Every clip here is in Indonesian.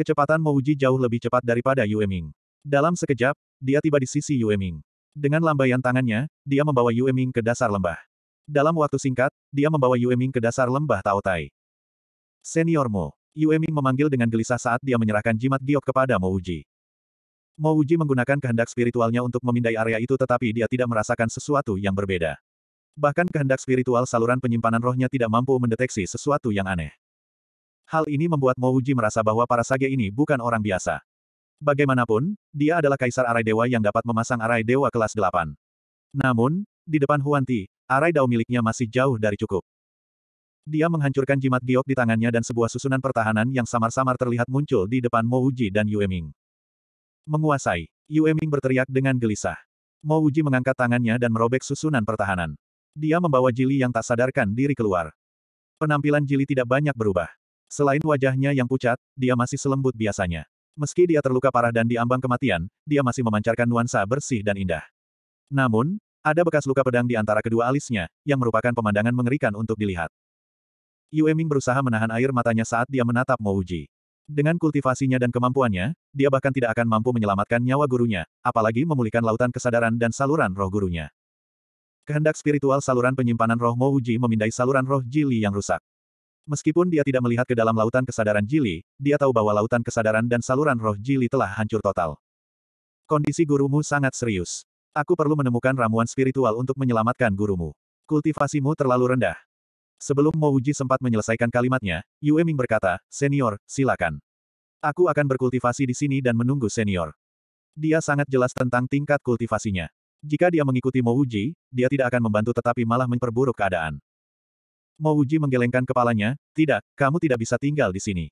Kecepatan Mouji jauh lebih cepat daripada Yue Ming. Dalam sekejap, dia tiba di sisi Yue Ming. Dengan lambaian tangannya, dia membawa Yue Ming ke dasar lembah. Dalam waktu singkat, dia membawa Yue Ming ke dasar lembah Taotai. Seniormu, Yue Ming memanggil dengan gelisah saat dia menyerahkan jimat giok kepada Mouji. Mouji menggunakan kehendak spiritualnya untuk memindai area itu tetapi dia tidak merasakan sesuatu yang berbeda. Bahkan kehendak spiritual saluran penyimpanan rohnya tidak mampu mendeteksi sesuatu yang aneh. Hal ini membuat Mouji merasa bahwa para sage ini bukan orang biasa. Bagaimanapun, dia adalah kaisar arai dewa yang dapat memasang arai dewa kelas 8. Namun, di depan Huanti, arai dao miliknya masih jauh dari cukup. Dia menghancurkan jimat giok di tangannya dan sebuah susunan pertahanan yang samar-samar terlihat muncul di depan Mouji dan Yueming. Menguasai, Yueming berteriak dengan gelisah. Mouji mengangkat tangannya dan merobek susunan pertahanan. Dia membawa Jili yang tak sadarkan diri keluar. Penampilan Jili tidak banyak berubah. Selain wajahnya yang pucat, dia masih selembut biasanya. Meski dia terluka parah dan diambang kematian, dia masih memancarkan nuansa bersih dan indah. Namun, ada bekas luka pedang di antara kedua alisnya, yang merupakan pemandangan mengerikan untuk dilihat. Yueming berusaha menahan air matanya saat dia menatap Mo Uji. Dengan kultivasinya dan kemampuannya, dia bahkan tidak akan mampu menyelamatkan nyawa gurunya, apalagi memulihkan lautan kesadaran dan saluran roh gurunya. Kehendak spiritual saluran penyimpanan roh Mo Uji memindai saluran roh Jili yang rusak. Meskipun dia tidak melihat ke dalam lautan kesadaran Jili, dia tahu bahwa lautan kesadaran dan saluran roh Jili telah hancur total. Kondisi gurumu sangat serius. Aku perlu menemukan ramuan spiritual untuk menyelamatkan gurumu. Kultivasimu terlalu rendah. Sebelum Mouji sempat menyelesaikan kalimatnya, Yue Ming berkata, Senior, silakan. Aku akan berkultivasi di sini dan menunggu senior. Dia sangat jelas tentang tingkat kultivasinya. Jika dia mengikuti Mouji, dia tidak akan membantu tetapi malah memperburuk keadaan. Uji menggelengkan kepalanya, tidak, kamu tidak bisa tinggal di sini.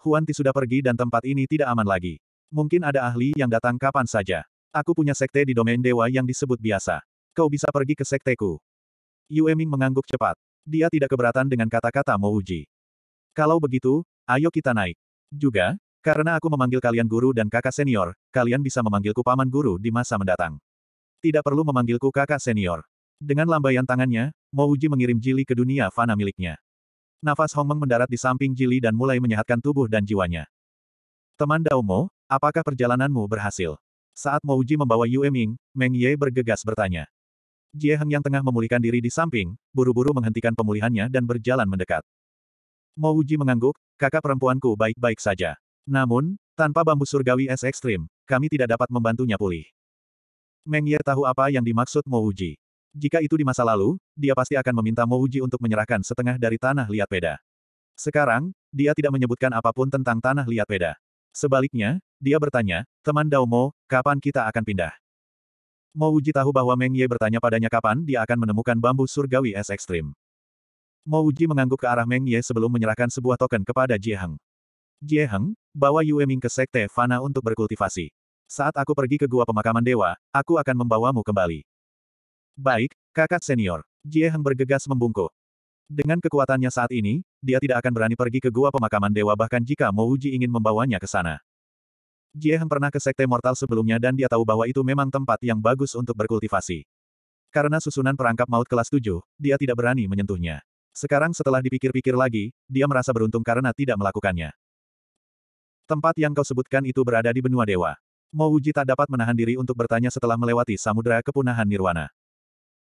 Huan Ti sudah pergi dan tempat ini tidak aman lagi. Mungkin ada ahli yang datang kapan saja. Aku punya sekte di domain dewa yang disebut biasa. Kau bisa pergi ke sekteku. Yue Ming mengangguk cepat. Dia tidak keberatan dengan kata-kata Mo Uji. Kalau begitu, ayo kita naik. Juga, karena aku memanggil kalian guru dan kakak senior, kalian bisa memanggilku paman guru di masa mendatang. Tidak perlu memanggilku kakak senior. Dengan lambaian tangannya, Mo Uji mengirim Jili ke dunia fana miliknya. Nafas Hong Meng mendarat di samping Jili dan mulai menyehatkan tubuh dan jiwanya. Teman Dao Mo, apakah perjalananmu berhasil? Saat Mo Uji membawa Yue Ming, Meng Ye bergegas bertanya. Jie Heng yang tengah memulihkan diri di samping, buru-buru menghentikan pemulihannya dan berjalan mendekat. Mo Uji mengangguk, kakak perempuanku baik-baik saja. Namun, tanpa bambu surgawi es ekstrim, kami tidak dapat membantunya pulih. Meng Ye tahu apa yang dimaksud Mo Uji. Jika itu di masa lalu, dia pasti akan meminta Mouji untuk menyerahkan setengah dari tanah liat peda. Sekarang, dia tidak menyebutkan apapun tentang tanah liat peda. Sebaliknya, dia bertanya, teman Mo, kapan kita akan pindah? Mouji tahu bahwa Meng Ye bertanya padanya kapan dia akan menemukan bambu surgawi es ekstrim. Mouji mengangguk ke arah Meng Ye sebelum menyerahkan sebuah token kepada Jie Heng. Jie Heng, bawa Yue Ming ke Sekte Fana untuk berkultivasi. Saat aku pergi ke gua pemakaman dewa, aku akan membawamu kembali. Baik, kakak senior. Jieheng bergegas membungkuk. Dengan kekuatannya saat ini, dia tidak akan berani pergi ke gua pemakaman dewa bahkan jika Mo Uji ingin membawanya ke sana. Jieheng pernah ke Sekte Mortal sebelumnya dan dia tahu bahwa itu memang tempat yang bagus untuk berkultivasi. Karena susunan perangkap maut kelas 7, dia tidak berani menyentuhnya. Sekarang setelah dipikir-pikir lagi, dia merasa beruntung karena tidak melakukannya. Tempat yang kau sebutkan itu berada di benua dewa. Mo Uji tak dapat menahan diri untuk bertanya setelah melewati samudera kepunahan Nirwana.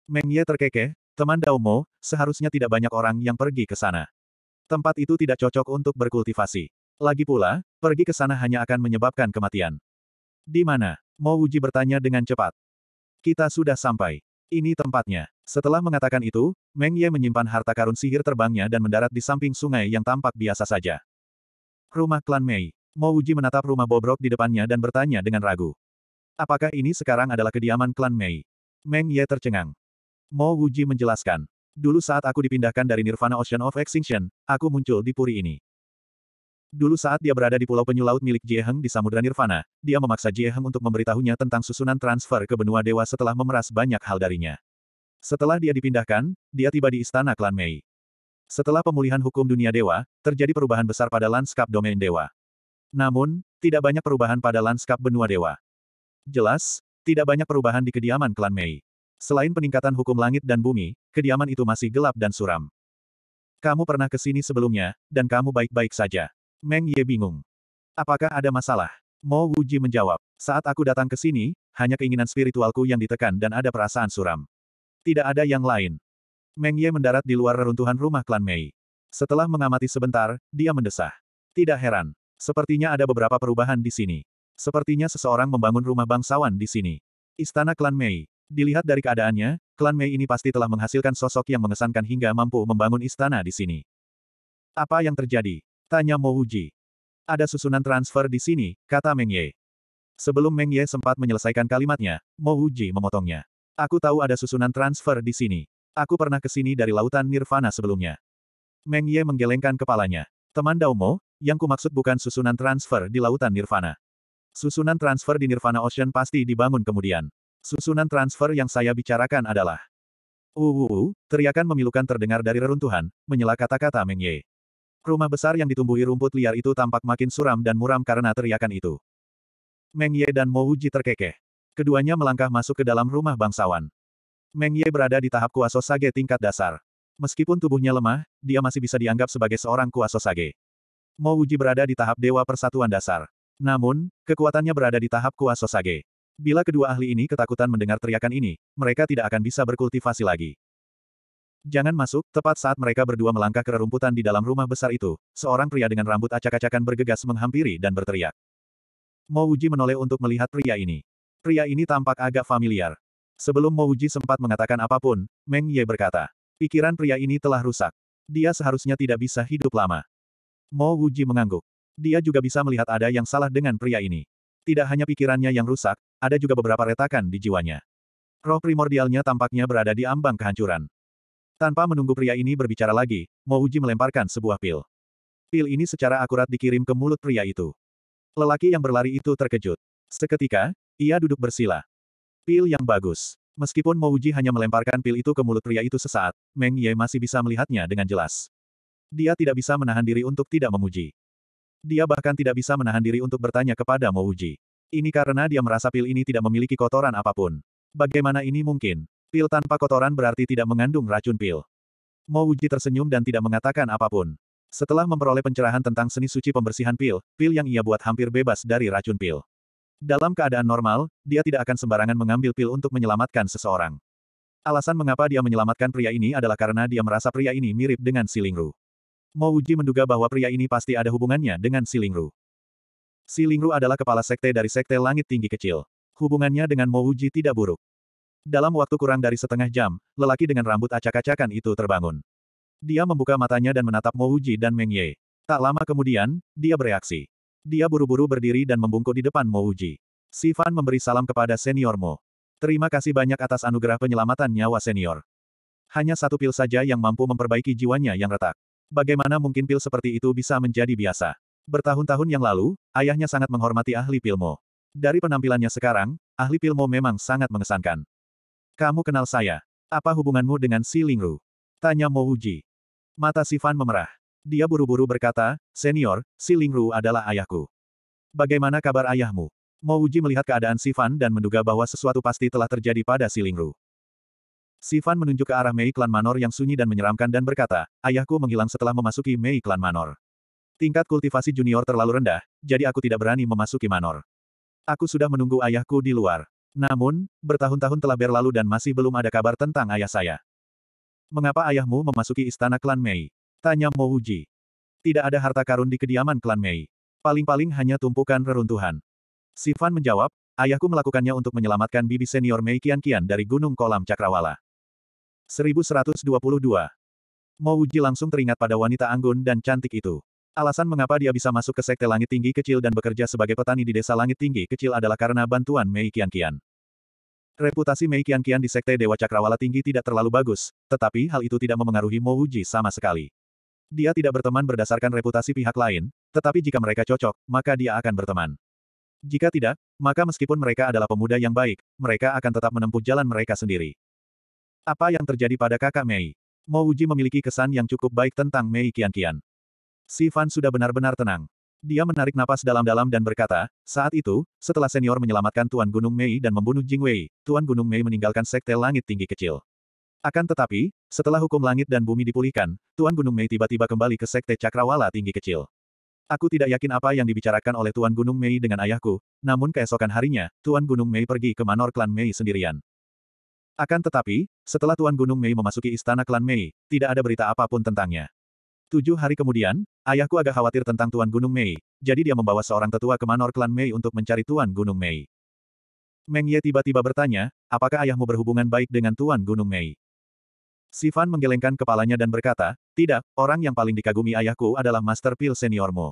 Meng Ye terkekeh, teman Dao Mo, seharusnya tidak banyak orang yang pergi ke sana. Tempat itu tidak cocok untuk berkultivasi. Lagi pula, pergi ke sana hanya akan menyebabkan kematian. Di mana? Mo Wuji bertanya dengan cepat. Kita sudah sampai. Ini tempatnya. Setelah mengatakan itu, Meng Ye menyimpan harta karun sihir terbangnya dan mendarat di samping sungai yang tampak biasa saja. Rumah klan Mei. Mo Wuji menatap rumah bobrok di depannya dan bertanya dengan ragu. Apakah ini sekarang adalah kediaman klan Mei? Meng Ye tercengang. Mo Wuji menjelaskan. Dulu saat aku dipindahkan dari Nirvana Ocean of Extinction, aku muncul di puri ini. Dulu saat dia berada di pulau penyu laut milik Jieheng di Samudra Nirvana, dia memaksa Jieheng untuk memberitahunya tentang susunan transfer ke benua dewa setelah memeras banyak hal darinya. Setelah dia dipindahkan, dia tiba di istana klan Mei. Setelah pemulihan hukum dunia dewa, terjadi perubahan besar pada lanskap domain dewa. Namun, tidak banyak perubahan pada lanskap benua dewa. Jelas, tidak banyak perubahan di kediaman klan Mei. Selain peningkatan hukum langit dan bumi, kediaman itu masih gelap dan suram. Kamu pernah ke sini sebelumnya, dan kamu baik-baik saja. Meng Ye bingung. Apakah ada masalah? Mo Wuji menjawab, saat aku datang ke sini, hanya keinginan spiritualku yang ditekan dan ada perasaan suram. Tidak ada yang lain. Meng Ye mendarat di luar reruntuhan rumah klan Mei. Setelah mengamati sebentar, dia mendesah. Tidak heran. Sepertinya ada beberapa perubahan di sini. Sepertinya seseorang membangun rumah bangsawan di sini. Istana klan Mei. Dilihat dari keadaannya, klan Mei ini pasti telah menghasilkan sosok yang mengesankan hingga mampu membangun istana di sini. Apa yang terjadi? Tanya Mo Uji. Ada susunan transfer di sini, kata Meng Ye. Sebelum Meng Ye sempat menyelesaikan kalimatnya, Mo Uji memotongnya. Aku tahu ada susunan transfer di sini. Aku pernah ke sini dari lautan Nirvana sebelumnya. Meng Ye menggelengkan kepalanya. Teman Dao Mo, yang kumaksud bukan susunan transfer di lautan Nirvana. Susunan transfer di Nirvana Ocean pasti dibangun kemudian. Susunan transfer yang saya bicarakan adalah. Uuu, teriakan memilukan terdengar dari reruntuhan, menyela kata-kata Meng Ye. Rumah besar yang ditumbuhi rumput liar itu tampak makin suram dan muram karena teriakan itu. Meng Ye dan Mo Uji terkekeh. Keduanya melangkah masuk ke dalam rumah bangsawan. Meng Ye berada di tahap kuasa sage tingkat dasar. Meskipun tubuhnya lemah, dia masih bisa dianggap sebagai seorang kuasosage. Mo Uji berada di tahap dewa persatuan dasar. Namun, kekuatannya berada di tahap kuasa sage. Bila kedua ahli ini ketakutan mendengar teriakan ini, mereka tidak akan bisa berkultivasi lagi. Jangan masuk, tepat saat mereka berdua melangkah ke rerumputan di dalam rumah besar itu, seorang pria dengan rambut acak-acakan bergegas menghampiri dan berteriak. Mo Wuji menoleh untuk melihat pria ini. Pria ini tampak agak familiar. Sebelum Mo Wuji sempat mengatakan apapun, Meng Ye berkata, pikiran pria ini telah rusak. Dia seharusnya tidak bisa hidup lama. Mo Wuji mengangguk. Dia juga bisa melihat ada yang salah dengan pria ini. Tidak hanya pikirannya yang rusak, ada juga beberapa retakan di jiwanya. Roh primordialnya tampaknya berada di ambang kehancuran. Tanpa menunggu pria ini berbicara lagi, Mouji melemparkan sebuah pil. Pil ini secara akurat dikirim ke mulut pria itu. Lelaki yang berlari itu terkejut. Seketika, ia duduk bersila. Pil yang bagus. Meskipun Mouji hanya melemparkan pil itu ke mulut pria itu sesaat, Meng Ye masih bisa melihatnya dengan jelas. Dia tidak bisa menahan diri untuk tidak memuji. Dia bahkan tidak bisa menahan diri untuk bertanya kepada Mouji. Ini karena dia merasa pil ini tidak memiliki kotoran apapun. Bagaimana ini mungkin? Pil tanpa kotoran berarti tidak mengandung racun pil. Mo Mouji tersenyum dan tidak mengatakan apapun. Setelah memperoleh pencerahan tentang seni suci pembersihan pil, pil yang ia buat hampir bebas dari racun pil. Dalam keadaan normal, dia tidak akan sembarangan mengambil pil untuk menyelamatkan seseorang. Alasan mengapa dia menyelamatkan pria ini adalah karena dia merasa pria ini mirip dengan Silingru. Mouji menduga bahwa pria ini pasti ada hubungannya dengan Silingru. Si Lingru adalah kepala sekte dari sekte langit tinggi kecil. Hubungannya dengan Mo Uji tidak buruk. Dalam waktu kurang dari setengah jam, lelaki dengan rambut acak-acakan itu terbangun. Dia membuka matanya dan menatap Mo Uji dan Meng Ye. Tak lama kemudian, dia bereaksi. Dia buru-buru berdiri dan membungkuk di depan Mo Mouji. Si Fan memberi salam kepada senior Mo. Terima kasih banyak atas anugerah penyelamatan nyawa senior. Hanya satu pil saja yang mampu memperbaiki jiwanya yang retak. Bagaimana mungkin pil seperti itu bisa menjadi biasa? Bertahun-tahun yang lalu, ayahnya sangat menghormati ahli Pilmo. Dari penampilannya sekarang, ahli Pilmo memang sangat mengesankan. Kamu kenal saya. Apa hubunganmu dengan si Lingru? Tanya Mo Wuji. Mata Sifan memerah. Dia buru-buru berkata, Senior, si Lingru adalah ayahku. Bagaimana kabar ayahmu? Mo Wuji melihat keadaan Sifan dan menduga bahwa sesuatu pasti telah terjadi pada si Lingru. Sifan menunjuk ke arah Mei Klan Manor yang sunyi dan menyeramkan dan berkata, ayahku menghilang setelah memasuki Mei Klan Manor. Tingkat kultivasi junior terlalu rendah, jadi aku tidak berani memasuki manor. Aku sudah menunggu ayahku di luar. Namun, bertahun-tahun telah berlalu dan masih belum ada kabar tentang ayah saya. Mengapa ayahmu memasuki istana klan Mei? Tanya Mo Uji. Tidak ada harta karun di kediaman klan Mei. Paling-paling hanya tumpukan reruntuhan. Sifan menjawab, ayahku melakukannya untuk menyelamatkan bibi senior Mei Kian Kian dari Gunung Kolam Cakrawala. 1122. Mo Uji langsung teringat pada wanita anggun dan cantik itu. Alasan mengapa dia bisa masuk ke sekte langit tinggi kecil dan bekerja sebagai petani di desa langit tinggi kecil adalah karena bantuan Mei Kian Kian. Reputasi Mei Kian Kian di sekte Dewa Cakrawala tinggi tidak terlalu bagus, tetapi hal itu tidak memengaruhi Mo Wuji sama sekali. Dia tidak berteman berdasarkan reputasi pihak lain, tetapi jika mereka cocok, maka dia akan berteman. Jika tidak, maka meskipun mereka adalah pemuda yang baik, mereka akan tetap menempuh jalan mereka sendiri. Apa yang terjadi pada kakak Mei? Mo Uji memiliki kesan yang cukup baik tentang Mei Kian Kian. Si sudah benar-benar tenang. Dia menarik napas dalam-dalam dan berkata, saat itu, setelah senior menyelamatkan Tuan Gunung Mei dan membunuh Jing Wei, Tuan Gunung Mei meninggalkan sekte langit tinggi kecil. Akan tetapi, setelah hukum langit dan bumi dipulihkan, Tuan Gunung Mei tiba-tiba kembali ke sekte cakrawala tinggi kecil. Aku tidak yakin apa yang dibicarakan oleh Tuan Gunung Mei dengan ayahku, namun keesokan harinya, Tuan Gunung Mei pergi ke manor klan Mei sendirian. Akan tetapi, setelah Tuan Gunung Mei memasuki istana klan Mei, tidak ada berita apapun tentangnya. Tujuh hari kemudian, ayahku agak khawatir tentang Tuan Gunung Mei, jadi dia membawa seorang tetua ke manor klan Mei untuk mencari Tuan Gunung Mei. Meng Ye tiba-tiba bertanya, apakah ayahmu berhubungan baik dengan Tuan Gunung Mei? Sifan menggelengkan kepalanya dan berkata, tidak, orang yang paling dikagumi ayahku adalah Master Pil seniormu.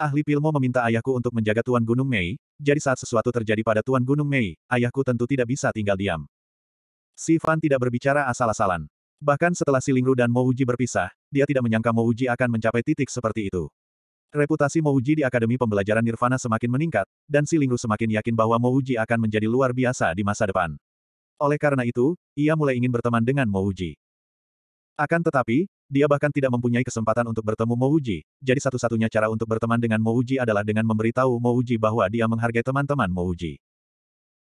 Ahli Pilmo meminta ayahku untuk menjaga Tuan Gunung Mei, jadi saat sesuatu terjadi pada Tuan Gunung Mei, ayahku tentu tidak bisa tinggal diam. Sifan tidak berbicara asal-asalan. Bahkan setelah Silingru dan Mouji berpisah, dia tidak menyangka Mouji akan mencapai titik seperti itu. Reputasi Mouji di Akademi Pembelajaran Nirvana semakin meningkat, dan Silingru semakin yakin bahwa Mouji akan menjadi luar biasa di masa depan. Oleh karena itu, ia mulai ingin berteman dengan Mouji. Akan tetapi, dia bahkan tidak mempunyai kesempatan untuk bertemu Mouji, jadi satu-satunya cara untuk berteman dengan Mouji adalah dengan memberitahu Mouji bahwa dia menghargai teman-teman Mouji.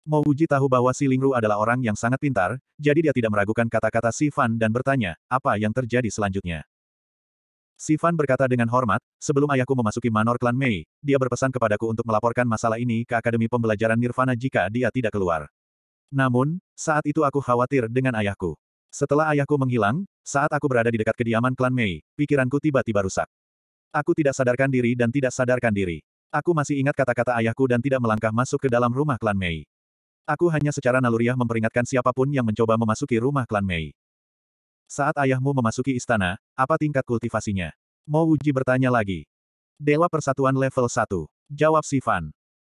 Mo Uji tahu bahwa si Lingru adalah orang yang sangat pintar, jadi dia tidak meragukan kata-kata Si Fan dan bertanya, apa yang terjadi selanjutnya. Si Fan berkata dengan hormat, sebelum ayahku memasuki manor klan Mei, dia berpesan kepadaku untuk melaporkan masalah ini ke Akademi Pembelajaran Nirvana jika dia tidak keluar. Namun, saat itu aku khawatir dengan ayahku. Setelah ayahku menghilang, saat aku berada di dekat kediaman klan Mei, pikiranku tiba-tiba rusak. Aku tidak sadarkan diri dan tidak sadarkan diri. Aku masih ingat kata-kata ayahku dan tidak melangkah masuk ke dalam rumah klan Mei. Aku hanya secara naluriah memperingatkan siapapun yang mencoba memasuki rumah klan Mei. Saat ayahmu memasuki istana, apa tingkat kultivasinya? Mo Uji bertanya lagi. Dewa Persatuan level 1. Jawab Sifan.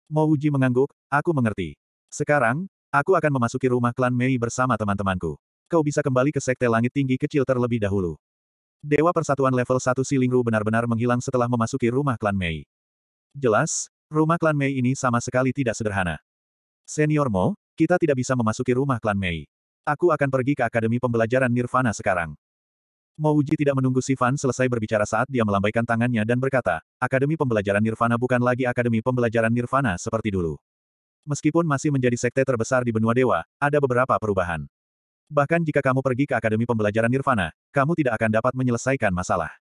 Mo Uji mengangguk, aku mengerti. Sekarang, aku akan memasuki rumah klan Mei bersama teman-temanku. Kau bisa kembali ke Sekte Langit Tinggi kecil terlebih dahulu. Dewa Persatuan level 1 Silingru benar-benar menghilang setelah memasuki rumah klan Mei. Jelas, rumah klan Mei ini sama sekali tidak sederhana. Senior Mo, kita tidak bisa memasuki rumah klan Mei. Aku akan pergi ke Akademi Pembelajaran Nirvana sekarang. Mo Uji tidak menunggu Sifan selesai berbicara saat dia melambaikan tangannya dan berkata, Akademi Pembelajaran Nirvana bukan lagi Akademi Pembelajaran Nirvana seperti dulu. Meskipun masih menjadi sekte terbesar di benua dewa, ada beberapa perubahan. Bahkan jika kamu pergi ke Akademi Pembelajaran Nirvana, kamu tidak akan dapat menyelesaikan masalah.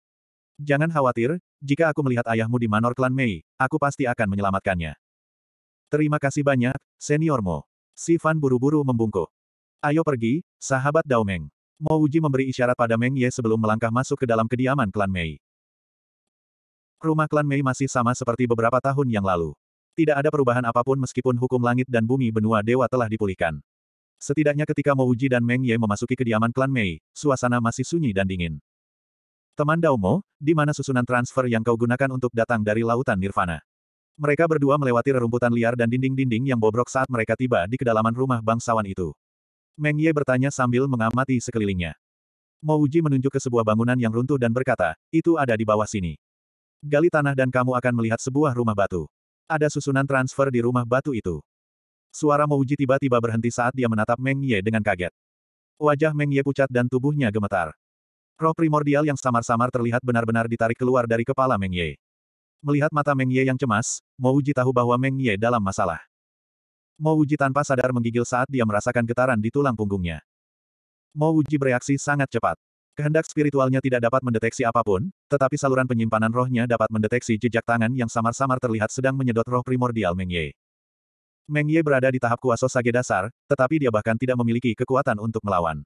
Jangan khawatir, jika aku melihat ayahmu di Manor Klan Mei, aku pasti akan menyelamatkannya. Terima kasih banyak, seniormu. Si Fan buru-buru membungkuk. Ayo pergi, sahabat Dao Meng. Mo Uji memberi isyarat pada Meng Ye sebelum melangkah masuk ke dalam kediaman klan Mei. Rumah klan Mei masih sama seperti beberapa tahun yang lalu. Tidak ada perubahan apapun meskipun hukum langit dan bumi benua dewa telah dipulihkan. Setidaknya ketika Mo Uji dan Meng Ye memasuki kediaman klan Mei, suasana masih sunyi dan dingin. Teman Daumo, di mana susunan transfer yang kau gunakan untuk datang dari lautan Nirvana? Mereka berdua melewati rerumputan liar dan dinding-dinding yang bobrok saat mereka tiba di kedalaman rumah bangsawan itu. Meng Ye bertanya sambil mengamati sekelilingnya. Mo Uji menunjuk ke sebuah bangunan yang runtuh dan berkata, itu ada di bawah sini. Gali tanah dan kamu akan melihat sebuah rumah batu. Ada susunan transfer di rumah batu itu. Suara Mo Uji tiba-tiba berhenti saat dia menatap Meng Ye dengan kaget. Wajah Meng Ye pucat dan tubuhnya gemetar. Roh primordial yang samar-samar terlihat benar-benar ditarik keluar dari kepala Meng Ye. Melihat mata Meng Ye yang cemas, Mo Uji tahu bahwa Meng Ye dalam masalah. Mo Uji tanpa sadar menggigil saat dia merasakan getaran di tulang punggungnya. Mo Uji bereaksi sangat cepat. Kehendak spiritualnya tidak dapat mendeteksi apapun, tetapi saluran penyimpanan rohnya dapat mendeteksi jejak tangan yang samar-samar terlihat sedang menyedot roh primordial Meng Ye. Meng Ye berada di tahap kuasa sage dasar, tetapi dia bahkan tidak memiliki kekuatan untuk melawan.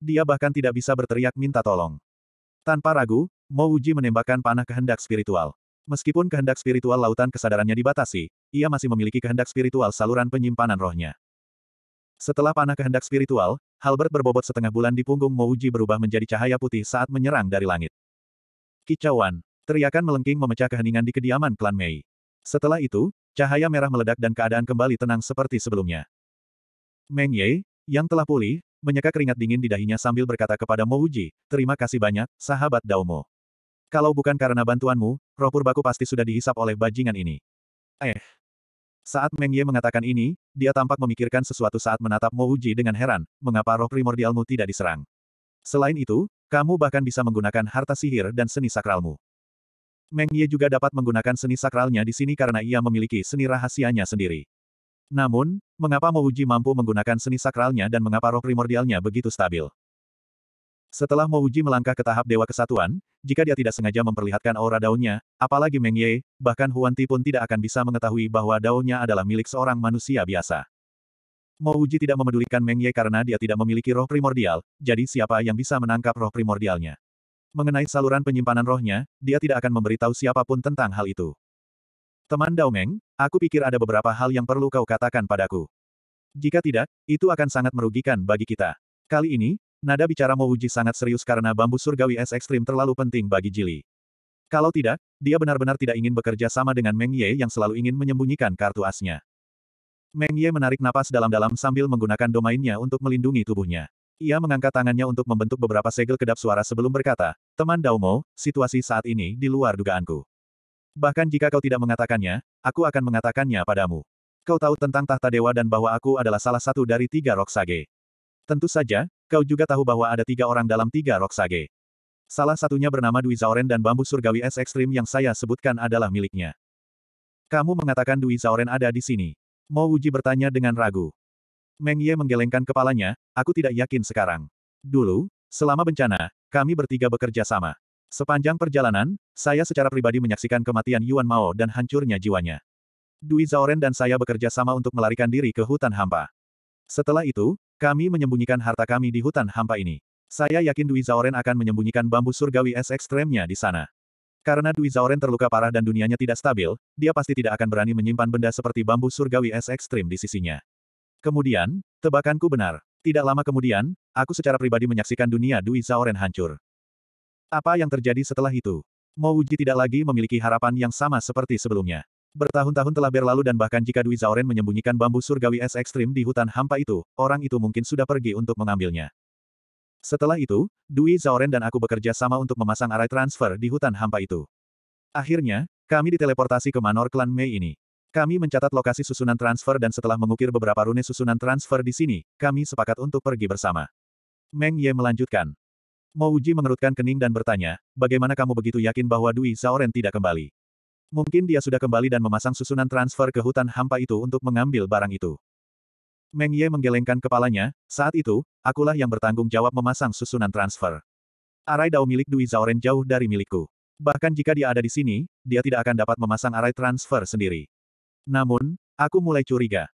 Dia bahkan tidak bisa berteriak minta tolong. Tanpa ragu, Mo Uji menembakkan panah kehendak spiritual. Meskipun kehendak spiritual lautan kesadarannya dibatasi, ia masih memiliki kehendak spiritual saluran penyimpanan rohnya. Setelah panah kehendak spiritual, Halbert berbobot setengah bulan di punggung Mouji berubah menjadi cahaya putih saat menyerang dari langit. Kicauan, teriakan melengking memecah keheningan di kediaman klan Mei. Setelah itu, cahaya merah meledak dan keadaan kembali tenang seperti sebelumnya. Meng Ye, yang telah pulih, menyeka keringat dingin di dahinya sambil berkata kepada Mouji, terima kasih banyak, sahabat Daomo. Kalau bukan karena bantuanmu, roh purbaku pasti sudah dihisap oleh bajingan ini. Eh. Saat Meng Ye mengatakan ini, dia tampak memikirkan sesuatu saat menatap Mo Uji dengan heran, mengapa roh primordialmu tidak diserang. Selain itu, kamu bahkan bisa menggunakan harta sihir dan seni sakralmu. Meng Ye juga dapat menggunakan seni sakralnya di sini karena ia memiliki seni rahasianya sendiri. Namun, mengapa Mo Uji mampu menggunakan seni sakralnya dan mengapa roh primordialnya begitu stabil? Setelah Mouji melangkah ke tahap Dewa Kesatuan, jika dia tidak sengaja memperlihatkan aura daunnya, apalagi Meng Ye, bahkan Huan Ti pun tidak akan bisa mengetahui bahwa daunnya adalah milik seorang manusia biasa. Mo Mouji tidak memedulikan Meng Ye karena dia tidak memiliki roh primordial, jadi siapa yang bisa menangkap roh primordialnya? Mengenai saluran penyimpanan rohnya, dia tidak akan memberitahu siapapun tentang hal itu. Teman Daomeng, aku pikir ada beberapa hal yang perlu kau katakan padaku. Jika tidak, itu akan sangat merugikan bagi kita. Kali ini, Nada bicara Mouji sangat serius karena bambu surgawi es ekstrim terlalu penting bagi Jili. Kalau tidak, dia benar-benar tidak ingin bekerja sama dengan Meng Ye yang selalu ingin menyembunyikan kartu asnya. Meng Ye menarik napas dalam-dalam sambil menggunakan domainnya untuk melindungi tubuhnya. Ia mengangkat tangannya untuk membentuk beberapa segel kedap suara sebelum berkata, Teman Daumo, situasi saat ini di luar dugaanku. Bahkan jika kau tidak mengatakannya, aku akan mengatakannya padamu. Kau tahu tentang tahta dewa dan bahwa aku adalah salah satu dari tiga Roksage. Tentu saja, Kau juga tahu bahwa ada tiga orang dalam tiga Roksage. Salah satunya bernama Dwi Zaoren dan bambu surgawi es ekstrim yang saya sebutkan adalah miliknya. Kamu mengatakan Dwi Zaoren ada di sini. Mo Wuji bertanya dengan ragu. Meng Ye menggelengkan kepalanya, aku tidak yakin sekarang. Dulu, selama bencana, kami bertiga bekerja sama. Sepanjang perjalanan, saya secara pribadi menyaksikan kematian Yuan Mao dan hancurnya jiwanya. Dwi Zaoren dan saya bekerja sama untuk melarikan diri ke hutan hampa. Setelah itu, kami menyembunyikan harta kami di hutan hampa ini. Saya yakin Dwi Zaoren akan menyembunyikan bambu surgawi es ekstremnya di sana. Karena Dwi Zaoren terluka parah dan dunianya tidak stabil, dia pasti tidak akan berani menyimpan benda seperti bambu surgawi es ekstrim di sisinya. Kemudian, tebakanku benar. Tidak lama kemudian, aku secara pribadi menyaksikan dunia Dwi Zaoren hancur. Apa yang terjadi setelah itu? Mouji tidak lagi memiliki harapan yang sama seperti sebelumnya. Bertahun-tahun telah berlalu dan bahkan jika Dwi Zauren menyembunyikan bambu surgawi es ekstrim di hutan hampa itu, orang itu mungkin sudah pergi untuk mengambilnya. Setelah itu, Dwi Zauren dan aku bekerja sama untuk memasang arai transfer di hutan hampa itu. Akhirnya, kami diteleportasi ke manor klan Mei ini. Kami mencatat lokasi susunan transfer dan setelah mengukir beberapa rune susunan transfer di sini, kami sepakat untuk pergi bersama. Meng Ye melanjutkan. Mouji mengerutkan kening dan bertanya, bagaimana kamu begitu yakin bahwa Dwi Zauren tidak kembali? Mungkin dia sudah kembali dan memasang susunan transfer ke hutan hampa itu untuk mengambil barang itu. Meng Ye menggelengkan kepalanya, saat itu, akulah yang bertanggung jawab memasang susunan transfer. Arai dao milik Dui Zaoren jauh dari milikku. Bahkan jika dia ada di sini, dia tidak akan dapat memasang arai transfer sendiri. Namun, aku mulai curiga.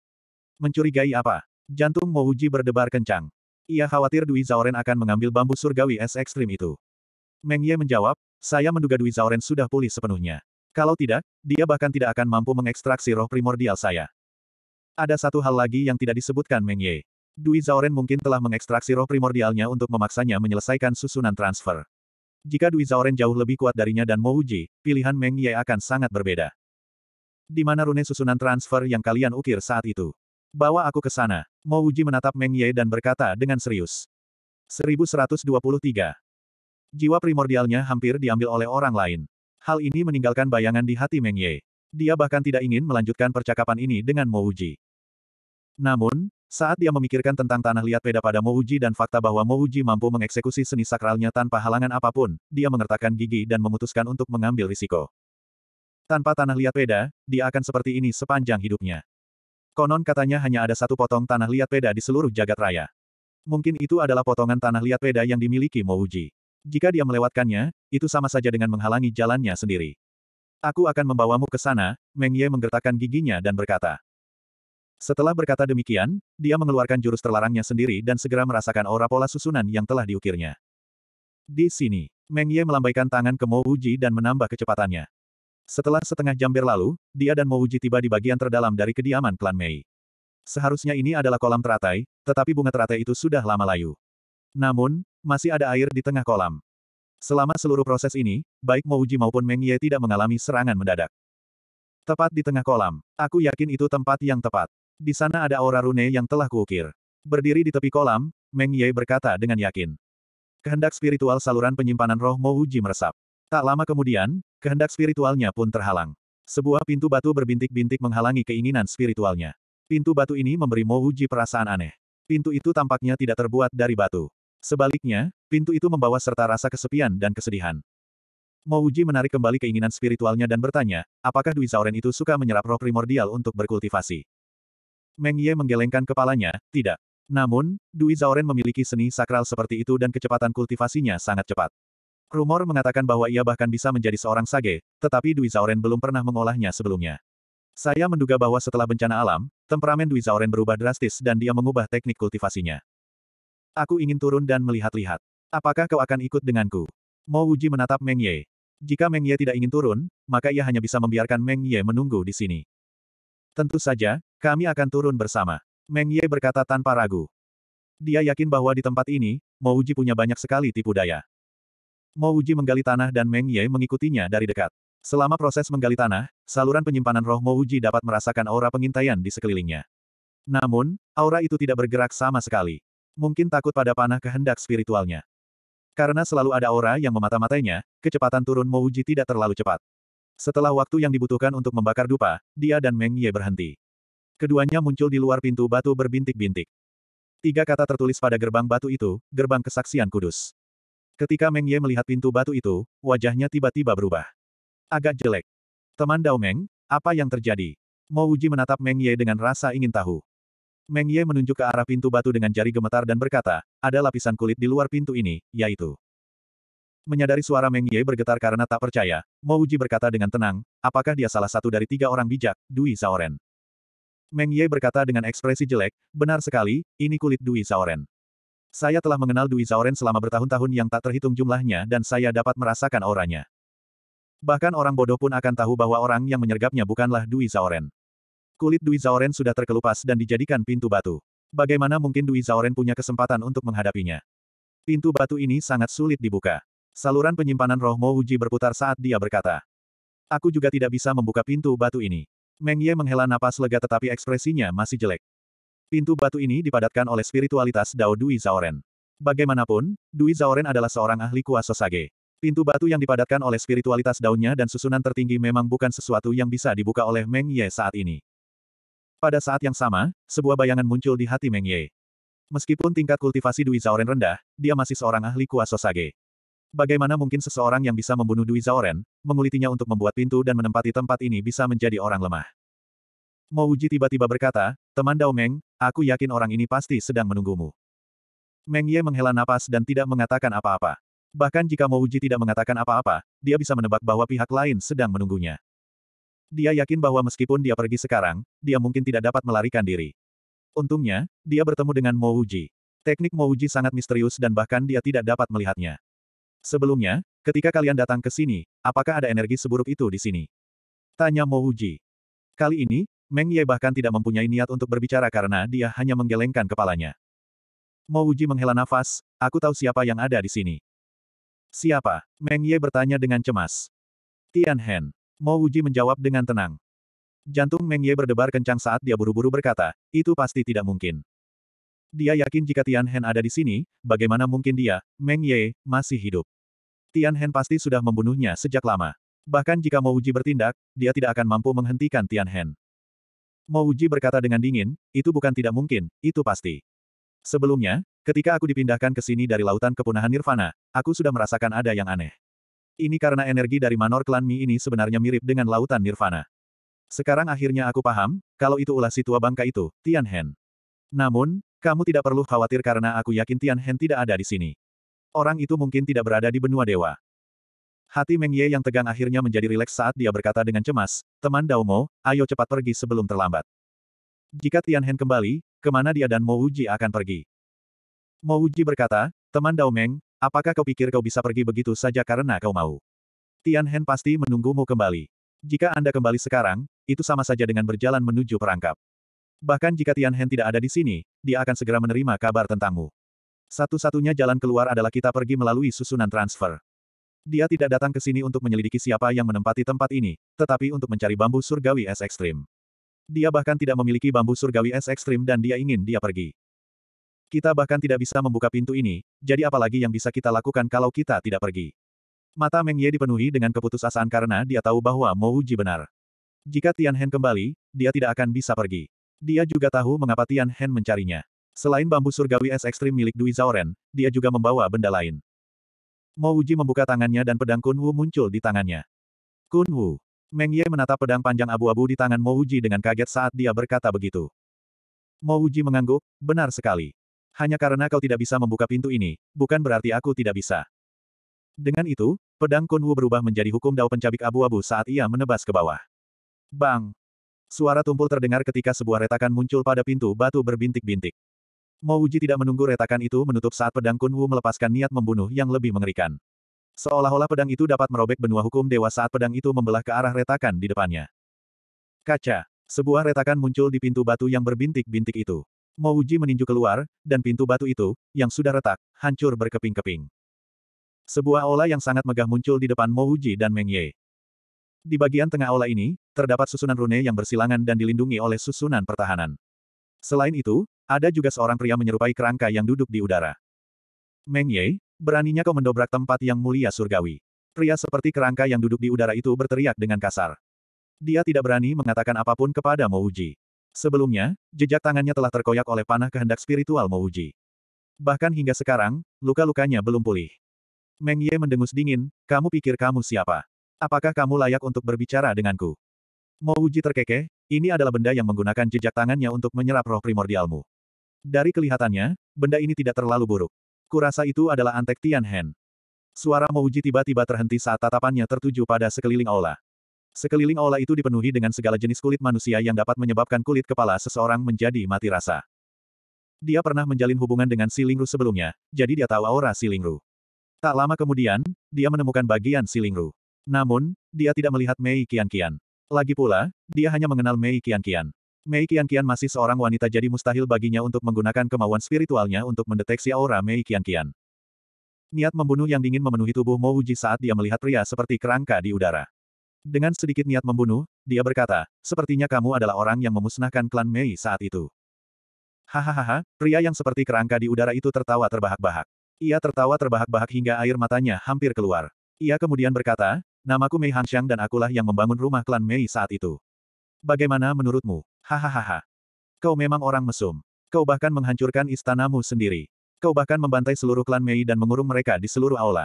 Mencurigai apa? Jantung Mo Uji berdebar kencang. Ia khawatir Dui Zaoren akan mengambil bambu surgawi es ekstrim itu. Meng Ye menjawab, saya menduga Dui Zaoren sudah pulih sepenuhnya. Kalau tidak, dia bahkan tidak akan mampu mengekstraksi roh primordial saya. Ada satu hal lagi yang tidak disebutkan Meng Ye. Dui Zaoren mungkin telah mengekstraksi roh primordialnya untuk memaksanya menyelesaikan susunan transfer. Jika Dui Zaoren jauh lebih kuat darinya dan Mo Uji, pilihan Meng Ye akan sangat berbeda. Di mana rune susunan transfer yang kalian ukir saat itu? Bawa aku ke sana. Mo Uji menatap Meng Ye dan berkata dengan serius. 1123. Jiwa primordialnya hampir diambil oleh orang lain. Hal ini meninggalkan bayangan di hati Meng Ye. Dia bahkan tidak ingin melanjutkan percakapan ini dengan Mo Uji. Namun, saat dia memikirkan tentang tanah liat peda pada Mo Uji dan fakta bahwa Mo Uji mampu mengeksekusi seni sakralnya tanpa halangan apapun, dia mengertakkan gigi dan memutuskan untuk mengambil risiko. Tanpa tanah liat peda, dia akan seperti ini sepanjang hidupnya. Konon katanya hanya ada satu potong tanah liat peda di seluruh jagat raya. Mungkin itu adalah potongan tanah liat peda yang dimiliki Mo Uji. Jika dia melewatkannya, itu sama saja dengan menghalangi jalannya sendiri. Aku akan membawamu ke sana, Meng Ye menggertakkan giginya dan berkata. Setelah berkata demikian, dia mengeluarkan jurus terlarangnya sendiri dan segera merasakan aura pola susunan yang telah diukirnya. Di sini, Meng Ye melambaikan tangan ke Mo Uji dan menambah kecepatannya. Setelah setengah jam berlalu, dia dan Mo Uji tiba di bagian terdalam dari kediaman klan Mei. Seharusnya ini adalah kolam teratai, tetapi bunga teratai itu sudah lama layu. Namun, masih ada air di tengah kolam. Selama seluruh proses ini, baik Mouji maupun Meng Ye tidak mengalami serangan mendadak. Tepat di tengah kolam. Aku yakin itu tempat yang tepat. Di sana ada aura rune yang telah kuukir. Berdiri di tepi kolam, Meng Ye berkata dengan yakin. Kehendak spiritual saluran penyimpanan roh Mouji meresap. Tak lama kemudian, kehendak spiritualnya pun terhalang. Sebuah pintu batu berbintik-bintik menghalangi keinginan spiritualnya. Pintu batu ini memberi Mouji perasaan aneh. Pintu itu tampaknya tidak terbuat dari batu. Sebaliknya, pintu itu membawa serta rasa kesepian dan kesedihan. Mouji menarik kembali keinginan spiritualnya dan bertanya, apakah Dwi Zauren itu suka menyerap roh primordial untuk berkultivasi? Meng Ye menggelengkan kepalanya, tidak. Namun, Dwi Zauren memiliki seni sakral seperti itu dan kecepatan kultivasinya sangat cepat. Rumor mengatakan bahwa ia bahkan bisa menjadi seorang sage, tetapi Dwi Zauren belum pernah mengolahnya sebelumnya. Saya menduga bahwa setelah bencana alam, temperamen Dwi Zauren berubah drastis dan dia mengubah teknik kultivasinya. Aku ingin turun dan melihat-lihat. Apakah kau akan ikut denganku? Mo Wuji menatap Meng Ye. Jika Meng Ye tidak ingin turun, maka ia hanya bisa membiarkan Meng Ye menunggu di sini. Tentu saja, kami akan turun bersama. Meng Ye berkata tanpa ragu. Dia yakin bahwa di tempat ini, Mo Wuji punya banyak sekali tipu daya. Mo Wuji menggali tanah dan Meng Ye mengikutinya dari dekat. Selama proses menggali tanah, saluran penyimpanan roh Mo Wuji dapat merasakan aura pengintaian di sekelilingnya. Namun, aura itu tidak bergerak sama sekali. Mungkin takut pada panah kehendak spiritualnya. Karena selalu ada aura yang memata-matainya, kecepatan turun Mouji tidak terlalu cepat. Setelah waktu yang dibutuhkan untuk membakar dupa, dia dan Meng Ye berhenti. Keduanya muncul di luar pintu batu berbintik-bintik. Tiga kata tertulis pada gerbang batu itu, gerbang kesaksian kudus. Ketika Meng Ye melihat pintu batu itu, wajahnya tiba-tiba berubah. Agak jelek. Teman Dao Meng, apa yang terjadi? Mo menatap Meng Ye dengan rasa ingin tahu. Meng Ye menunjuk ke arah pintu batu dengan jari gemetar dan berkata, ada lapisan kulit di luar pintu ini, yaitu. Menyadari suara Meng Ye bergetar karena tak percaya, Mo Uji berkata dengan tenang, apakah dia salah satu dari tiga orang bijak, Dui Saoren. Meng Ye berkata dengan ekspresi jelek, benar sekali, ini kulit Dui Saoren. Saya telah mengenal Dui Saoren selama bertahun-tahun yang tak terhitung jumlahnya dan saya dapat merasakan auranya. Bahkan orang bodoh pun akan tahu bahwa orang yang menyergapnya bukanlah Dui Saoren. Kulit Dwi Zaoren sudah terkelupas dan dijadikan pintu batu. Bagaimana mungkin Dwi Zaoren punya kesempatan untuk menghadapinya? Pintu batu ini sangat sulit dibuka. Saluran penyimpanan roh Mo Uji berputar saat dia berkata. Aku juga tidak bisa membuka pintu batu ini. Meng Ye menghela napas lega tetapi ekspresinya masih jelek. Pintu batu ini dipadatkan oleh spiritualitas Dao Dui Zaoren. Bagaimanapun, Dui Zaoren adalah seorang ahli kuasa sage. Pintu batu yang dipadatkan oleh spiritualitas daunnya dan susunan tertinggi memang bukan sesuatu yang bisa dibuka oleh Meng Ye saat ini. Pada saat yang sama, sebuah bayangan muncul di hati Meng Ye. Meskipun tingkat kultivasi Dui Zaoren rendah, dia masih seorang ahli kuasa sage. Bagaimana mungkin seseorang yang bisa membunuh Dui Zaoren, mengulitinya untuk membuat pintu dan menempati tempat ini bisa menjadi orang lemah? Mo Uji tiba-tiba berkata, teman Dao Meng, aku yakin orang ini pasti sedang menunggumu. Meng Ye menghela napas dan tidak mengatakan apa-apa. Bahkan jika Mo Uji tidak mengatakan apa-apa, dia bisa menebak bahwa pihak lain sedang menunggunya. Dia yakin bahwa meskipun dia pergi sekarang, dia mungkin tidak dapat melarikan diri. Untungnya, dia bertemu dengan Mo Uji. Teknik Mo Uji sangat misterius dan bahkan dia tidak dapat melihatnya. Sebelumnya, ketika kalian datang ke sini, apakah ada energi seburuk itu di sini? Tanya Mo Uji. Kali ini, Meng Ye bahkan tidak mempunyai niat untuk berbicara karena dia hanya menggelengkan kepalanya. Mo Uji menghela nafas, aku tahu siapa yang ada di sini. Siapa? Meng Ye bertanya dengan cemas. Tian Hen. Mo Wuji menjawab dengan tenang. Jantung Meng Ye berdebar kencang saat dia buru-buru berkata, itu pasti tidak mungkin. Dia yakin jika Tian Hen ada di sini, bagaimana mungkin dia, Meng Ye, masih hidup. Tian Hen pasti sudah membunuhnya sejak lama. Bahkan jika Mo Wuji bertindak, dia tidak akan mampu menghentikan Tian Hen. Mo Wuji berkata dengan dingin, itu bukan tidak mungkin, itu pasti. Sebelumnya, ketika aku dipindahkan ke sini dari lautan kepunahan Nirvana, aku sudah merasakan ada yang aneh. Ini karena energi dari Manor Klan Mi ini sebenarnya mirip dengan lautan Nirvana. Sekarang akhirnya aku paham, kalau itu ulah si tua bangka itu, Tian Hen. Namun, kamu tidak perlu khawatir karena aku yakin Tian Hen tidak ada di sini. Orang itu mungkin tidak berada di benua dewa. Hati Meng Ye yang tegang akhirnya menjadi rileks saat dia berkata dengan cemas, teman Daumo, ayo cepat pergi sebelum terlambat. Jika Tian Hen kembali, kemana dia dan Mo Uji akan pergi? Mo Uji berkata, teman Daomeng, Apakah kau pikir kau bisa pergi begitu saja karena kau mau? Tian Hen pasti menunggumu kembali. Jika Anda kembali sekarang, itu sama saja dengan berjalan menuju perangkap. Bahkan jika Tian Hen tidak ada di sini, dia akan segera menerima kabar tentangmu. Satu-satunya jalan keluar adalah kita pergi melalui susunan transfer. Dia tidak datang ke sini untuk menyelidiki siapa yang menempati tempat ini, tetapi untuk mencari bambu surgawi es ekstrim. Dia bahkan tidak memiliki bambu surgawi es ekstrim dan dia ingin dia pergi. Kita bahkan tidak bisa membuka pintu ini, jadi apalagi yang bisa kita lakukan kalau kita tidak pergi. Mata Meng Ye dipenuhi dengan keputusasaan karena dia tahu bahwa Mo Uji benar. Jika Tian Hen kembali, dia tidak akan bisa pergi. Dia juga tahu mengapa Tian Hen mencarinya. Selain bambu surgawi es ekstrim milik Dui Zauren, dia juga membawa benda lain. Mo Uji membuka tangannya dan pedang Kun Wu muncul di tangannya. Kun Wu. Meng Ye menatap pedang panjang abu-abu di tangan Mo Uji dengan kaget saat dia berkata begitu. Mo Uji mengangguk, benar sekali. Hanya karena kau tidak bisa membuka pintu ini, bukan berarti aku tidak bisa. Dengan itu, pedang Kun Wu berubah menjadi hukum dao pencabik abu-abu saat ia menebas ke bawah. Bang! Suara tumpul terdengar ketika sebuah retakan muncul pada pintu batu berbintik-bintik. Mo Wuji tidak menunggu retakan itu menutup saat pedang Kun Wu melepaskan niat membunuh yang lebih mengerikan. Seolah-olah pedang itu dapat merobek benua hukum dewa saat pedang itu membelah ke arah retakan di depannya. Kaca. Sebuah retakan muncul di pintu batu yang berbintik-bintik itu. Mouji meninju keluar, dan pintu batu itu, yang sudah retak, hancur berkeping-keping. Sebuah aula yang sangat megah muncul di depan Mo dan Meng Ye. Di bagian tengah aula ini, terdapat susunan rune yang bersilangan dan dilindungi oleh susunan pertahanan. Selain itu, ada juga seorang pria menyerupai kerangka yang duduk di udara. Meng Ye, beraninya kau mendobrak tempat yang mulia surgawi. Pria seperti kerangka yang duduk di udara itu berteriak dengan kasar. Dia tidak berani mengatakan apapun kepada Mo Sebelumnya, jejak tangannya telah terkoyak oleh panah kehendak spiritual Mouji. Bahkan hingga sekarang, luka-lukanya belum pulih. Meng Ye mendengus dingin, kamu pikir kamu siapa? Apakah kamu layak untuk berbicara denganku? Mouji terkekeh, ini adalah benda yang menggunakan jejak tangannya untuk menyerap roh primordialmu. Dari kelihatannya, benda ini tidak terlalu buruk. Kurasa itu adalah antek Tian Hen. Suara Mouji tiba-tiba terhenti saat tatapannya tertuju pada sekeliling aula. Sekeliling aula itu dipenuhi dengan segala jenis kulit manusia yang dapat menyebabkan kulit kepala seseorang menjadi mati rasa. Dia pernah menjalin hubungan dengan Silingru sebelumnya, jadi dia tahu aura Silingru. Tak lama kemudian, dia menemukan bagian Silingru. Namun, dia tidak melihat Mei Kian Kian. Lagi pula, dia hanya mengenal Mei Kian Kian. Mei Kian Kian masih seorang wanita jadi mustahil baginya untuk menggunakan kemauan spiritualnya untuk mendeteksi aura Mei Kian Kian. Niat membunuh yang dingin memenuhi tubuh Mo Uji saat dia melihat pria seperti kerangka di udara. Dengan sedikit niat membunuh, dia berkata, sepertinya kamu adalah orang yang memusnahkan klan Mei saat itu. Hahaha, pria yang seperti kerangka di udara itu tertawa terbahak-bahak. Ia tertawa terbahak-bahak hingga air matanya hampir keluar. Ia kemudian berkata, namaku Mei Hansyang dan akulah yang membangun rumah klan Mei saat itu. Bagaimana menurutmu? Hahaha. Kau memang orang mesum. Kau bahkan menghancurkan istanamu sendiri. Kau bahkan membantai seluruh klan Mei dan mengurung mereka di seluruh aula.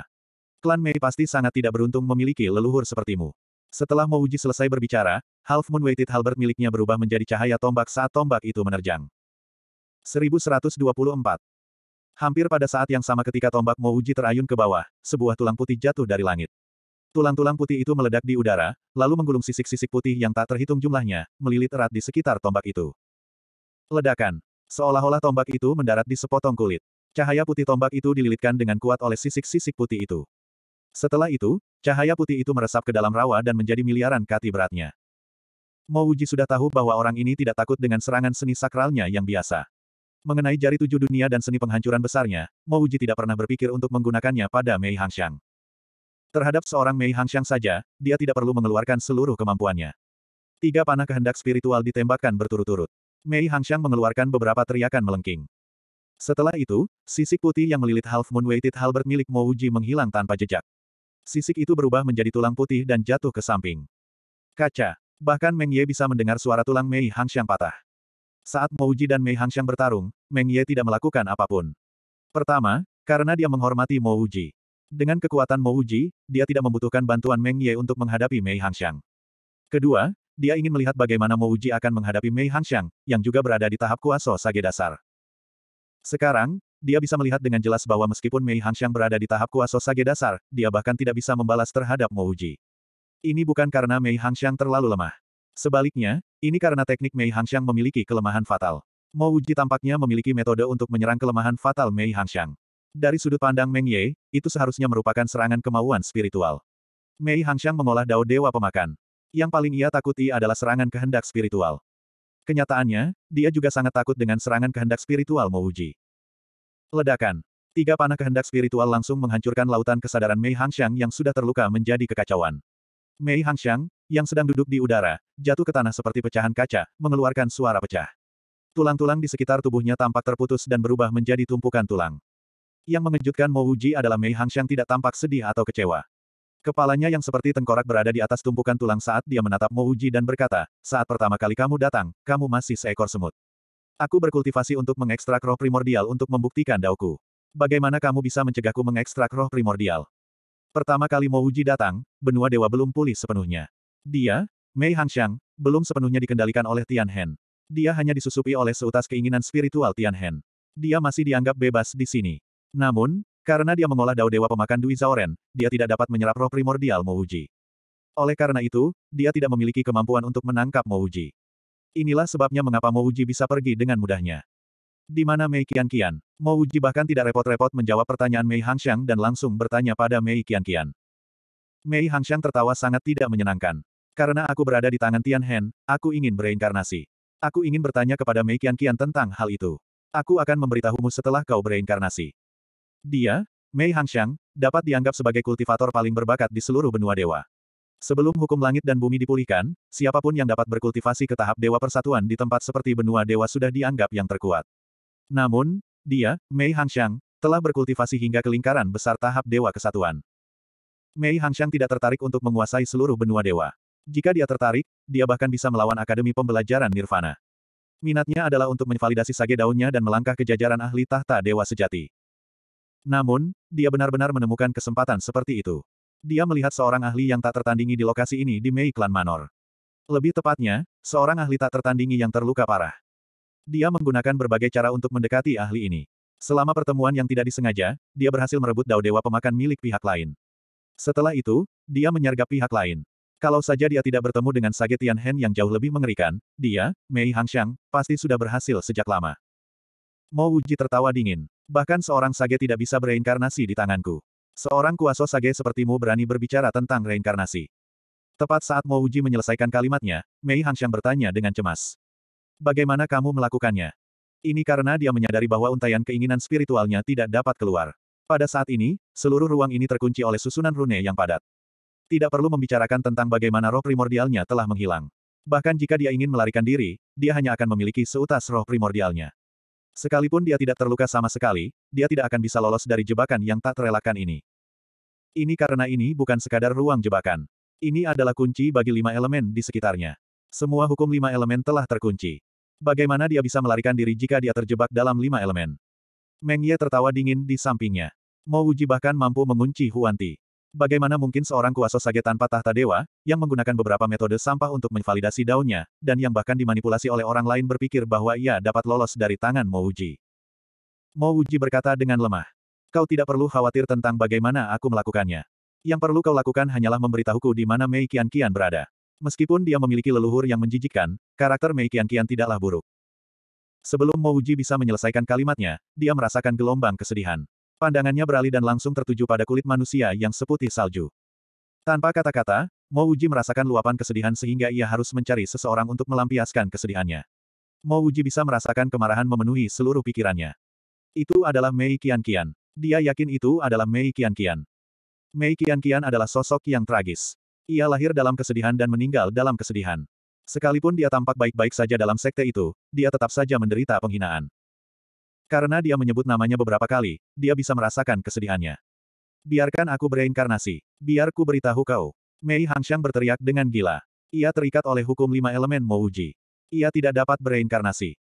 Klan Mei pasti sangat tidak beruntung memiliki leluhur sepertimu. Setelah Mouji selesai berbicara, Half Moon Weighted Halberd miliknya berubah menjadi cahaya tombak saat tombak itu menerjang. 1124. Hampir pada saat yang sama ketika tombak Mouji terayun ke bawah, sebuah tulang putih jatuh dari langit. Tulang-tulang putih itu meledak di udara, lalu menggulung sisik-sisik putih yang tak terhitung jumlahnya, melilit erat di sekitar tombak itu. Ledakan. Seolah-olah tombak itu mendarat di sepotong kulit. Cahaya putih tombak itu dililitkan dengan kuat oleh sisik-sisik putih itu. Setelah itu, Cahaya putih itu meresap ke dalam rawa dan menjadi miliaran kati beratnya. Mo Wuji sudah tahu bahwa orang ini tidak takut dengan serangan seni sakralnya yang biasa. Mengenai jari tujuh dunia dan seni penghancuran besarnya, Mo Wuji tidak pernah berpikir untuk menggunakannya pada Mei Hangxiang. Terhadap seorang Mei Hangxiang saja, dia tidak perlu mengeluarkan seluruh kemampuannya. Tiga panah kehendak spiritual ditembakkan berturut-turut. Mei Hangxiang mengeluarkan beberapa teriakan melengking. Setelah itu, sisik putih yang melilit Half Moon Weighted Halberd milik Mo Wuji menghilang tanpa jejak. Sisik itu berubah menjadi tulang putih dan jatuh ke samping. Kaca. Bahkan Meng Ye bisa mendengar suara tulang Mei Hangxiang patah. Saat Mo Uji dan Mei Hangxiang bertarung, Meng Ye tidak melakukan apapun. Pertama, karena dia menghormati Mo Uji. Dengan kekuatan Mo Uji, dia tidak membutuhkan bantuan Meng Ye untuk menghadapi Mei Hangxiang. Kedua, dia ingin melihat bagaimana Mo Uji akan menghadapi Mei Hangxiang, yang juga berada di tahap kuasa sage dasar. Sekarang, dia bisa melihat dengan jelas bahwa meskipun Mei Hanshang berada di tahap kuasa sage dasar, dia bahkan tidak bisa membalas terhadap Mo Uji. Ini bukan karena Mei Hanshang terlalu lemah. Sebaliknya, ini karena teknik Mei Hanshang memiliki kelemahan fatal. Mo Uji tampaknya memiliki metode untuk menyerang kelemahan fatal Mei Hanshang. Dari sudut pandang Meng Ye, itu seharusnya merupakan serangan kemauan spiritual. Mei Hanshang mengolah Dao Dewa Pemakan. Yang paling ia takuti adalah serangan kehendak spiritual. Kenyataannya, dia juga sangat takut dengan serangan kehendak spiritual Mo Uji. Ledakan. Tiga panah kehendak spiritual langsung menghancurkan lautan kesadaran Mei Hangxiang yang sudah terluka menjadi kekacauan. Mei Hangxiang, yang sedang duduk di udara, jatuh ke tanah seperti pecahan kaca, mengeluarkan suara pecah. Tulang-tulang di sekitar tubuhnya tampak terputus dan berubah menjadi tumpukan tulang. Yang mengejutkan Mo Wuji adalah Mei Hangxiang tidak tampak sedih atau kecewa. Kepalanya yang seperti tengkorak berada di atas tumpukan tulang saat dia menatap Mo Wuji dan berkata, saat pertama kali kamu datang, kamu masih seekor semut. Aku berkultivasi untuk mengekstrak roh primordial untuk membuktikan dauku. Bagaimana kamu bisa mencegahku mengekstrak roh primordial? Pertama kali Mo Wuji datang, benua dewa belum pulih sepenuhnya. Dia, Mei Hangxiang, belum sepenuhnya dikendalikan oleh Tian Hen. Dia hanya disusupi oleh seutas keinginan spiritual Tian Hen. Dia masih dianggap bebas di sini. Namun, karena dia mengolah dao dewa pemakan Dui Zaoren, dia tidak dapat menyerap roh primordial Mo Wuji. Oleh karena itu, dia tidak memiliki kemampuan untuk menangkap Mo Wuji. Inilah sebabnya mengapa Mo Uji bisa pergi dengan mudahnya. Di mana Mei Qianqian? Uji bahkan tidak repot-repot menjawab pertanyaan Mei Hangxiang dan langsung bertanya pada Mei Qianqian. Mei Hangxiang tertawa sangat tidak menyenangkan. Karena aku berada di tangan Tian Hen, aku ingin bereinkarnasi. Aku ingin bertanya kepada Mei Qianqian tentang hal itu. Aku akan memberitahumu setelah kau bereinkarnasi. Dia, Mei Hangxiang, dapat dianggap sebagai kultivator paling berbakat di seluruh benua dewa. Sebelum hukum langit dan bumi dipulihkan, siapapun yang dapat berkultivasi ke tahap dewa persatuan di tempat seperti benua dewa sudah dianggap yang terkuat. Namun, dia, Mei Hangxiang, telah berkultivasi hingga ke lingkaran besar tahap dewa kesatuan. Mei Hangxiang tidak tertarik untuk menguasai seluruh benua dewa. Jika dia tertarik, dia bahkan bisa melawan Akademi Pembelajaran Nirvana. Minatnya adalah untuk menvalidasi sage daunnya dan melangkah ke jajaran ahli tahta dewa sejati. Namun, dia benar-benar menemukan kesempatan seperti itu. Dia melihat seorang ahli yang tak tertandingi di lokasi ini di Mei Klan Manor. Lebih tepatnya, seorang ahli tak tertandingi yang terluka parah. Dia menggunakan berbagai cara untuk mendekati ahli ini. Selama pertemuan yang tidak disengaja, dia berhasil merebut dao dewa pemakan milik pihak lain. Setelah itu, dia menyergap pihak lain. Kalau saja dia tidak bertemu dengan Sage Tianhen yang jauh lebih mengerikan, dia, Mei Hangxiang, pasti sudah berhasil sejak lama. Mo Wuji tertawa dingin. Bahkan seorang Sage tidak bisa bereinkarnasi di tanganku. Seorang kuaso sage sepertimu berani berbicara tentang reinkarnasi. Tepat saat Mo Uji menyelesaikan kalimatnya, Mei Hangxiang bertanya dengan cemas. Bagaimana kamu melakukannya? Ini karena dia menyadari bahwa untaian keinginan spiritualnya tidak dapat keluar. Pada saat ini, seluruh ruang ini terkunci oleh susunan rune yang padat. Tidak perlu membicarakan tentang bagaimana roh primordialnya telah menghilang. Bahkan jika dia ingin melarikan diri, dia hanya akan memiliki seutas roh primordialnya. Sekalipun dia tidak terluka sama sekali, dia tidak akan bisa lolos dari jebakan yang tak terelakkan ini. Ini karena ini bukan sekadar ruang jebakan. Ini adalah kunci bagi lima elemen di sekitarnya. Semua hukum lima elemen telah terkunci. Bagaimana dia bisa melarikan diri jika dia terjebak dalam lima elemen? Meng Ye tertawa dingin di sampingnya. Mo Uji bahkan mampu mengunci Huanti. Bagaimana mungkin seorang kuasa sage tanpa tahta dewa, yang menggunakan beberapa metode sampah untuk menvalidasi daunnya, dan yang bahkan dimanipulasi oleh orang lain berpikir bahwa ia dapat lolos dari tangan Mouji. Mouji berkata dengan lemah. Kau tidak perlu khawatir tentang bagaimana aku melakukannya. Yang perlu kau lakukan hanyalah memberitahuku di mana Mei Kian Qian berada. Meskipun dia memiliki leluhur yang menjijikkan, karakter Mei Kian Qian tidaklah buruk. Sebelum Mouji bisa menyelesaikan kalimatnya, dia merasakan gelombang kesedihan. Pandangannya beralih dan langsung tertuju pada kulit manusia yang seputih salju. Tanpa kata-kata, Mo Uji merasakan luapan kesedihan sehingga ia harus mencari seseorang untuk melampiaskan kesedihannya. Mo Uji bisa merasakan kemarahan memenuhi seluruh pikirannya. Itu adalah Mei Kian Kian. Dia yakin itu adalah Mei Kian Kian. Mei Kian Kian adalah sosok yang tragis. Ia lahir dalam kesedihan dan meninggal dalam kesedihan. Sekalipun dia tampak baik-baik saja dalam sekte itu, dia tetap saja menderita penghinaan. Karena dia menyebut namanya beberapa kali, dia bisa merasakan kesedihannya. Biarkan aku bereinkarnasi. Biar ku beritahu kau. Mei Hangxiang berteriak dengan gila. Ia terikat oleh hukum lima elemen Mo Wuji. Ia tidak dapat bereinkarnasi.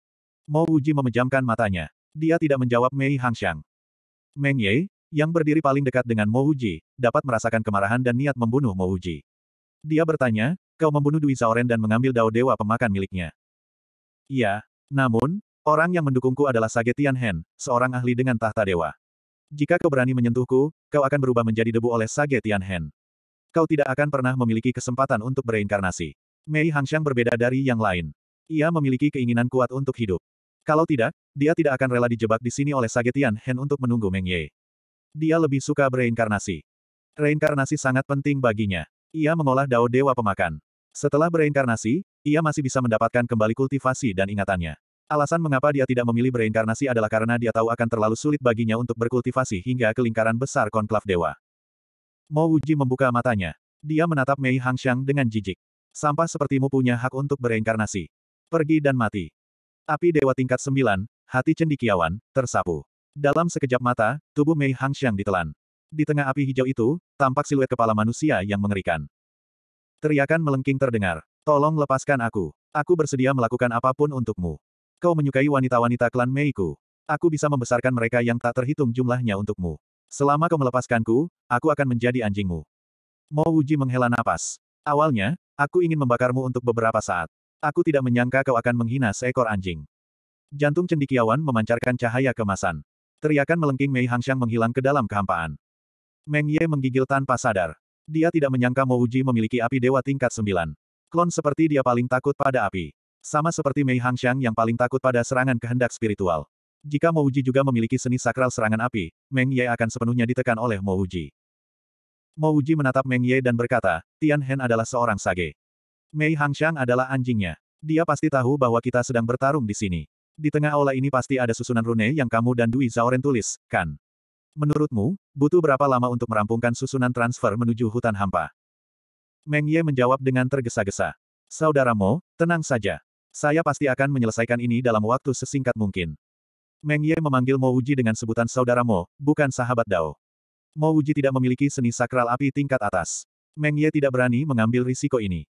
Mo Wuji memejamkan matanya. Dia tidak menjawab Mei Hangxiang. Meng Ye, yang berdiri paling dekat dengan Mo Wuji, dapat merasakan kemarahan dan niat membunuh Mo Wuji. Dia bertanya, kau membunuh Dwi Saoren dan mengambil dao dewa pemakan miliknya. Iya, namun, Orang yang mendukungku adalah Sage Hen, seorang ahli dengan tahta dewa. Jika kau berani menyentuhku, kau akan berubah menjadi debu oleh Sage Hen. Kau tidak akan pernah memiliki kesempatan untuk bereinkarnasi. Mei Hangxiang berbeda dari yang lain. Ia memiliki keinginan kuat untuk hidup. Kalau tidak, dia tidak akan rela dijebak di sini oleh Sage Hen untuk menunggu Meng Ye. Dia lebih suka bereinkarnasi. Reinkarnasi sangat penting baginya. Ia mengolah dao dewa pemakan. Setelah bereinkarnasi, ia masih bisa mendapatkan kembali kultivasi dan ingatannya. Alasan mengapa dia tidak memilih bereinkarnasi adalah karena dia tahu akan terlalu sulit baginya untuk berkultivasi hingga ke lingkaran besar konklav dewa. Mo Wuji membuka matanya. Dia menatap Mei Hangxiang dengan jijik. Sampah sepertimu punya hak untuk bereinkarnasi. Pergi dan mati. Api dewa tingkat sembilan, hati cendikiawan, tersapu. Dalam sekejap mata, tubuh Mei Hangxiang ditelan. Di tengah api hijau itu, tampak siluet kepala manusia yang mengerikan. Teriakan melengking terdengar. Tolong lepaskan aku. Aku bersedia melakukan apapun untukmu. Kau menyukai wanita-wanita klan Meiku. Aku bisa membesarkan mereka yang tak terhitung jumlahnya untukmu. Selama kau melepaskanku, aku akan menjadi anjingmu. Mo Wuji menghela napas. Awalnya, aku ingin membakarmu untuk beberapa saat. Aku tidak menyangka kau akan menghina seekor anjing. Jantung cendikiawan memancarkan cahaya kemasan. Teriakan melengking Mei Hangxiang menghilang ke dalam kehampaan. Meng Ye menggigil tanpa sadar. Dia tidak menyangka Mo Wuji memiliki api dewa tingkat sembilan. Klon seperti dia paling takut pada api. Sama seperti Mei Hangxiang yang paling takut pada serangan kehendak spiritual. Jika Mo Uji juga memiliki seni sakral serangan api, Meng Ye akan sepenuhnya ditekan oleh Mo Uji. Mo Uji menatap Meng Ye dan berkata, Tian Hen adalah seorang sage. Mei Hangxiang adalah anjingnya. Dia pasti tahu bahwa kita sedang bertarung di sini. Di tengah aula ini pasti ada susunan rune yang kamu dan Dui Zaoren tulis, kan? Menurutmu, butuh berapa lama untuk merampungkan susunan transfer menuju hutan hampa? Meng Ye menjawab dengan tergesa-gesa. Saudara tenang saja. Saya pasti akan menyelesaikan ini dalam waktu sesingkat mungkin. Meng Ye memanggil Mo Uji dengan sebutan saudara Mo, bukan sahabat Dao. Mo Uji tidak memiliki seni sakral api tingkat atas. Meng Ye tidak berani mengambil risiko ini.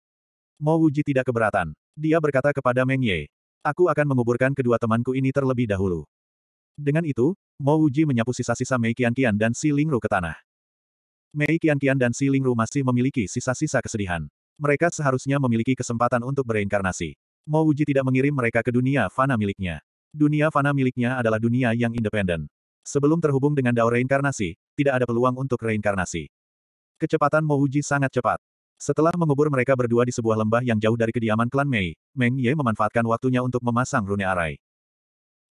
Mo Uji tidak keberatan. Dia berkata kepada Meng Ye, Aku akan menguburkan kedua temanku ini terlebih dahulu. Dengan itu, Mo Uji menyapu sisa-sisa Mei Qianqian dan Si Lingru ke tanah. Mei Qianqian dan Si Lingru masih memiliki sisa-sisa kesedihan. Mereka seharusnya memiliki kesempatan untuk bereinkarnasi. Mo Uji tidak mengirim mereka ke dunia fana miliknya. Dunia fana miliknya adalah dunia yang independen. Sebelum terhubung dengan dao reinkarnasi, tidak ada peluang untuk reinkarnasi. Kecepatan Mo Uji sangat cepat. Setelah mengubur mereka berdua di sebuah lembah yang jauh dari kediaman klan Mei, Meng Ye memanfaatkan waktunya untuk memasang rune arai.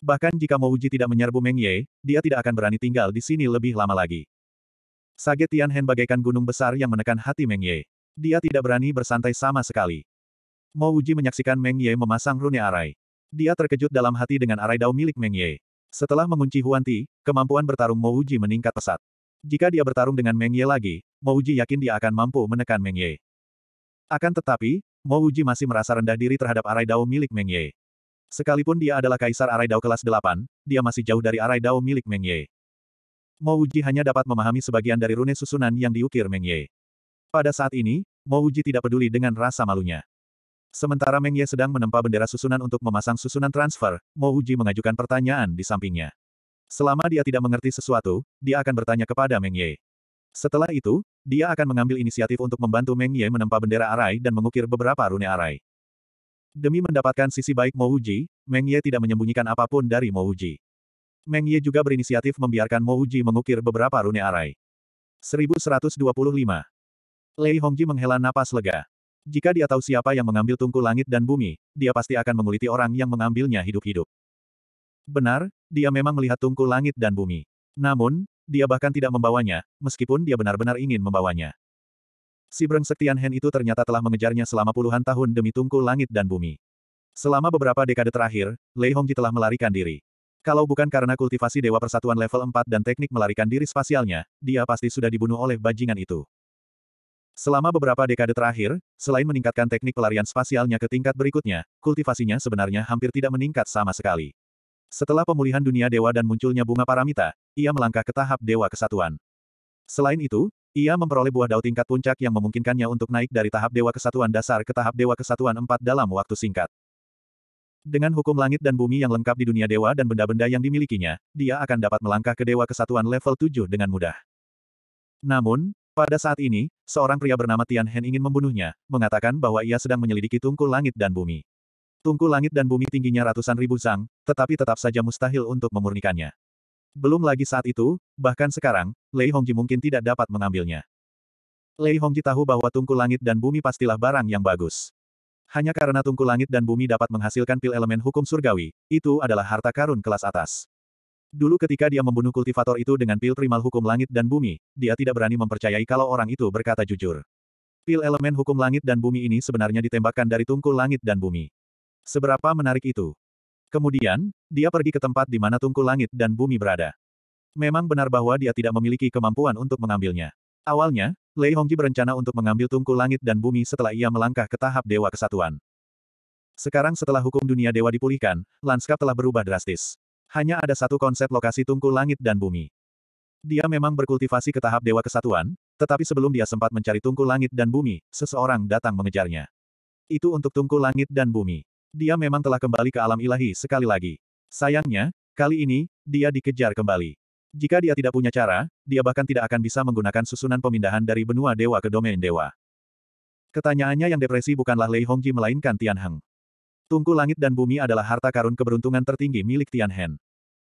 Bahkan jika Mo Uji tidak menyerbu Meng Ye, dia tidak akan berani tinggal di sini lebih lama lagi. Sage Tianhen bagaikan gunung besar yang menekan hati Meng Ye. Dia tidak berani bersantai sama sekali. Mo Uji menyaksikan Meng Ye memasang rune arai. Dia terkejut dalam hati dengan arai dao milik Meng Ye. Setelah mengunci Huan Ti, kemampuan bertarung Mo Uji meningkat pesat. Jika dia bertarung dengan Meng Ye lagi, Mo Uji yakin dia akan mampu menekan Meng Ye. Akan tetapi, Mo Uji masih merasa rendah diri terhadap arai dao milik Meng Ye. Sekalipun dia adalah kaisar arai dao kelas 8, dia masih jauh dari arai dao milik Meng Ye. Mo Uji hanya dapat memahami sebagian dari rune susunan yang diukir Meng Ye. Pada saat ini, Mo Uji tidak peduli dengan rasa malunya. Sementara Meng Ye sedang menempa bendera susunan untuk memasang susunan transfer, Mo Uji mengajukan pertanyaan di sampingnya. Selama dia tidak mengerti sesuatu, dia akan bertanya kepada Meng Ye. Setelah itu, dia akan mengambil inisiatif untuk membantu Meng Ye menempa bendera arai dan mengukir beberapa rune arai. Demi mendapatkan sisi baik Mo Uji, Meng Ye tidak menyembunyikan apapun dari Mo Uji. Meng Ye juga berinisiatif membiarkan Mo Uji mengukir beberapa rune arai. 1125 Lei Hongji menghela napas lega. Jika dia tahu siapa yang mengambil tungku langit dan bumi, dia pasti akan menguliti orang yang mengambilnya hidup-hidup. Benar, dia memang melihat tungku langit dan bumi. Namun, dia bahkan tidak membawanya, meskipun dia benar-benar ingin membawanya. Si Breng Sektian Hen itu ternyata telah mengejarnya selama puluhan tahun demi tungku langit dan bumi. Selama beberapa dekade terakhir, Lei Hongji telah melarikan diri. Kalau bukan karena kultivasi Dewa Persatuan level 4 dan teknik melarikan diri spasialnya, dia pasti sudah dibunuh oleh bajingan itu. Selama beberapa dekade terakhir, selain meningkatkan teknik pelarian spasialnya ke tingkat berikutnya, kultivasinya sebenarnya hampir tidak meningkat sama sekali. Setelah pemulihan dunia dewa dan munculnya bunga paramita, ia melangkah ke tahap dewa kesatuan. Selain itu, ia memperoleh buah dao tingkat puncak yang memungkinkannya untuk naik dari tahap dewa kesatuan dasar ke tahap dewa kesatuan empat dalam waktu singkat. Dengan hukum langit dan bumi yang lengkap di dunia dewa dan benda-benda yang dimilikinya, dia akan dapat melangkah ke dewa kesatuan level tujuh dengan mudah. Namun, pada saat ini, seorang pria bernama Tian Hen ingin membunuhnya, mengatakan bahwa ia sedang menyelidiki tungku langit dan bumi. Tungku langit dan bumi tingginya ratusan ribu zang, tetapi tetap saja mustahil untuk memurnikannya. Belum lagi saat itu, bahkan sekarang, Lei Hongji mungkin tidak dapat mengambilnya. Lei Hongji tahu bahwa tungku langit dan bumi pastilah barang yang bagus. Hanya karena tungku langit dan bumi dapat menghasilkan pil elemen hukum surgawi, itu adalah harta karun kelas atas. Dulu ketika dia membunuh kultivator itu dengan pil primal hukum langit dan bumi, dia tidak berani mempercayai kalau orang itu berkata jujur. Pil elemen hukum langit dan bumi ini sebenarnya ditembakkan dari tungku langit dan bumi. Seberapa menarik itu? Kemudian, dia pergi ke tempat di mana tungku langit dan bumi berada. Memang benar bahwa dia tidak memiliki kemampuan untuk mengambilnya. Awalnya, Lei Hongji berencana untuk mengambil tungku langit dan bumi setelah ia melangkah ke tahap Dewa Kesatuan. Sekarang setelah hukum dunia dewa dipulihkan, lanskap telah berubah drastis. Hanya ada satu konsep lokasi tungku langit dan bumi. Dia memang berkultivasi ke tahap Dewa Kesatuan, tetapi sebelum dia sempat mencari tungku langit dan bumi, seseorang datang mengejarnya. Itu untuk tungku langit dan bumi. Dia memang telah kembali ke alam ilahi sekali lagi. Sayangnya, kali ini, dia dikejar kembali. Jika dia tidak punya cara, dia bahkan tidak akan bisa menggunakan susunan pemindahan dari benua dewa ke domain dewa. Ketanyaannya yang depresi bukanlah Lei Hongji melainkan Tian Heng. Tungku langit dan bumi adalah harta karun keberuntungan tertinggi milik Tian Hen.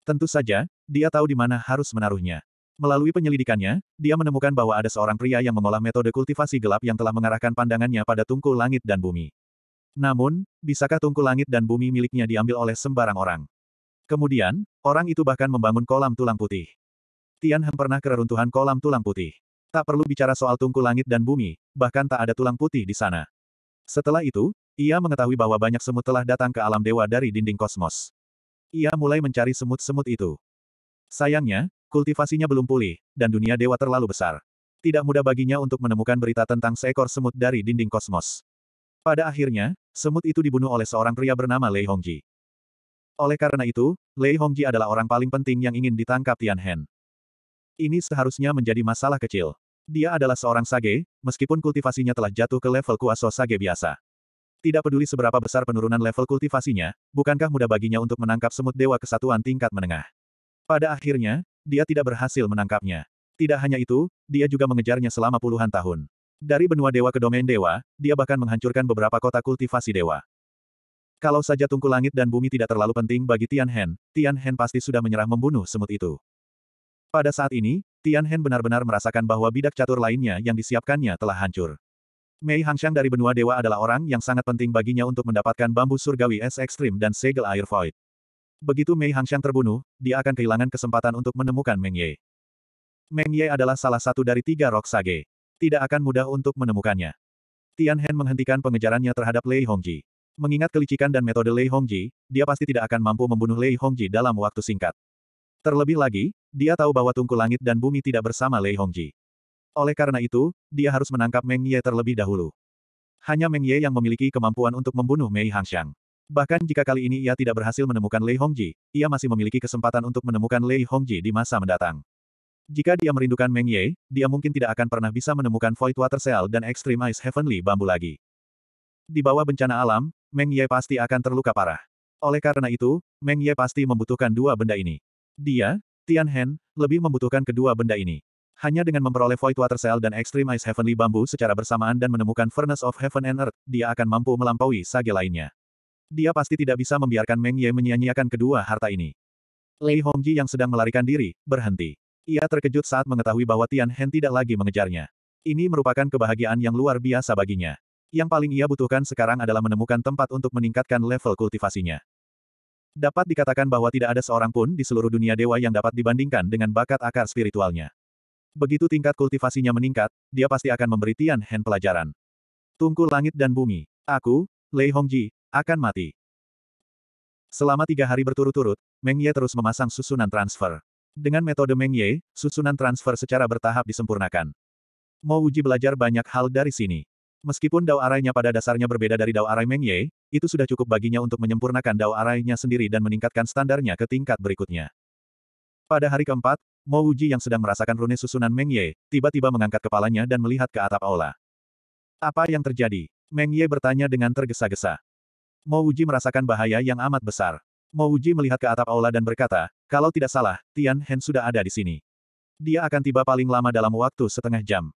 Tentu saja, dia tahu di mana harus menaruhnya. Melalui penyelidikannya, dia menemukan bahwa ada seorang pria yang mengolah metode kultivasi gelap yang telah mengarahkan pandangannya pada tungku langit dan bumi. Namun, bisakah tungku langit dan bumi miliknya diambil oleh sembarang orang? Kemudian, orang itu bahkan membangun kolam tulang putih. Tian Hen pernah kereruntuhan kolam tulang putih. Tak perlu bicara soal tungku langit dan bumi, bahkan tak ada tulang putih di sana. Setelah itu, ia mengetahui bahwa banyak semut telah datang ke alam dewa dari dinding kosmos. Ia mulai mencari semut-semut itu. Sayangnya, kultivasinya belum pulih, dan dunia dewa terlalu besar. Tidak mudah baginya untuk menemukan berita tentang seekor semut dari dinding kosmos. Pada akhirnya, semut itu dibunuh oleh seorang pria bernama Lei Hongji. Oleh karena itu, Lei Hongji adalah orang paling penting yang ingin ditangkap Tian Hen. Ini seharusnya menjadi masalah kecil. Dia adalah seorang sage, meskipun kultivasinya telah jatuh ke level kuasa sage biasa. Tidak peduli seberapa besar penurunan level kultivasinya, bukankah mudah baginya untuk menangkap semut dewa kesatuan tingkat menengah? Pada akhirnya, dia tidak berhasil menangkapnya. Tidak hanya itu, dia juga mengejarnya selama puluhan tahun. Dari benua dewa ke domain dewa, dia bahkan menghancurkan beberapa kota kultivasi dewa. Kalau saja tungku langit dan bumi tidak terlalu penting bagi Tian Hen, Tian Hen pasti sudah menyerah membunuh semut itu. Pada saat ini, Tian Hen benar-benar merasakan bahwa bidak catur lainnya yang disiapkannya telah hancur. Mei Hangshang dari benua dewa adalah orang yang sangat penting baginya untuk mendapatkan bambu surgawi es ekstrim dan segel air void. Begitu Mei Hangshang terbunuh, dia akan kehilangan kesempatan untuk menemukan Meng Ye. Meng Ye adalah salah satu dari tiga Rok Sage. Tidak akan mudah untuk menemukannya. Tian Hen menghentikan pengejarannya terhadap Lei Hongji. Mengingat kelicikan dan metode Lei Hongji, dia pasti tidak akan mampu membunuh Lei Hongji dalam waktu singkat. Terlebih lagi, dia tahu bahwa tungku langit dan bumi tidak bersama Lei Hongji. Oleh karena itu, dia harus menangkap Meng Ye terlebih dahulu. Hanya Meng Ye yang memiliki kemampuan untuk membunuh Mei Hangxiang. Bahkan jika kali ini ia tidak berhasil menemukan Lei Hongji, ia masih memiliki kesempatan untuk menemukan Lei Hongji di masa mendatang. Jika dia merindukan Meng Ye, dia mungkin tidak akan pernah bisa menemukan Void Water Cell dan Extreme Ice Heavenly Bambu lagi. Di bawah bencana alam, Meng Ye pasti akan terluka parah. Oleh karena itu, Meng Ye pasti membutuhkan dua benda ini. Dia, Tian Hen, lebih membutuhkan kedua benda ini. Hanya dengan memperoleh Void Water Cell dan Extreme Ice Heavenly Bamboo secara bersamaan dan menemukan Furnace of Heaven and Earth, dia akan mampu melampaui sage lainnya. Dia pasti tidak bisa membiarkan Meng Ye menyia-nyiakan kedua harta ini. Lei Hongji yang sedang melarikan diri, berhenti. Ia terkejut saat mengetahui bahwa Tian Hen tidak lagi mengejarnya. Ini merupakan kebahagiaan yang luar biasa baginya. Yang paling ia butuhkan sekarang adalah menemukan tempat untuk meningkatkan level kultivasinya. Dapat dikatakan bahwa tidak ada seorang pun di seluruh dunia dewa yang dapat dibandingkan dengan bakat akar spiritualnya. Begitu tingkat kultivasinya meningkat, dia pasti akan memberi Tian Hen pelajaran. Tungku langit dan bumi. Aku, Lei Hongji, akan mati. Selama tiga hari berturut-turut, Meng Ye terus memasang susunan transfer. Dengan metode Meng Ye, susunan transfer secara bertahap disempurnakan. Mau Uji belajar banyak hal dari sini. Meskipun dao arainya pada dasarnya berbeda dari dao arai Meng Ye, itu sudah cukup baginya untuk menyempurnakan dao arainya sendiri dan meningkatkan standarnya ke tingkat berikutnya. Pada hari keempat, Mo Wuji yang sedang merasakan rune susunan Meng Ye, tiba-tiba mengangkat kepalanya dan melihat ke atap aula. Apa yang terjadi? Meng Ye bertanya dengan tergesa-gesa. Mo Wuji merasakan bahaya yang amat besar. Mo Wuji melihat ke atap aula dan berkata, kalau tidak salah, Tian Hen sudah ada di sini. Dia akan tiba paling lama dalam waktu setengah jam.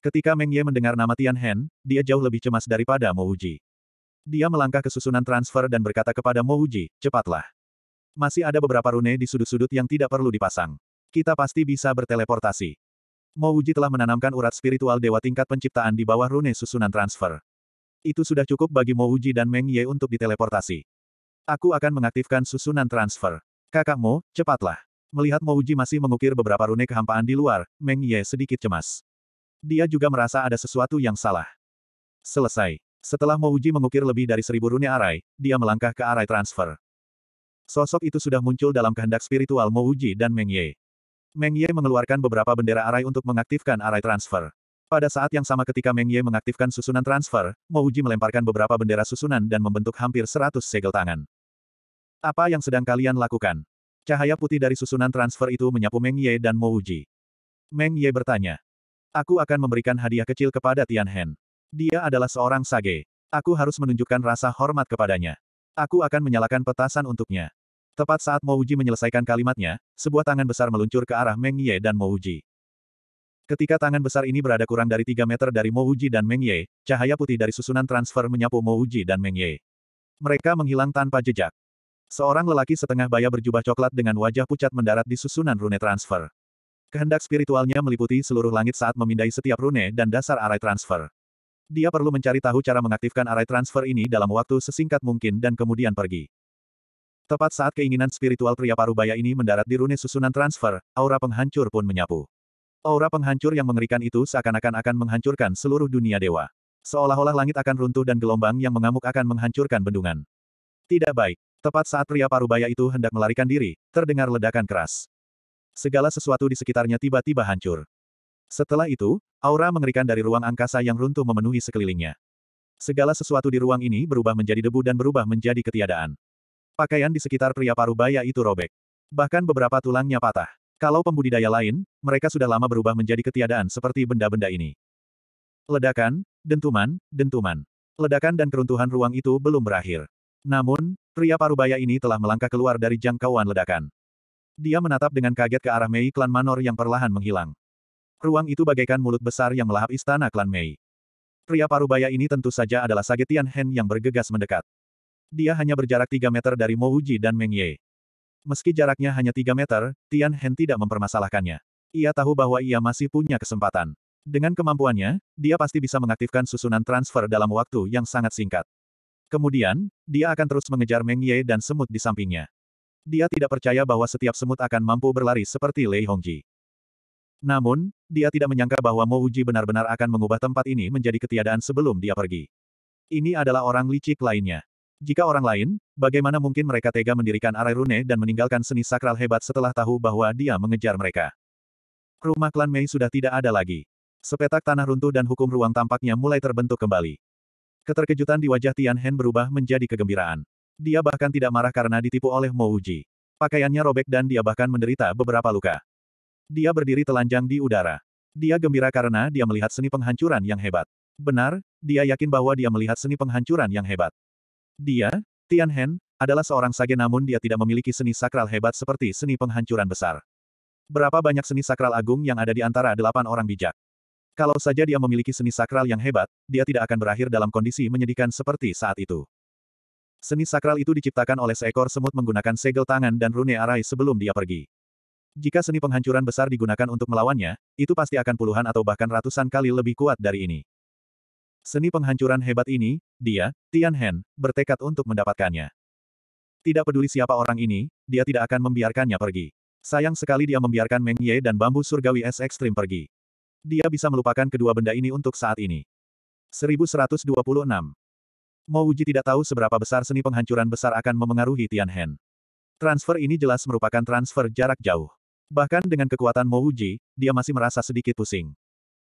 Ketika Meng Ye mendengar nama Tian Hen, dia jauh lebih cemas daripada Mo Wuji. Dia melangkah ke susunan transfer dan berkata kepada Mo Wuji, cepatlah. Masih ada beberapa rune di sudut-sudut yang tidak perlu dipasang. Kita pasti bisa berteleportasi. Mouji telah menanamkan urat spiritual dewa tingkat penciptaan di bawah rune susunan transfer. Itu sudah cukup bagi Mouji dan Meng Ye untuk diteleportasi. Aku akan mengaktifkan susunan transfer. Kakakmu, cepatlah. Melihat Mouji masih mengukir beberapa rune kehampaan di luar, Meng Ye sedikit cemas. Dia juga merasa ada sesuatu yang salah. Selesai. Setelah Mouji mengukir lebih dari seribu rune arai, dia melangkah ke arai transfer. Sosok itu sudah muncul dalam kehendak spiritual Mouji dan Meng Ye. Meng Ye mengeluarkan beberapa bendera arai untuk mengaktifkan arai transfer. Pada saat yang sama ketika Meng Ye mengaktifkan susunan transfer, Mo Uji melemparkan beberapa bendera susunan dan membentuk hampir seratus segel tangan. Apa yang sedang kalian lakukan? Cahaya putih dari susunan transfer itu menyapu Meng Ye dan Mo Uji. Meng Ye bertanya. Aku akan memberikan hadiah kecil kepada Tian Hen. Dia adalah seorang sage. Aku harus menunjukkan rasa hormat kepadanya. Aku akan menyalakan petasan untuknya. Tepat saat Mo Uji menyelesaikan kalimatnya, sebuah tangan besar meluncur ke arah Meng Ye dan Mo Uji. Ketika tangan besar ini berada kurang dari 3 meter dari Mo Uji dan Meng Ye, cahaya putih dari susunan transfer menyapu Mo Uji dan Meng Ye. Mereka menghilang tanpa jejak. Seorang lelaki setengah baya berjubah coklat dengan wajah pucat mendarat di susunan rune transfer. Kehendak spiritualnya meliputi seluruh langit saat memindai setiap rune dan dasar arai transfer. Dia perlu mencari tahu cara mengaktifkan arai transfer ini dalam waktu sesingkat mungkin dan kemudian pergi. Tepat saat keinginan spiritual pria parubaya ini mendarat di rune susunan transfer, aura penghancur pun menyapu. Aura penghancur yang mengerikan itu seakan-akan akan menghancurkan seluruh dunia dewa. Seolah-olah langit akan runtuh dan gelombang yang mengamuk akan menghancurkan bendungan. Tidak baik. Tepat saat pria parubaya itu hendak melarikan diri, terdengar ledakan keras. Segala sesuatu di sekitarnya tiba-tiba hancur. Setelah itu, aura mengerikan dari ruang angkasa yang runtuh memenuhi sekelilingnya. Segala sesuatu di ruang ini berubah menjadi debu dan berubah menjadi ketiadaan. Pakaian di sekitar pria parubaya itu robek. Bahkan beberapa tulangnya patah. Kalau pembudidaya lain, mereka sudah lama berubah menjadi ketiadaan seperti benda-benda ini. Ledakan, dentuman, dentuman. Ledakan dan keruntuhan ruang itu belum berakhir. Namun, pria parubaya ini telah melangkah keluar dari jangkauan ledakan. Dia menatap dengan kaget ke arah Mei klan Manor yang perlahan menghilang. Ruang itu bagaikan mulut besar yang melahap istana klan Mei. Pria parubaya ini tentu saja adalah Sagetian Hen yang bergegas mendekat. Dia hanya berjarak 3 meter dari Mo Uji dan Meng Ye. Meski jaraknya hanya 3 meter, Tian Hen tidak mempermasalahkannya. Ia tahu bahwa ia masih punya kesempatan. Dengan kemampuannya, dia pasti bisa mengaktifkan susunan transfer dalam waktu yang sangat singkat. Kemudian, dia akan terus mengejar Meng Ye dan semut di sampingnya. Dia tidak percaya bahwa setiap semut akan mampu berlari seperti Lei Hongji. Namun, dia tidak menyangka bahwa Mo Uji benar-benar akan mengubah tempat ini menjadi ketiadaan sebelum dia pergi. Ini adalah orang licik lainnya. Jika orang lain, bagaimana mungkin mereka tega mendirikan arai rune dan meninggalkan seni sakral hebat setelah tahu bahwa dia mengejar mereka? Rumah klan Mei sudah tidak ada lagi. Sepetak tanah runtuh dan hukum ruang tampaknya mulai terbentuk kembali. Keterkejutan di wajah Tian Hen berubah menjadi kegembiraan. Dia bahkan tidak marah karena ditipu oleh Mo Uji. Pakaiannya robek dan dia bahkan menderita beberapa luka. Dia berdiri telanjang di udara. Dia gembira karena dia melihat seni penghancuran yang hebat. Benar, dia yakin bahwa dia melihat seni penghancuran yang hebat. Dia, Tian Hen, adalah seorang sage namun dia tidak memiliki seni sakral hebat seperti seni penghancuran besar. Berapa banyak seni sakral agung yang ada di antara delapan orang bijak? Kalau saja dia memiliki seni sakral yang hebat, dia tidak akan berakhir dalam kondisi menyedihkan seperti saat itu. Seni sakral itu diciptakan oleh seekor semut menggunakan segel tangan dan rune arai sebelum dia pergi. Jika seni penghancuran besar digunakan untuk melawannya, itu pasti akan puluhan atau bahkan ratusan kali lebih kuat dari ini. Seni penghancuran hebat ini, dia, Tian Hen, bertekad untuk mendapatkannya. Tidak peduli siapa orang ini, dia tidak akan membiarkannya pergi. Sayang sekali dia membiarkan Meng Ye dan bambu surgawi es ekstrim pergi. Dia bisa melupakan kedua benda ini untuk saat ini. 1126. Mo Wuji tidak tahu seberapa besar seni penghancuran besar akan memengaruhi Tian Hen. Transfer ini jelas merupakan transfer jarak jauh. Bahkan dengan kekuatan Mo Wuji, dia masih merasa sedikit pusing.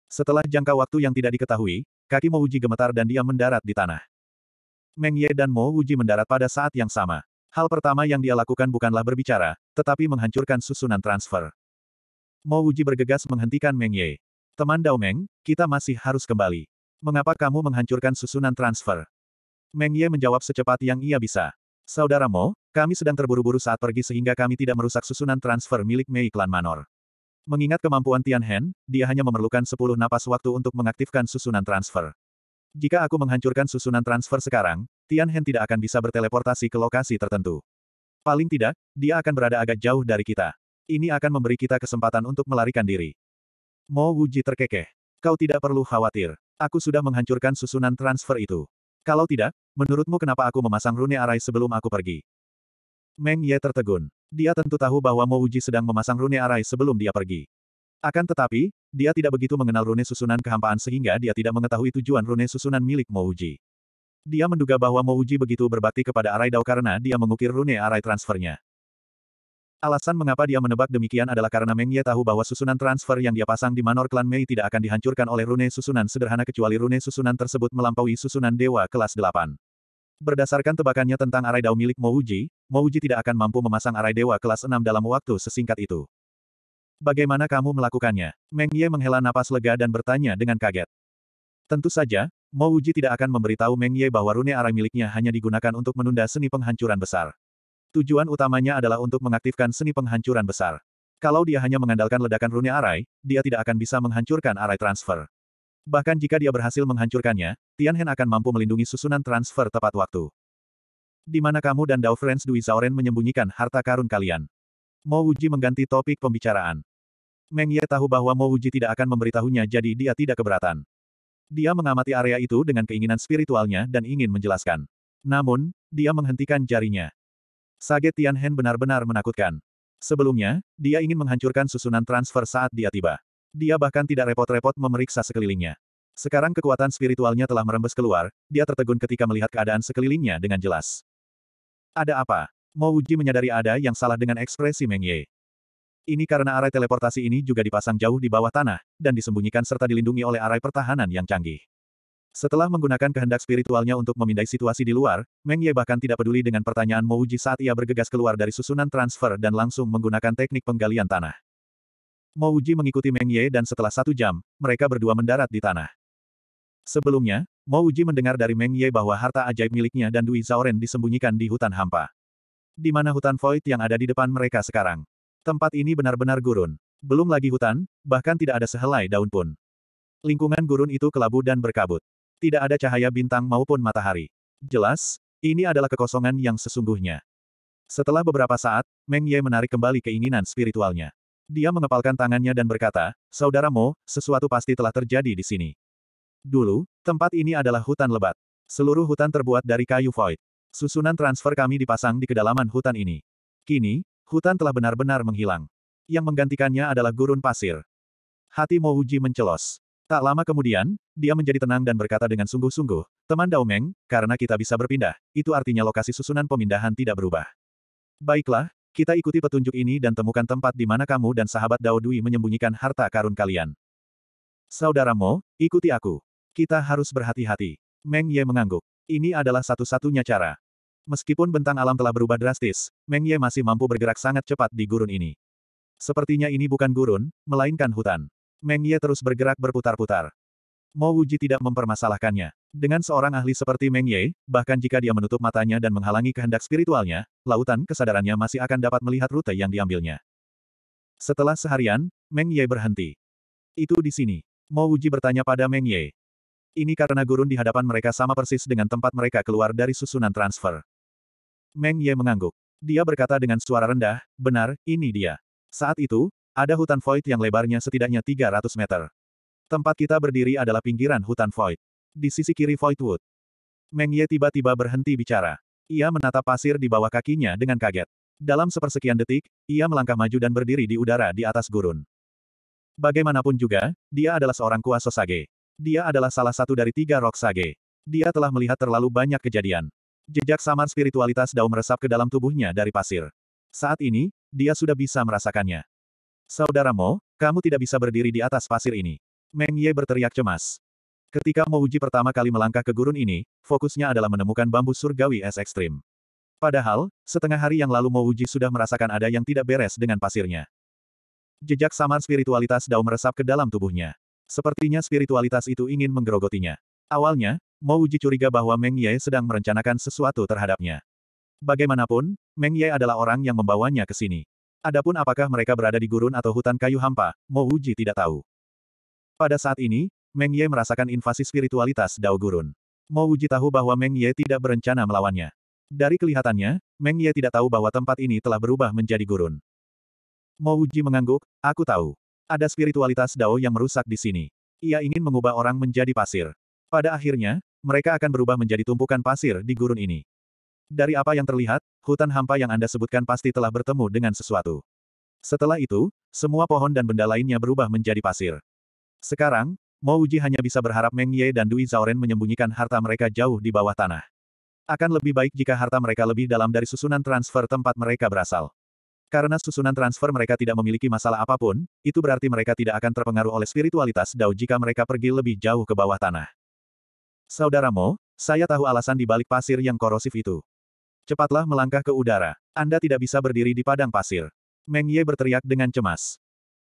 Setelah jangka waktu yang tidak diketahui, kaki Mo Uji gemetar dan dia mendarat di tanah. Meng Ye dan Mo Uji mendarat pada saat yang sama. Hal pertama yang dia lakukan bukanlah berbicara, tetapi menghancurkan susunan transfer. Mo Uji bergegas menghentikan Meng Ye. Teman Dao Meng, kita masih harus kembali. Mengapa kamu menghancurkan susunan transfer? Meng Ye menjawab secepat yang ia bisa. Saudara Mo, kami sedang terburu-buru saat pergi sehingga kami tidak merusak susunan transfer milik Mei Klan Manor. Mengingat kemampuan Tian Hen, dia hanya memerlukan 10 napas waktu untuk mengaktifkan susunan transfer. Jika aku menghancurkan susunan transfer sekarang, Tian Hen tidak akan bisa berteleportasi ke lokasi tertentu. Paling tidak, dia akan berada agak jauh dari kita. Ini akan memberi kita kesempatan untuk melarikan diri. Mo Wuji terkekeh. Kau tidak perlu khawatir. Aku sudah menghancurkan susunan transfer itu. Kalau tidak, menurutmu kenapa aku memasang rune arai sebelum aku pergi? Meng Ye tertegun. Dia tentu tahu bahwa Mo Uji sedang memasang rune arai sebelum dia pergi. Akan tetapi, dia tidak begitu mengenal rune susunan kehampaan sehingga dia tidak mengetahui tujuan rune susunan milik Mo Uji. Dia menduga bahwa Mo Uji begitu berbakti kepada arai Dao karena dia mengukir rune arai transfernya. Alasan mengapa dia menebak demikian adalah karena Meng Ye tahu bahwa susunan transfer yang dia pasang di Manor Clan Mei tidak akan dihancurkan oleh rune susunan sederhana kecuali rune susunan tersebut melampaui susunan dewa kelas 8. Berdasarkan tebakannya tentang arai dao milik Mouji, Mouji tidak akan mampu memasang arai dewa kelas 6 dalam waktu sesingkat itu. Bagaimana kamu melakukannya? Meng Ye menghela napas lega dan bertanya dengan kaget. Tentu saja, Mouji tidak akan memberitahu Meng Ye bahwa rune arai miliknya hanya digunakan untuk menunda seni penghancuran besar. Tujuan utamanya adalah untuk mengaktifkan seni penghancuran besar. Kalau dia hanya mengandalkan ledakan rune arai, dia tidak akan bisa menghancurkan arai transfer. Bahkan jika dia berhasil menghancurkannya, Tianhen akan mampu melindungi susunan transfer tepat waktu. Di mana kamu dan Dao Friends Dui Zhaoren menyembunyikan harta karun kalian? Mo Wuji mengganti topik pembicaraan. Meng Ye tahu bahwa Mo Wuji tidak akan memberitahunya jadi dia tidak keberatan. Dia mengamati area itu dengan keinginan spiritualnya dan ingin menjelaskan. Namun, dia menghentikan jarinya. Sage Tianhen benar-benar menakutkan. Sebelumnya, dia ingin menghancurkan susunan transfer saat dia tiba. Dia bahkan tidak repot-repot memeriksa sekelilingnya. Sekarang kekuatan spiritualnya telah merembes keluar, dia tertegun ketika melihat keadaan sekelilingnya dengan jelas. Ada apa? Mo Uji menyadari ada yang salah dengan ekspresi Meng Ye. Ini karena arai teleportasi ini juga dipasang jauh di bawah tanah, dan disembunyikan serta dilindungi oleh arai pertahanan yang canggih. Setelah menggunakan kehendak spiritualnya untuk memindai situasi di luar, Meng Ye bahkan tidak peduli dengan pertanyaan Mo saat ia bergegas keluar dari susunan transfer dan langsung menggunakan teknik penggalian tanah. Mouji mengikuti Meng Ye dan setelah satu jam, mereka berdua mendarat di tanah. Sebelumnya, Mouji mendengar dari Meng Ye bahwa harta ajaib miliknya dan Dui Zaoren disembunyikan di hutan hampa. Di mana hutan void yang ada di depan mereka sekarang. Tempat ini benar-benar gurun. Belum lagi hutan, bahkan tidak ada sehelai daun pun. Lingkungan gurun itu kelabu dan berkabut. Tidak ada cahaya bintang maupun matahari. Jelas, ini adalah kekosongan yang sesungguhnya. Setelah beberapa saat, Meng Ye menarik kembali keinginan spiritualnya. Dia mengepalkan tangannya dan berkata, Saudara Mo, sesuatu pasti telah terjadi di sini. Dulu, tempat ini adalah hutan lebat. Seluruh hutan terbuat dari kayu void. Susunan transfer kami dipasang di kedalaman hutan ini. Kini, hutan telah benar-benar menghilang. Yang menggantikannya adalah gurun pasir. Hati Mo Uji mencelos. Tak lama kemudian, dia menjadi tenang dan berkata dengan sungguh-sungguh, Teman Daomeng, karena kita bisa berpindah, itu artinya lokasi susunan pemindahan tidak berubah. Baiklah, kita ikuti petunjuk ini dan temukan tempat di mana kamu dan sahabat Dao menyembunyikan harta karun kalian. saudaramu. ikuti aku. Kita harus berhati-hati. Meng Ye mengangguk. Ini adalah satu-satunya cara. Meskipun bentang alam telah berubah drastis, Meng Ye masih mampu bergerak sangat cepat di gurun ini. Sepertinya ini bukan gurun, melainkan hutan. Meng Ye terus bergerak berputar-putar. Mo Wuji tidak mempermasalahkannya. Dengan seorang ahli seperti Meng Ye, bahkan jika dia menutup matanya dan menghalangi kehendak spiritualnya, lautan kesadarannya masih akan dapat melihat rute yang diambilnya. Setelah seharian, Meng Ye berhenti. Itu di sini. Mo Wuji bertanya pada Meng Ye. Ini karena gurun di hadapan mereka sama persis dengan tempat mereka keluar dari susunan transfer. Meng Ye mengangguk. Dia berkata dengan suara rendah, benar, ini dia. Saat itu, ada hutan void yang lebarnya setidaknya 300 meter. Tempat kita berdiri adalah pinggiran hutan Void. Di sisi kiri Voidwood. Meng Ye tiba-tiba berhenti bicara. Ia menatap pasir di bawah kakinya dengan kaget. Dalam sepersekian detik, ia melangkah maju dan berdiri di udara di atas gurun. Bagaimanapun juga, dia adalah seorang kuasa sage. Dia adalah salah satu dari tiga rok sage. Dia telah melihat terlalu banyak kejadian. Jejak samar spiritualitas Dao meresap ke dalam tubuhnya dari pasir. Saat ini, dia sudah bisa merasakannya. Saudaramu, kamu tidak bisa berdiri di atas pasir ini. Meng Ye berteriak cemas. Ketika uji pertama kali melangkah ke gurun ini, fokusnya adalah menemukan bambu surgawi es ekstrim. Padahal, setengah hari yang lalu uji sudah merasakan ada yang tidak beres dengan pasirnya. Jejak samar spiritualitas Dao meresap ke dalam tubuhnya. Sepertinya spiritualitas itu ingin menggerogotinya. Awalnya, uji curiga bahwa Meng Ye sedang merencanakan sesuatu terhadapnya. Bagaimanapun, Meng Ye adalah orang yang membawanya ke sini. Adapun apakah mereka berada di gurun atau hutan kayu hampa, uji tidak tahu. Pada saat ini, Meng Ye merasakan invasi spiritualitas Dao Gurun. Mo Wuji tahu bahwa Meng Ye tidak berencana melawannya. Dari kelihatannya, Meng Ye tidak tahu bahwa tempat ini telah berubah menjadi gurun. Mo Wuji mengangguk, aku tahu. Ada spiritualitas Dao yang merusak di sini. Ia ingin mengubah orang menjadi pasir. Pada akhirnya, mereka akan berubah menjadi tumpukan pasir di gurun ini. Dari apa yang terlihat, hutan hampa yang Anda sebutkan pasti telah bertemu dengan sesuatu. Setelah itu, semua pohon dan benda lainnya berubah menjadi pasir. Sekarang, Mo Uji hanya bisa berharap Meng Ye dan Dui Zhaoren menyembunyikan harta mereka jauh di bawah tanah. Akan lebih baik jika harta mereka lebih dalam dari susunan transfer tempat mereka berasal. Karena susunan transfer mereka tidak memiliki masalah apapun, itu berarti mereka tidak akan terpengaruh oleh spiritualitas Dao jika mereka pergi lebih jauh ke bawah tanah. Saudara Mo, saya tahu alasan di balik pasir yang korosif itu. Cepatlah melangkah ke udara. Anda tidak bisa berdiri di padang pasir. Meng Ye berteriak dengan cemas.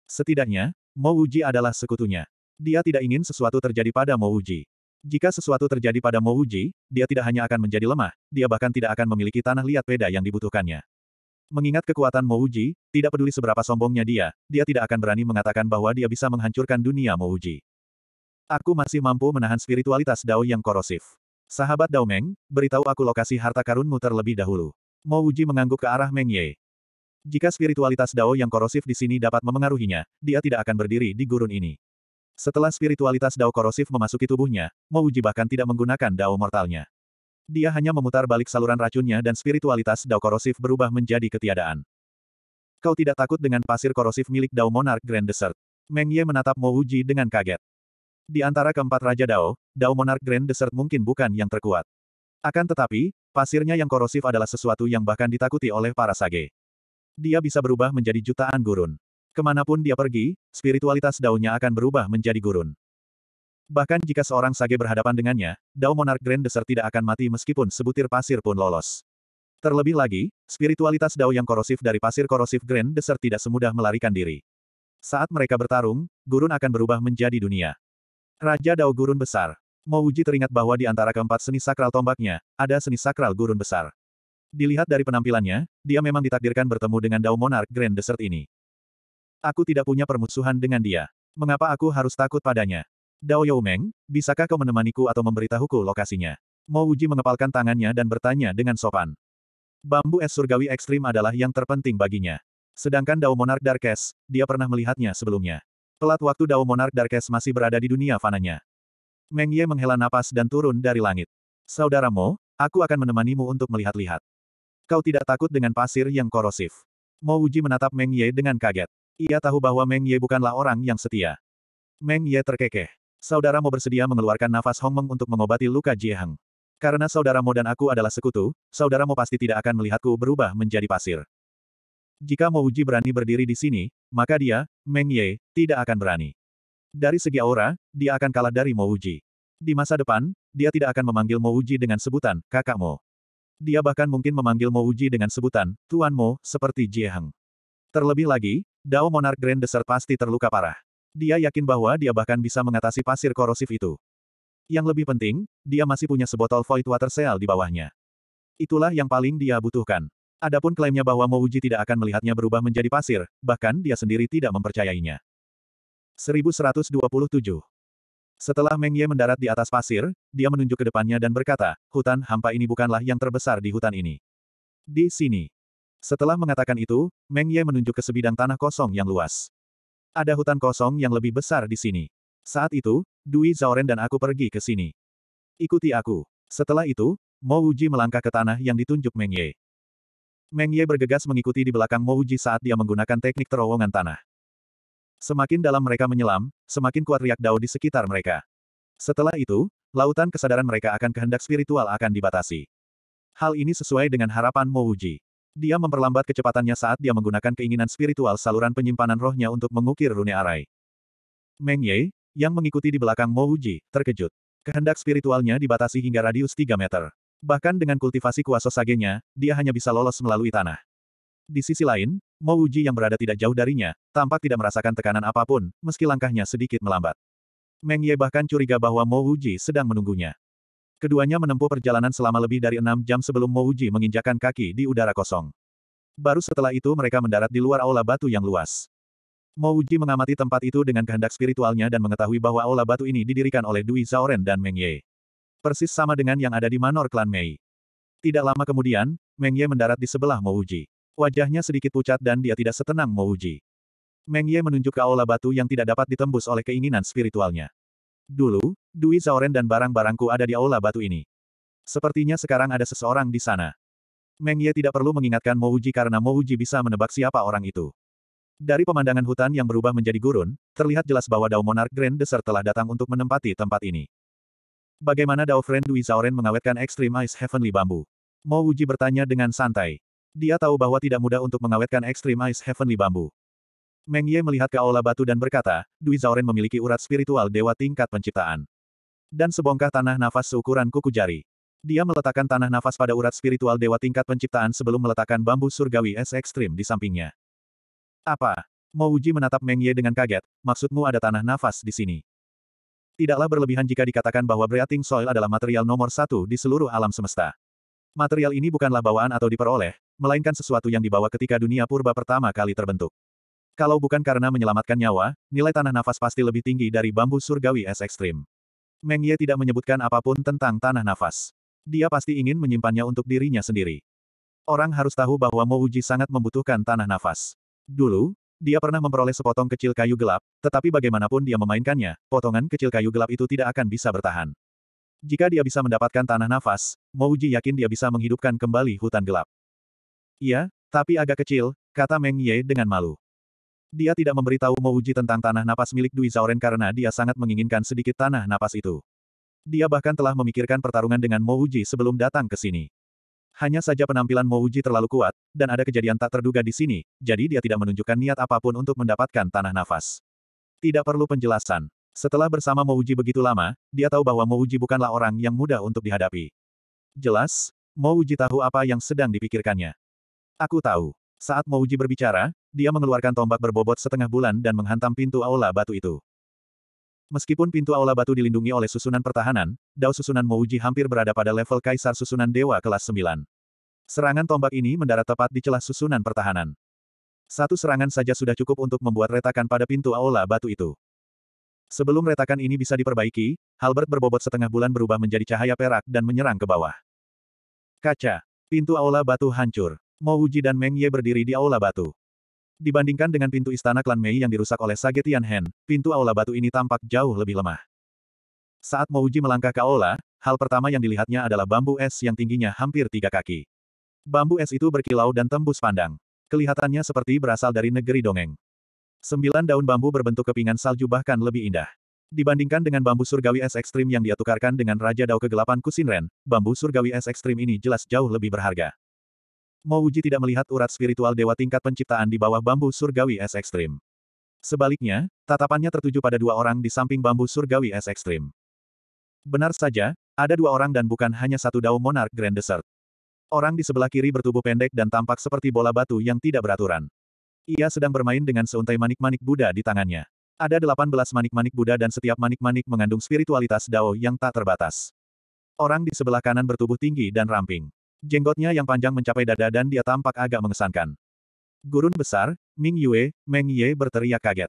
Setidaknya, Mouji adalah sekutunya. Dia tidak ingin sesuatu terjadi pada Mouji. Jika sesuatu terjadi pada Mouji, dia tidak hanya akan menjadi lemah, dia bahkan tidak akan memiliki tanah liat peda yang dibutuhkannya. Mengingat kekuatan Mouji, tidak peduli seberapa sombongnya dia, dia tidak akan berani mengatakan bahwa dia bisa menghancurkan dunia Mouji. Aku masih mampu menahan spiritualitas Dao yang korosif. Sahabat Dao Meng, beritahu aku lokasi harta karunmu terlebih dahulu. Mouji mengangguk ke arah Meng Ye. Jika spiritualitas Dao yang korosif di sini dapat memengaruhinya, dia tidak akan berdiri di gurun ini. Setelah spiritualitas Dao korosif memasuki tubuhnya, Mouji bahkan tidak menggunakan Dao mortalnya. Dia hanya memutar balik saluran racunnya dan spiritualitas Dao korosif berubah menjadi ketiadaan. Kau tidak takut dengan pasir korosif milik Dao Monarch Grand Desert. Meng Ye menatap Mouji dengan kaget. Di antara keempat Raja Dao, Dao Monarch Grand Desert mungkin bukan yang terkuat. Akan tetapi, pasirnya yang korosif adalah sesuatu yang bahkan ditakuti oleh para sage. Dia bisa berubah menjadi jutaan gurun. Kemanapun dia pergi, spiritualitas daunnya akan berubah menjadi gurun. Bahkan jika seorang sage berhadapan dengannya, Dao Monarch Grand Desert tidak akan mati meskipun sebutir pasir pun lolos. Terlebih lagi, spiritualitas Dao yang korosif dari pasir korosif Grand Desert tidak semudah melarikan diri. Saat mereka bertarung, gurun akan berubah menjadi dunia. Raja Dao Gurun Besar. Mouji teringat bahwa di antara keempat seni sakral tombaknya, ada seni sakral gurun besar. Dilihat dari penampilannya, dia memang ditakdirkan bertemu dengan Dao Monarch Grand Desert ini. Aku tidak punya permusuhan dengan dia. Mengapa aku harus takut padanya? Dao Youmeng, bisakah kau menemaniku atau memberitahuku lokasinya? Mo Uji mengepalkan tangannya dan bertanya dengan sopan. Bambu es surgawi ekstrim adalah yang terpenting baginya. Sedangkan Dao Monarch Darkes, dia pernah melihatnya sebelumnya. Pelat waktu Dao Monarch Darkes masih berada di dunia fananya. Meng Ye menghela napas dan turun dari langit. Saudara aku akan menemanimu untuk melihat-lihat. Kau tidak takut dengan pasir yang korosif. Mo Uji menatap Meng Ye dengan kaget. Ia tahu bahwa Meng Ye bukanlah orang yang setia. Meng Ye terkekeh. Saudara Mo bersedia mengeluarkan nafas Hong Meng untuk mengobati luka Jie Heng. Karena saudara Mo dan aku adalah sekutu, saudara Mo pasti tidak akan melihatku berubah menjadi pasir. Jika Mo Uji berani berdiri di sini, maka dia, Meng Ye, tidak akan berani. Dari segi aura, dia akan kalah dari Mo Uji. Di masa depan, dia tidak akan memanggil Mo Uji dengan sebutan, kakak Mo. Dia bahkan mungkin memanggil Mo Uji dengan sebutan, Tuan Mo, seperti Jieheng. Terlebih lagi, Dao Monarch Grand Desert pasti terluka parah. Dia yakin bahwa dia bahkan bisa mengatasi pasir korosif itu. Yang lebih penting, dia masih punya sebotol Void Water Seal di bawahnya. Itulah yang paling dia butuhkan. Adapun klaimnya bahwa Mo Uji tidak akan melihatnya berubah menjadi pasir, bahkan dia sendiri tidak mempercayainya. 1127 setelah Meng Ye mendarat di atas pasir, dia menunjuk ke depannya dan berkata, hutan hampa ini bukanlah yang terbesar di hutan ini. Di sini. Setelah mengatakan itu, Meng Ye menunjuk ke sebidang tanah kosong yang luas. Ada hutan kosong yang lebih besar di sini. Saat itu, Dui Zaoren dan aku pergi ke sini. Ikuti aku. Setelah itu, Mo Wuji melangkah ke tanah yang ditunjuk Meng Ye. Meng Ye bergegas mengikuti di belakang Mo Wuji saat dia menggunakan teknik terowongan tanah. Semakin dalam mereka menyelam, semakin kuat riak dao di sekitar mereka. Setelah itu, lautan kesadaran mereka akan kehendak spiritual akan dibatasi. Hal ini sesuai dengan harapan Mouji. Dia memperlambat kecepatannya saat dia menggunakan keinginan spiritual saluran penyimpanan rohnya untuk mengukir rune arai. Meng Ye, yang mengikuti di belakang Mouji, terkejut. Kehendak spiritualnya dibatasi hingga radius 3 meter. Bahkan dengan kultivasi kuasa sagenya, dia hanya bisa lolos melalui tanah. Di sisi lain, Mo Uji yang berada tidak jauh darinya, tampak tidak merasakan tekanan apapun, meski langkahnya sedikit melambat. Meng Ye bahkan curiga bahwa Mo Uji sedang menunggunya. Keduanya menempuh perjalanan selama lebih dari enam jam sebelum Mo Uji menginjakan kaki di udara kosong. Baru setelah itu mereka mendarat di luar aula batu yang luas. Mo Uji mengamati tempat itu dengan kehendak spiritualnya dan mengetahui bahwa aula batu ini didirikan oleh Dui Zaoren dan Meng Ye. Persis sama dengan yang ada di Manor Klan Mei. Tidak lama kemudian, Meng Ye mendarat di sebelah Mo Uji. Wajahnya sedikit pucat dan dia tidak setenang Uji. Meng Ye menunjuk ke aula batu yang tidak dapat ditembus oleh keinginan spiritualnya. Dulu, Dui Zaoren dan barang-barangku ada di aula batu ini. Sepertinya sekarang ada seseorang di sana. Meng Ye tidak perlu mengingatkan Mo Uji karena Mo Uji bisa menebak siapa orang itu. Dari pemandangan hutan yang berubah menjadi gurun, terlihat jelas bahwa Dao Monarch Grand Desert telah datang untuk menempati tempat ini. Bagaimana Dao Friend Dui Zaoren mengawetkan Extreme Ice Heavenly Bambu? Mo Uji bertanya dengan santai. Dia tahu bahwa tidak mudah untuk mengawetkan Extreme Ice Heavenly Bambu. Meng Ye melihat ke aula batu dan berkata, Dui Zauren memiliki urat spiritual dewa tingkat penciptaan. Dan sebongkah tanah nafas seukuran kuku jari. Dia meletakkan tanah nafas pada urat spiritual dewa tingkat penciptaan sebelum meletakkan bambu surgawi es ekstrim di sampingnya. Apa? Mo Uji menatap Meng Ye dengan kaget, maksudmu ada tanah nafas di sini? Tidaklah berlebihan jika dikatakan bahwa breathing soil adalah material nomor satu di seluruh alam semesta. Material ini bukanlah bawaan atau diperoleh, melainkan sesuatu yang dibawa ketika dunia purba pertama kali terbentuk. Kalau bukan karena menyelamatkan nyawa, nilai tanah nafas pasti lebih tinggi dari bambu surgawi es ekstrim. Meng Ye tidak menyebutkan apapun tentang tanah nafas. Dia pasti ingin menyimpannya untuk dirinya sendiri. Orang harus tahu bahwa Mo Uji sangat membutuhkan tanah nafas. Dulu, dia pernah memperoleh sepotong kecil kayu gelap, tetapi bagaimanapun dia memainkannya, potongan kecil kayu gelap itu tidak akan bisa bertahan. Jika dia bisa mendapatkan tanah nafas, Mo Uji yakin dia bisa menghidupkan kembali hutan gelap. Iya, tapi agak kecil, kata Meng Ye dengan malu. Dia tidak memberitahu Mo Uji tentang tanah napas milik Dui Zauren karena dia sangat menginginkan sedikit tanah napas itu. Dia bahkan telah memikirkan pertarungan dengan Mo Uji sebelum datang ke sini. Hanya saja penampilan Mo Uji terlalu kuat, dan ada kejadian tak terduga di sini, jadi dia tidak menunjukkan niat apapun untuk mendapatkan tanah nafas. Tidak perlu penjelasan. Setelah bersama Mo Uji begitu lama, dia tahu bahwa Mo Uji bukanlah orang yang mudah untuk dihadapi. Jelas, Mo Uji tahu apa yang sedang dipikirkannya. Aku tahu. Saat Mouji berbicara, dia mengeluarkan tombak berbobot setengah bulan dan menghantam pintu aula batu itu. Meskipun pintu aula batu dilindungi oleh susunan pertahanan, dao susunan Mouji hampir berada pada level kaisar susunan dewa kelas 9. Serangan tombak ini mendarat tepat di celah susunan pertahanan. Satu serangan saja sudah cukup untuk membuat retakan pada pintu aula batu itu. Sebelum retakan ini bisa diperbaiki, Halbert berbobot setengah bulan berubah menjadi cahaya perak dan menyerang ke bawah. Kaca. Pintu aula batu hancur. Mo Uji dan Meng Ye berdiri di aula batu. Dibandingkan dengan pintu istana klan Mei yang dirusak oleh Sage Tianhen, pintu aula batu ini tampak jauh lebih lemah. Saat Mo Uji melangkah ke aula, hal pertama yang dilihatnya adalah bambu es yang tingginya hampir tiga kaki. Bambu es itu berkilau dan tembus pandang. Kelihatannya seperti berasal dari negeri dongeng. Sembilan daun bambu berbentuk kepingan salju bahkan lebih indah. Dibandingkan dengan bambu surgawi es ekstrim yang dia tukarkan dengan Raja Dao Kegelapan Kusinren, bambu surgawi es ekstrim ini jelas jauh lebih berharga. Mouji tidak melihat urat spiritual dewa tingkat penciptaan di bawah bambu surgawi es ekstrim. Sebaliknya, tatapannya tertuju pada dua orang di samping bambu surgawi es ekstrim. Benar saja, ada dua orang dan bukan hanya satu dao monark Grand Desert. Orang di sebelah kiri bertubuh pendek dan tampak seperti bola batu yang tidak beraturan. Ia sedang bermain dengan seuntai manik-manik Buddha di tangannya. Ada delapan belas manik-manik Buddha dan setiap manik-manik mengandung spiritualitas Dao yang tak terbatas. Orang di sebelah kanan bertubuh tinggi dan ramping. Jenggotnya yang panjang mencapai dada dan dia tampak agak mengesankan. Gurun besar, Ming Yue, Meng Ye berteriak kaget.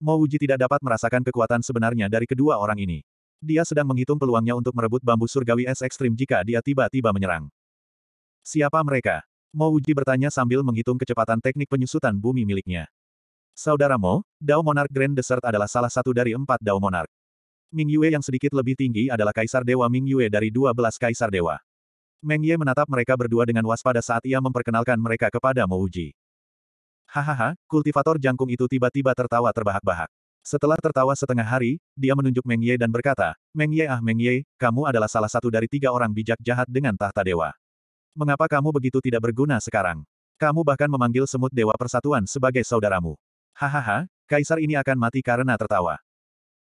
Mo Wuji tidak dapat merasakan kekuatan sebenarnya dari kedua orang ini. Dia sedang menghitung peluangnya untuk merebut bambu surgawi es ekstrim jika dia tiba-tiba menyerang. Siapa mereka? Mo Wuji bertanya sambil menghitung kecepatan teknik penyusutan bumi miliknya. Saudara Mo, Dao Monarch Grand Desert adalah salah satu dari empat Dao Monarch. Ming Yue yang sedikit lebih tinggi adalah Kaisar Dewa Ming Yue dari dua belas Kaisar Dewa. Meng Ye menatap mereka berdua dengan waspada saat ia memperkenalkan mereka kepada Mouji. Hahaha, kultivator jangkung itu tiba-tiba tertawa terbahak-bahak. Setelah tertawa setengah hari, dia menunjuk Meng Ye dan berkata, Meng Ye ah Meng Ye, kamu adalah salah satu dari tiga orang bijak jahat dengan tahta dewa. Mengapa kamu begitu tidak berguna sekarang? Kamu bahkan memanggil semut dewa persatuan sebagai saudaramu. Hahaha, kaisar ini akan mati karena tertawa.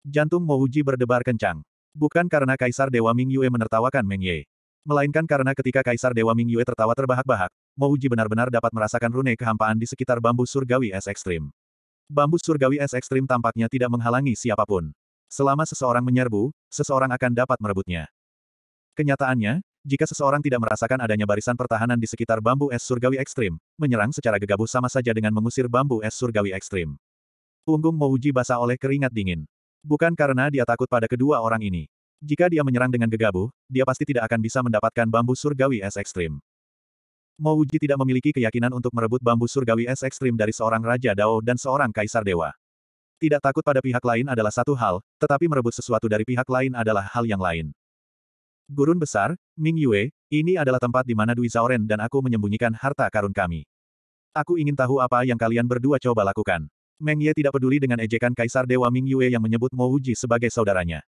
Jantung Mouji berdebar kencang. Bukan karena kaisar dewa Ming Yue menertawakan Meng Ye. Melainkan karena ketika Kaisar Dewa Ming Yue tertawa terbahak-bahak, Mouji benar-benar dapat merasakan rune kehampaan di sekitar bambu surgawi es ekstrim. Bambu surgawi es ekstrim tampaknya tidak menghalangi siapapun. Selama seseorang menyerbu, seseorang akan dapat merebutnya. Kenyataannya, jika seseorang tidak merasakan adanya barisan pertahanan di sekitar bambu es surgawi ekstrim, menyerang secara gegabah sama saja dengan mengusir bambu es surgawi ekstrim. Punggung Mouji basah oleh keringat dingin. Bukan karena dia takut pada kedua orang ini. Jika dia menyerang dengan gegabah, dia pasti tidak akan bisa mendapatkan bambu surgawi es ekstrim. Mo Wuji tidak memiliki keyakinan untuk merebut bambu surgawi es ekstrim dari seorang Raja Dao dan seorang Kaisar Dewa. Tidak takut pada pihak lain adalah satu hal, tetapi merebut sesuatu dari pihak lain adalah hal yang lain. Gurun besar, Ming Yue, ini adalah tempat di mana Dwi Zaoren dan aku menyembunyikan harta karun kami. Aku ingin tahu apa yang kalian berdua coba lakukan. Meng Ye tidak peduli dengan ejekan Kaisar Dewa Ming Yue yang menyebut Mo Wuji sebagai saudaranya.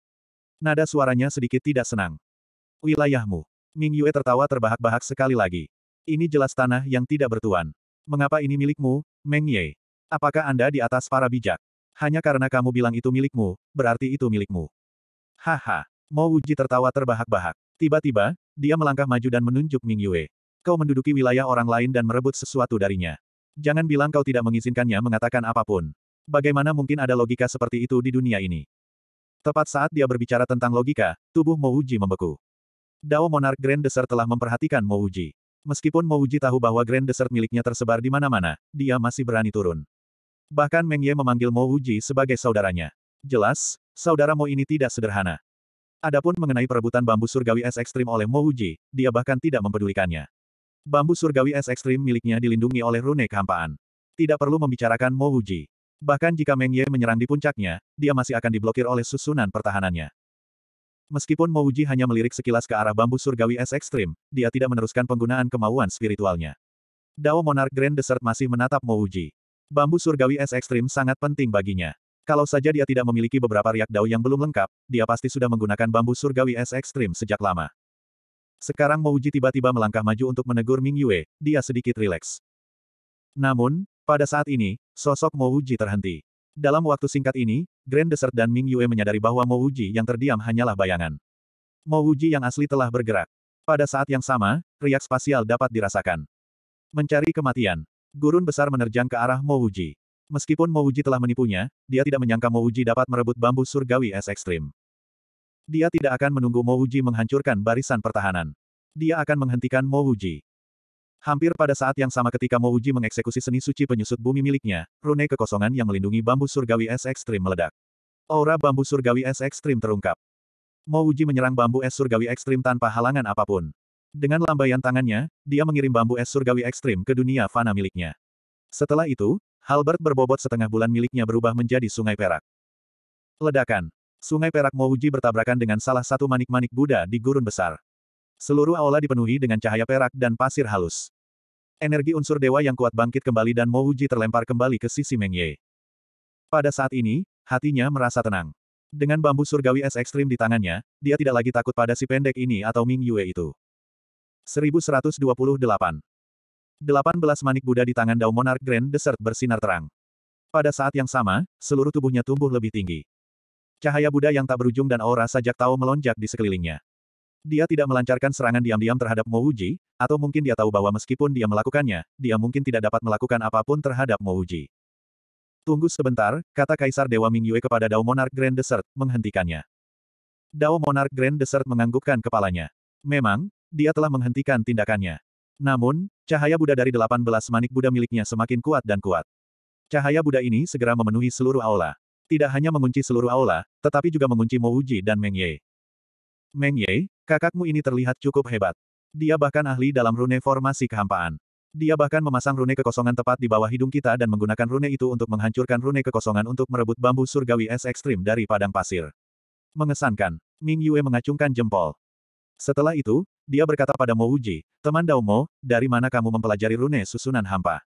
Nada suaranya sedikit tidak senang. Wilayahmu. Ming Yue tertawa terbahak-bahak sekali lagi. Ini jelas tanah yang tidak bertuan. Mengapa ini milikmu, Meng Ye? Apakah Anda di atas para bijak? Hanya karena kamu bilang itu milikmu, berarti itu milikmu. Haha. Mo Wuji tertawa terbahak-bahak. Tiba-tiba, dia melangkah maju dan menunjuk Ming Yue. Kau menduduki wilayah orang lain dan merebut sesuatu darinya. Jangan bilang kau tidak mengizinkannya mengatakan apapun. Bagaimana mungkin ada logika seperti itu di dunia ini? Tepat saat dia berbicara tentang logika, tubuh Mouji membeku. Dao Monarch Grand Desert telah memperhatikan Mouji. Meskipun Mouji tahu bahwa Grand Desert miliknya tersebar di mana-mana, dia masih berani turun. Bahkan Meng Ye memanggil Mouji sebagai saudaranya. Jelas, saudara Mo ini tidak sederhana. Adapun mengenai perebutan bambu surgawi es ekstrim oleh Mouji, dia bahkan tidak mempedulikannya. Bambu surgawi es ekstrim miliknya dilindungi oleh rune kehampaan. Tidak perlu membicarakan Mouji. Bahkan jika Meng Ye menyerang di puncaknya, dia masih akan diblokir oleh susunan pertahanannya. Meskipun Mo Uji hanya melirik sekilas ke arah bambu surgawi es ekstrim, dia tidak meneruskan penggunaan kemauan spiritualnya. Dao Monarch Grand Desert masih menatap Mo Uji. Bambu surgawi es ekstrim sangat penting baginya. Kalau saja dia tidak memiliki beberapa riak dao yang belum lengkap, dia pasti sudah menggunakan bambu surgawi es ekstrim sejak lama. Sekarang Mo Uji tiba-tiba melangkah maju untuk menegur Ming Yue, dia sedikit rileks. Namun, pada saat ini, sosok Mo Uji terhenti. Dalam waktu singkat ini, Grand Desert dan Ming Yue menyadari bahwa Mo Uji yang terdiam hanyalah bayangan. Mo Uji yang asli telah bergerak. Pada saat yang sama, riak spasial dapat dirasakan. Mencari kematian. Gurun besar menerjang ke arah Mo Uji. Meskipun Mo Uji telah menipunya, dia tidak menyangka Mo Uji dapat merebut bambu surgawi es ekstrim. Dia tidak akan menunggu Mo Uji menghancurkan barisan pertahanan. Dia akan menghentikan Mo Uji. Hampir pada saat yang sama ketika Mouji mengeksekusi seni suci penyusut bumi miliknya, rune kekosongan yang melindungi bambu surgawi es ekstrim meledak. Aura bambu surgawi es ekstrim terungkap. Mouji menyerang bambu es surgawi ekstrim tanpa halangan apapun. Dengan lambaian tangannya, dia mengirim bambu es surgawi ekstrim ke dunia fana miliknya. Setelah itu, Halbert berbobot setengah bulan miliknya berubah menjadi sungai perak. Ledakan. Sungai perak Mouji bertabrakan dengan salah satu manik-manik Buddha di gurun besar. Seluruh aula dipenuhi dengan cahaya perak dan pasir halus. Energi unsur dewa yang kuat bangkit kembali dan Mo Wuji terlempar kembali ke sisi Meng Ye. Pada saat ini, hatinya merasa tenang. Dengan bambu surgawi es ekstrim di tangannya, dia tidak lagi takut pada si pendek ini atau Ming Yue itu. 1128. 18 manik Buddha di tangan Dao Monarch Grand Desert bersinar terang. Pada saat yang sama, seluruh tubuhnya tumbuh lebih tinggi. Cahaya Buddha yang tak berujung dan aura sajak tahu melonjak di sekelilingnya. Dia tidak melancarkan serangan diam-diam terhadap Mo Uji, atau mungkin dia tahu bahwa meskipun dia melakukannya, dia mungkin tidak dapat melakukan apapun terhadap Mo Uji. Tunggu sebentar, kata Kaisar Dewa Ming Yue kepada Dao Monarch Grand Desert, menghentikannya. Dao Monarch Grand Desert menganggukkan kepalanya. Memang, dia telah menghentikan tindakannya. Namun, cahaya Buddha dari 18 manik Buddha miliknya semakin kuat dan kuat. Cahaya Buddha ini segera memenuhi seluruh aula. Tidak hanya mengunci seluruh aula, tetapi juga mengunci Mouji dan Meng Ye. Meng Ye, Kakakmu ini terlihat cukup hebat. Dia bahkan ahli dalam rune formasi kehampaan. Dia bahkan memasang rune kekosongan tepat di bawah hidung kita dan menggunakan rune itu untuk menghancurkan rune kekosongan untuk merebut bambu surgawi es ekstrim dari padang pasir. Mengesankan. Ming Yue mengacungkan jempol. Setelah itu, dia berkata pada Mo Uji, teman Dao Mo, dari mana kamu mempelajari rune susunan hampa?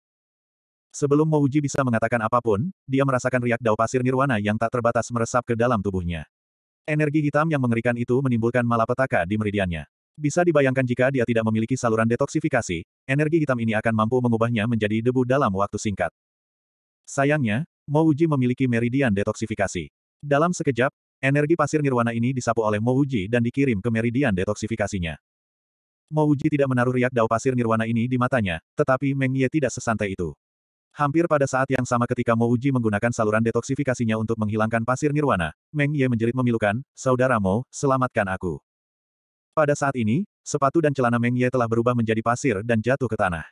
Sebelum Mo Uji bisa mengatakan apapun, dia merasakan riak Dao pasir nirwana yang tak terbatas meresap ke dalam tubuhnya. Energi hitam yang mengerikan itu menimbulkan malapetaka di meridiannya. Bisa dibayangkan jika dia tidak memiliki saluran detoksifikasi, energi hitam ini akan mampu mengubahnya menjadi debu dalam waktu singkat. Sayangnya, Mouji memiliki meridian detoksifikasi. Dalam sekejap, energi pasir nirwana ini disapu oleh Mouji dan dikirim ke meridian detoksifikasinya. Mouji tidak menaruh riak dao pasir nirwana ini di matanya, tetapi Meng Ye tidak sesantai itu. Hampir pada saat yang sama ketika Mo Uji menggunakan saluran detoksifikasinya untuk menghilangkan pasir nirwana, Meng Ye menjerit memilukan, Saudara Mo, selamatkan aku. Pada saat ini, sepatu dan celana Meng Ye telah berubah menjadi pasir dan jatuh ke tanah.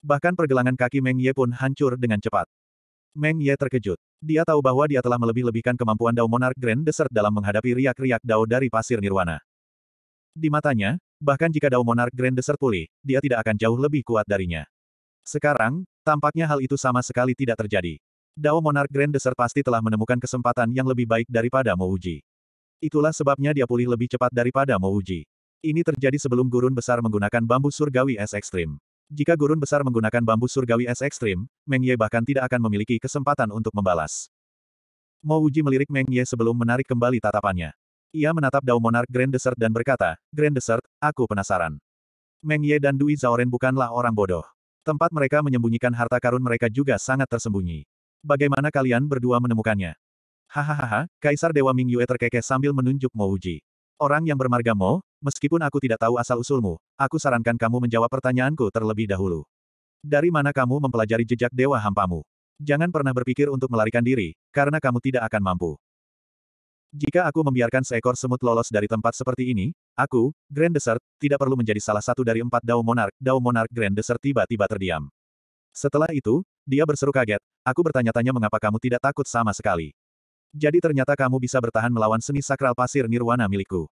Bahkan pergelangan kaki Meng Ye pun hancur dengan cepat. Meng Ye terkejut. Dia tahu bahwa dia telah melebih-lebihkan kemampuan Dao Monarch Grand Desert dalam menghadapi riak-riak Dao dari pasir nirwana. Di matanya, bahkan jika Dao Monarch Grand Desert pulih, dia tidak akan jauh lebih kuat darinya. Sekarang, Tampaknya hal itu sama sekali tidak terjadi. Dao Monarch Grand Desert pasti telah menemukan kesempatan yang lebih baik daripada Mouji. Itulah sebabnya dia pulih lebih cepat daripada Mouji. Ini terjadi sebelum gurun besar menggunakan bambu surgawi es ekstrim. Jika gurun besar menggunakan bambu surgawi es ekstrim, Meng Ye bahkan tidak akan memiliki kesempatan untuk membalas. Mouji melirik Meng Ye sebelum menarik kembali tatapannya. Ia menatap Dao Monarch Grand Desert dan berkata, Grand Desert, aku penasaran. Meng Ye dan Dui Zaoren bukanlah orang bodoh. Tempat mereka menyembunyikan harta karun mereka juga sangat tersembunyi. Bagaimana kalian berdua menemukannya? Hahaha, Kaisar Dewa Ming Yue terkekeh sambil menunjuk Mo Uji. Orang yang bermarga Mo, meskipun aku tidak tahu asal-usulmu, aku sarankan kamu menjawab pertanyaanku terlebih dahulu. Dari mana kamu mempelajari jejak Dewa Hampamu? Jangan pernah berpikir untuk melarikan diri, karena kamu tidak akan mampu. Jika aku membiarkan seekor semut lolos dari tempat seperti ini, aku, Grand Desert, tidak perlu menjadi salah satu dari empat Dao Monarch. Dao Monarch Grand Desert tiba-tiba terdiam. Setelah itu, dia berseru kaget, aku bertanya-tanya mengapa kamu tidak takut sama sekali. Jadi ternyata kamu bisa bertahan melawan seni sakral pasir nirwana milikku.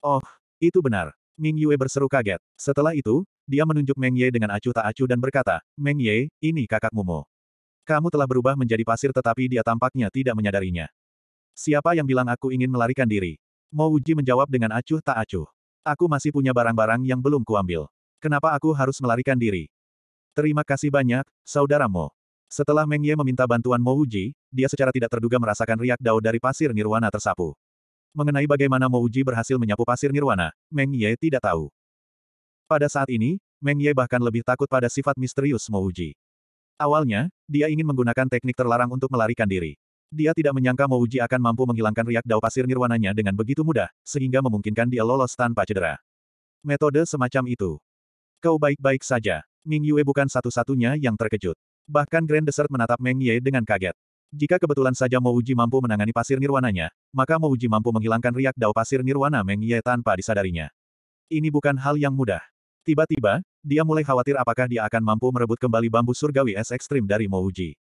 Oh, itu benar. Ming Yue berseru kaget. Setelah itu, dia menunjuk Meng Ye dengan acuh tak acuh dan berkata, Meng Ye, ini kakakmu. Kamu telah berubah menjadi pasir tetapi dia tampaknya tidak menyadarinya. Siapa yang bilang aku ingin melarikan diri? Mo Uji menjawab dengan acuh tak acuh. Aku masih punya barang-barang yang belum kuambil. Kenapa aku harus melarikan diri? Terima kasih banyak, Saudara Mo. Setelah Meng Ye meminta bantuan Mo Uji, dia secara tidak terduga merasakan riak dao dari pasir nirwana tersapu. Mengenai bagaimana Mo Uji berhasil menyapu pasir nirwana, Meng Ye tidak tahu. Pada saat ini, Meng Ye bahkan lebih takut pada sifat misterius Mo Uji. Awalnya, dia ingin menggunakan teknik terlarang untuk melarikan diri. Dia tidak menyangka Mouji akan mampu menghilangkan riak dao pasir nirwananya dengan begitu mudah, sehingga memungkinkan dia lolos tanpa cedera. Metode semacam itu. Kau baik-baik saja. Ming Yue bukan satu-satunya yang terkejut. Bahkan Grand Desert menatap Meng Ye dengan kaget. Jika kebetulan saja Mouji mampu menangani pasir nirwananya, maka Mouji mampu menghilangkan riak dao pasir nirwana Meng Ye tanpa disadarinya. Ini bukan hal yang mudah. Tiba-tiba, dia mulai khawatir apakah dia akan mampu merebut kembali bambu surgawi es ekstrim dari Mouji.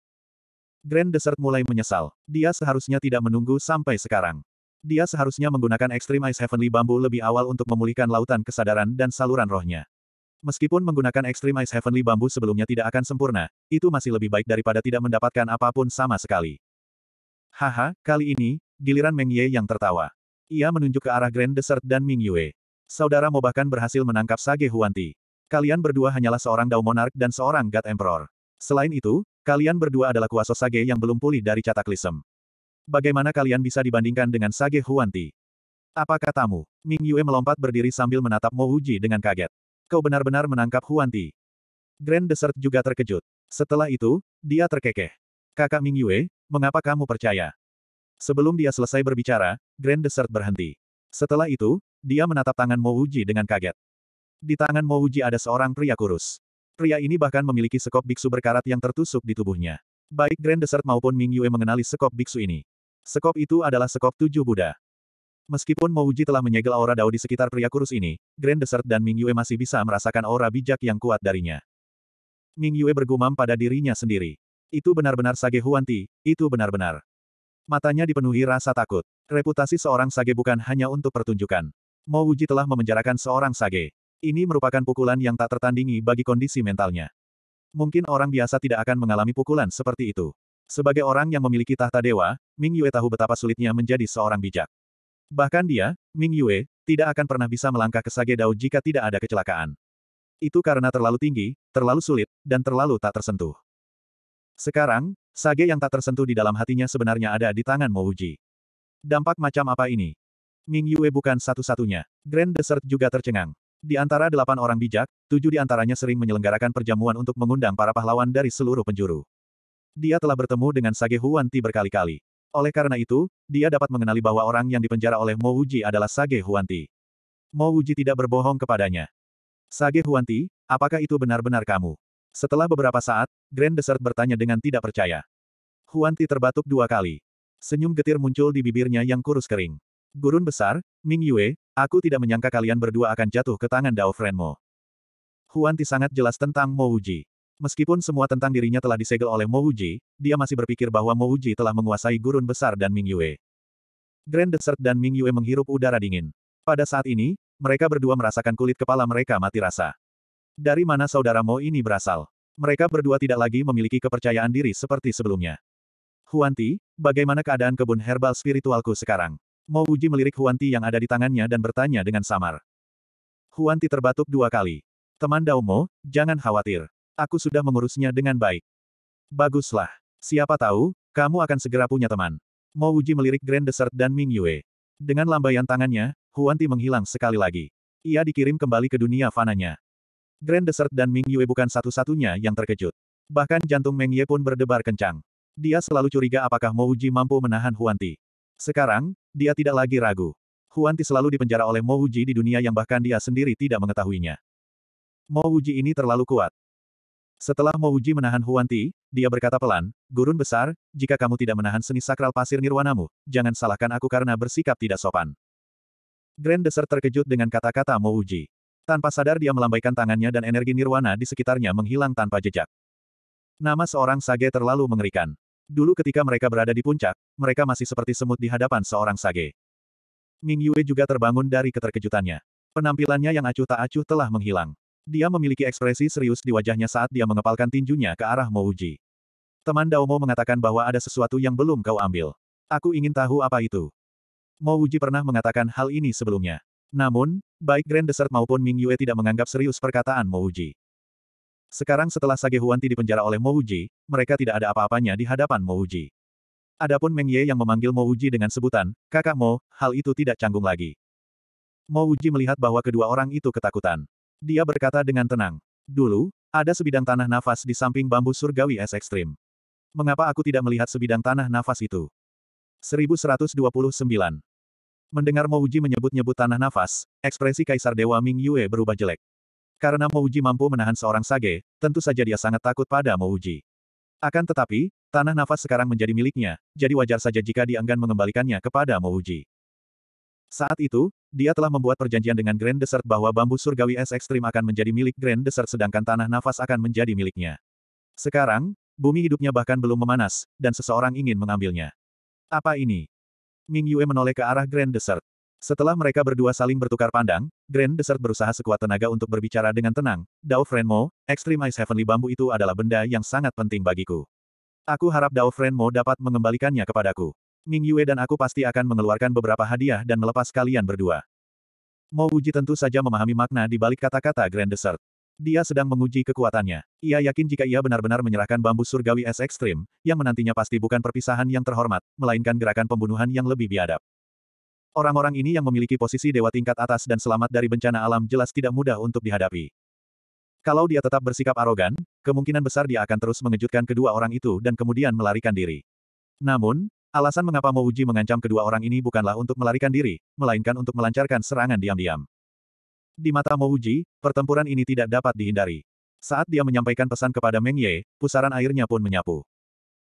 Grand Desert mulai menyesal. Dia seharusnya tidak menunggu sampai sekarang. Dia seharusnya menggunakan Extreme Ice Heavenly Bambu lebih awal untuk memulihkan lautan kesadaran dan saluran rohnya. Meskipun menggunakan Extreme Ice Heavenly Bambu sebelumnya tidak akan sempurna, itu masih lebih baik daripada tidak mendapatkan apapun sama sekali. Haha, kali ini, giliran Meng Ye yang tertawa. Ia menunjuk ke arah Grand Desert dan Ming Yue. Saudara Mo bahkan berhasil menangkap Sage Huanti. Kalian berdua hanyalah seorang Dao Monarch dan seorang God Emperor. Selain itu, Kalian berdua adalah kuasa Sage yang belum pulih dari cataclysm. Bagaimana kalian bisa dibandingkan dengan Sage Huanti? Apa katamu? Ming Yue melompat berdiri sambil menatap Mo Uji dengan kaget. Kau benar-benar menangkap Huanti. Grand Desert juga terkejut. Setelah itu, dia terkekeh. Kakak Ming Yue, mengapa kamu percaya? Sebelum dia selesai berbicara, Grand Desert berhenti. Setelah itu, dia menatap tangan Mo Uji dengan kaget. Di tangan Mo Uji ada seorang pria kurus. Pria ini bahkan memiliki sekop biksu berkarat yang tertusuk di tubuhnya. Baik Grand Desert maupun Ming Yue mengenali sekop biksu ini. Sekop itu adalah sekop tujuh Buddha. Meskipun Mouji telah menyegel aura Dao di sekitar pria kurus ini, Grand Desert dan Ming Yue masih bisa merasakan aura bijak yang kuat darinya. Ming Yue bergumam pada dirinya sendiri. Itu benar-benar Sage Huanti, itu benar-benar. Matanya dipenuhi rasa takut. Reputasi seorang Sage bukan hanya untuk pertunjukan. Mouji telah memenjarakan seorang Sage. Ini merupakan pukulan yang tak tertandingi bagi kondisi mentalnya. Mungkin orang biasa tidak akan mengalami pukulan seperti itu. Sebagai orang yang memiliki tahta dewa, Ming Yue tahu betapa sulitnya menjadi seorang bijak. Bahkan dia, Ming Yue, tidak akan pernah bisa melangkah ke Sage Dao jika tidak ada kecelakaan. Itu karena terlalu tinggi, terlalu sulit, dan terlalu tak tersentuh. Sekarang, Sage yang tak tersentuh di dalam hatinya sebenarnya ada di tangan Mouji. Dampak macam apa ini? Ming Yue bukan satu-satunya. Grand Desert juga tercengang. Di antara delapan orang bijak, tujuh di antaranya sering menyelenggarakan perjamuan untuk mengundang para pahlawan dari seluruh penjuru. Dia telah bertemu dengan Sage Huanti berkali-kali. Oleh karena itu, dia dapat mengenali bahwa orang yang dipenjara oleh Mo Wuji adalah Sage Huanti. Mo Wuji tidak berbohong kepadanya. Sage Huanti, apakah itu benar-benar kamu? Setelah beberapa saat, Grand Desert bertanya dengan tidak percaya. Huanti terbatuk dua kali. Senyum getir muncul di bibirnya yang kurus kering. Gurun besar, Ming Yue, aku tidak menyangka kalian berdua akan jatuh ke tangan Dao Frenmo. Huan Ti sangat jelas tentang Mo Uji. Meskipun semua tentang dirinya telah disegel oleh Mo Uji, dia masih berpikir bahwa Mo Uji telah menguasai Gurun Besar dan Ming Yue. Grand Desert dan Ming Yue menghirup udara dingin. Pada saat ini, mereka berdua merasakan kulit kepala mereka mati rasa. Dari mana saudara Mo ini berasal? Mereka berdua tidak lagi memiliki kepercayaan diri seperti sebelumnya. Huanti, bagaimana keadaan kebun herbal spiritualku sekarang? Mo Uji melirik Huanti yang ada di tangannya dan bertanya dengan samar. Huanti terbatuk dua kali. Teman Daumo, jangan khawatir. Aku sudah mengurusnya dengan baik. Baguslah. Siapa tahu, kamu akan segera punya teman. Mo Uji melirik Grand Desert dan Ming Yue. Dengan lambaian tangannya, Huanti menghilang sekali lagi. Ia dikirim kembali ke dunia fananya. Grand Desert dan Ming Yue bukan satu-satunya yang terkejut. Bahkan jantung Meng Ye pun berdebar kencang. Dia selalu curiga apakah Mo Uji mampu menahan Huanti. Sekarang, dia tidak lagi ragu. Ti selalu dipenjara oleh Mo Wuji di dunia yang bahkan dia sendiri tidak mengetahuinya. Mo Wuji ini terlalu kuat. Setelah Mo Wuji menahan Ti, dia berkata pelan, Gurun besar, jika kamu tidak menahan seni sakral pasir nirwanamu, jangan salahkan aku karena bersikap tidak sopan. Grand Desert terkejut dengan kata-kata Mo Wuji. Tanpa sadar dia melambaikan tangannya dan energi nirwana di sekitarnya menghilang tanpa jejak. Nama seorang sage terlalu mengerikan. Dulu ketika mereka berada di puncak, mereka masih seperti semut di hadapan seorang sage. Ming Yue juga terbangun dari keterkejutannya. Penampilannya yang acuh tak acuh telah menghilang. Dia memiliki ekspresi serius di wajahnya saat dia mengepalkan tinjunya ke arah Mo Uji. Teman Dao Mo mengatakan bahwa ada sesuatu yang belum kau ambil. Aku ingin tahu apa itu. Mo Uji pernah mengatakan hal ini sebelumnya. Namun, baik Grand Desert maupun Ming Yue tidak menganggap serius perkataan Mo Uji. Sekarang setelah Sage Huanti dipenjara oleh Mo Uji, mereka tidak ada apa-apanya di hadapan Mo Uji. Adapun Meng Ye yang memanggil Mo Uji dengan sebutan, kakak Mo, hal itu tidak canggung lagi. Mo Uji melihat bahwa kedua orang itu ketakutan. Dia berkata dengan tenang. Dulu, ada sebidang tanah nafas di samping bambu surgawi es ekstrim. Mengapa aku tidak melihat sebidang tanah nafas itu? 1129. Mendengar Mo Uji menyebut-nyebut tanah nafas, ekspresi Kaisar Dewa Ming Yue berubah jelek. Karena Mouji mampu menahan seorang sage, tentu saja dia sangat takut pada Mouji. Akan tetapi, tanah nafas sekarang menjadi miliknya, jadi wajar saja jika dia enggan mengembalikannya kepada Mouji. Saat itu, dia telah membuat perjanjian dengan Grand Desert bahwa bambu surgawi es ekstrim akan menjadi milik Grand Desert sedangkan tanah nafas akan menjadi miliknya. Sekarang, bumi hidupnya bahkan belum memanas, dan seseorang ingin mengambilnya. Apa ini? Ming Yue menoleh ke arah Grand Desert. Setelah mereka berdua saling bertukar pandang, Grand Desert berusaha sekuat tenaga untuk berbicara dengan tenang, Dao Frenmo, Extreme Ice Heavenly Bambu itu adalah benda yang sangat penting bagiku. Aku harap Dao Frenmo dapat mengembalikannya kepadaku. Ming Yue dan aku pasti akan mengeluarkan beberapa hadiah dan melepas kalian berdua. Mo Uji tentu saja memahami makna di balik kata-kata Grand Desert. Dia sedang menguji kekuatannya. Ia yakin jika ia benar-benar menyerahkan bambu surgawi es ekstrim, yang menantinya pasti bukan perpisahan yang terhormat, melainkan gerakan pembunuhan yang lebih biadab. Orang-orang ini yang memiliki posisi dewa tingkat atas dan selamat dari bencana alam jelas tidak mudah untuk dihadapi. Kalau dia tetap bersikap arogan, kemungkinan besar dia akan terus mengejutkan kedua orang itu dan kemudian melarikan diri. Namun, alasan mengapa Mo Uji mengancam kedua orang ini bukanlah untuk melarikan diri, melainkan untuk melancarkan serangan diam-diam. Di mata Mo Uji, pertempuran ini tidak dapat dihindari. Saat dia menyampaikan pesan kepada Meng Ye, pusaran airnya pun menyapu.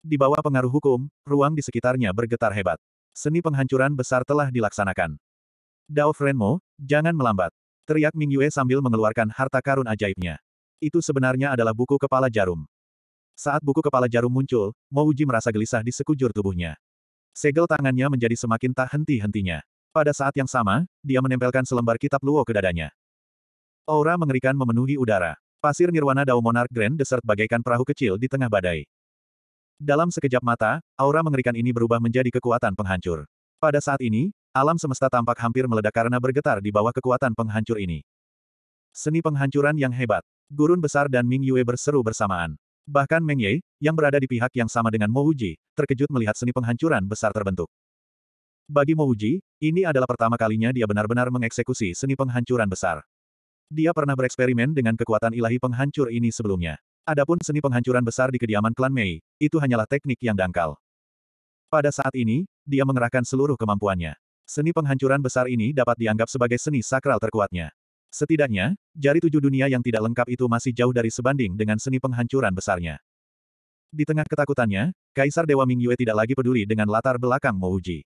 Di bawah pengaruh hukum, ruang di sekitarnya bergetar hebat. Seni penghancuran besar telah dilaksanakan. Dao Frenmo, jangan melambat. Teriak Ming Yue sambil mengeluarkan harta karun ajaibnya. Itu sebenarnya adalah buku kepala jarum. Saat buku kepala jarum muncul, Mo Uji merasa gelisah di sekujur tubuhnya. Segel tangannya menjadi semakin tak henti-hentinya. Pada saat yang sama, dia menempelkan selembar kitab Luo ke dadanya. Aura mengerikan memenuhi udara. Pasir Nirwana Dao Monarch Grand Desert bagaikan perahu kecil di tengah badai. Dalam sekejap mata, aura mengerikan ini berubah menjadi kekuatan penghancur. Pada saat ini, alam semesta tampak hampir meledak karena bergetar di bawah kekuatan penghancur ini. Seni penghancuran yang hebat. Gurun besar dan Ming Yue berseru bersamaan. Bahkan Meng Ye, yang berada di pihak yang sama dengan Mo Uji, terkejut melihat seni penghancuran besar terbentuk. Bagi Mo Uji, ini adalah pertama kalinya dia benar-benar mengeksekusi seni penghancuran besar. Dia pernah bereksperimen dengan kekuatan ilahi penghancur ini sebelumnya. Adapun seni penghancuran besar di kediaman klan Mei, itu hanyalah teknik yang dangkal. Pada saat ini, dia mengerahkan seluruh kemampuannya. Seni penghancuran besar ini dapat dianggap sebagai seni sakral terkuatnya. Setidaknya, jari tujuh dunia yang tidak lengkap itu masih jauh dari sebanding dengan seni penghancuran besarnya. Di tengah ketakutannya, Kaisar Dewa Ming Yue tidak lagi peduli dengan latar belakang Mouji.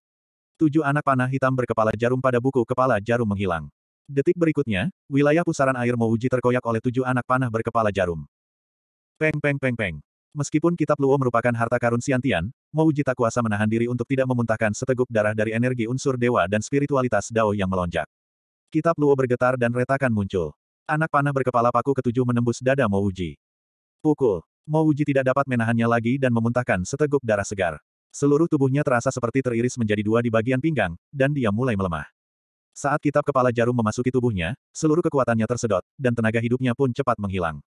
Tujuh anak panah hitam berkepala jarum pada buku kepala jarum menghilang. Detik berikutnya, wilayah pusaran air Mouji terkoyak oleh tujuh anak panah berkepala jarum. Peng peng peng peng. Meskipun kitab Luo merupakan harta karun siantian, Mouji tak kuasa menahan diri untuk tidak memuntahkan seteguk darah dari energi unsur dewa dan spiritualitas Dao yang melonjak. Kitab Luo bergetar dan retakan muncul. Anak panah berkepala paku ketujuh menembus dada Mo Uji. Pukul. Mo Uji tidak dapat menahannya lagi dan memuntahkan seteguk darah segar. Seluruh tubuhnya terasa seperti teriris menjadi dua di bagian pinggang, dan dia mulai melemah. Saat kitab kepala jarum memasuki tubuhnya, seluruh kekuatannya tersedot, dan tenaga hidupnya pun cepat menghilang.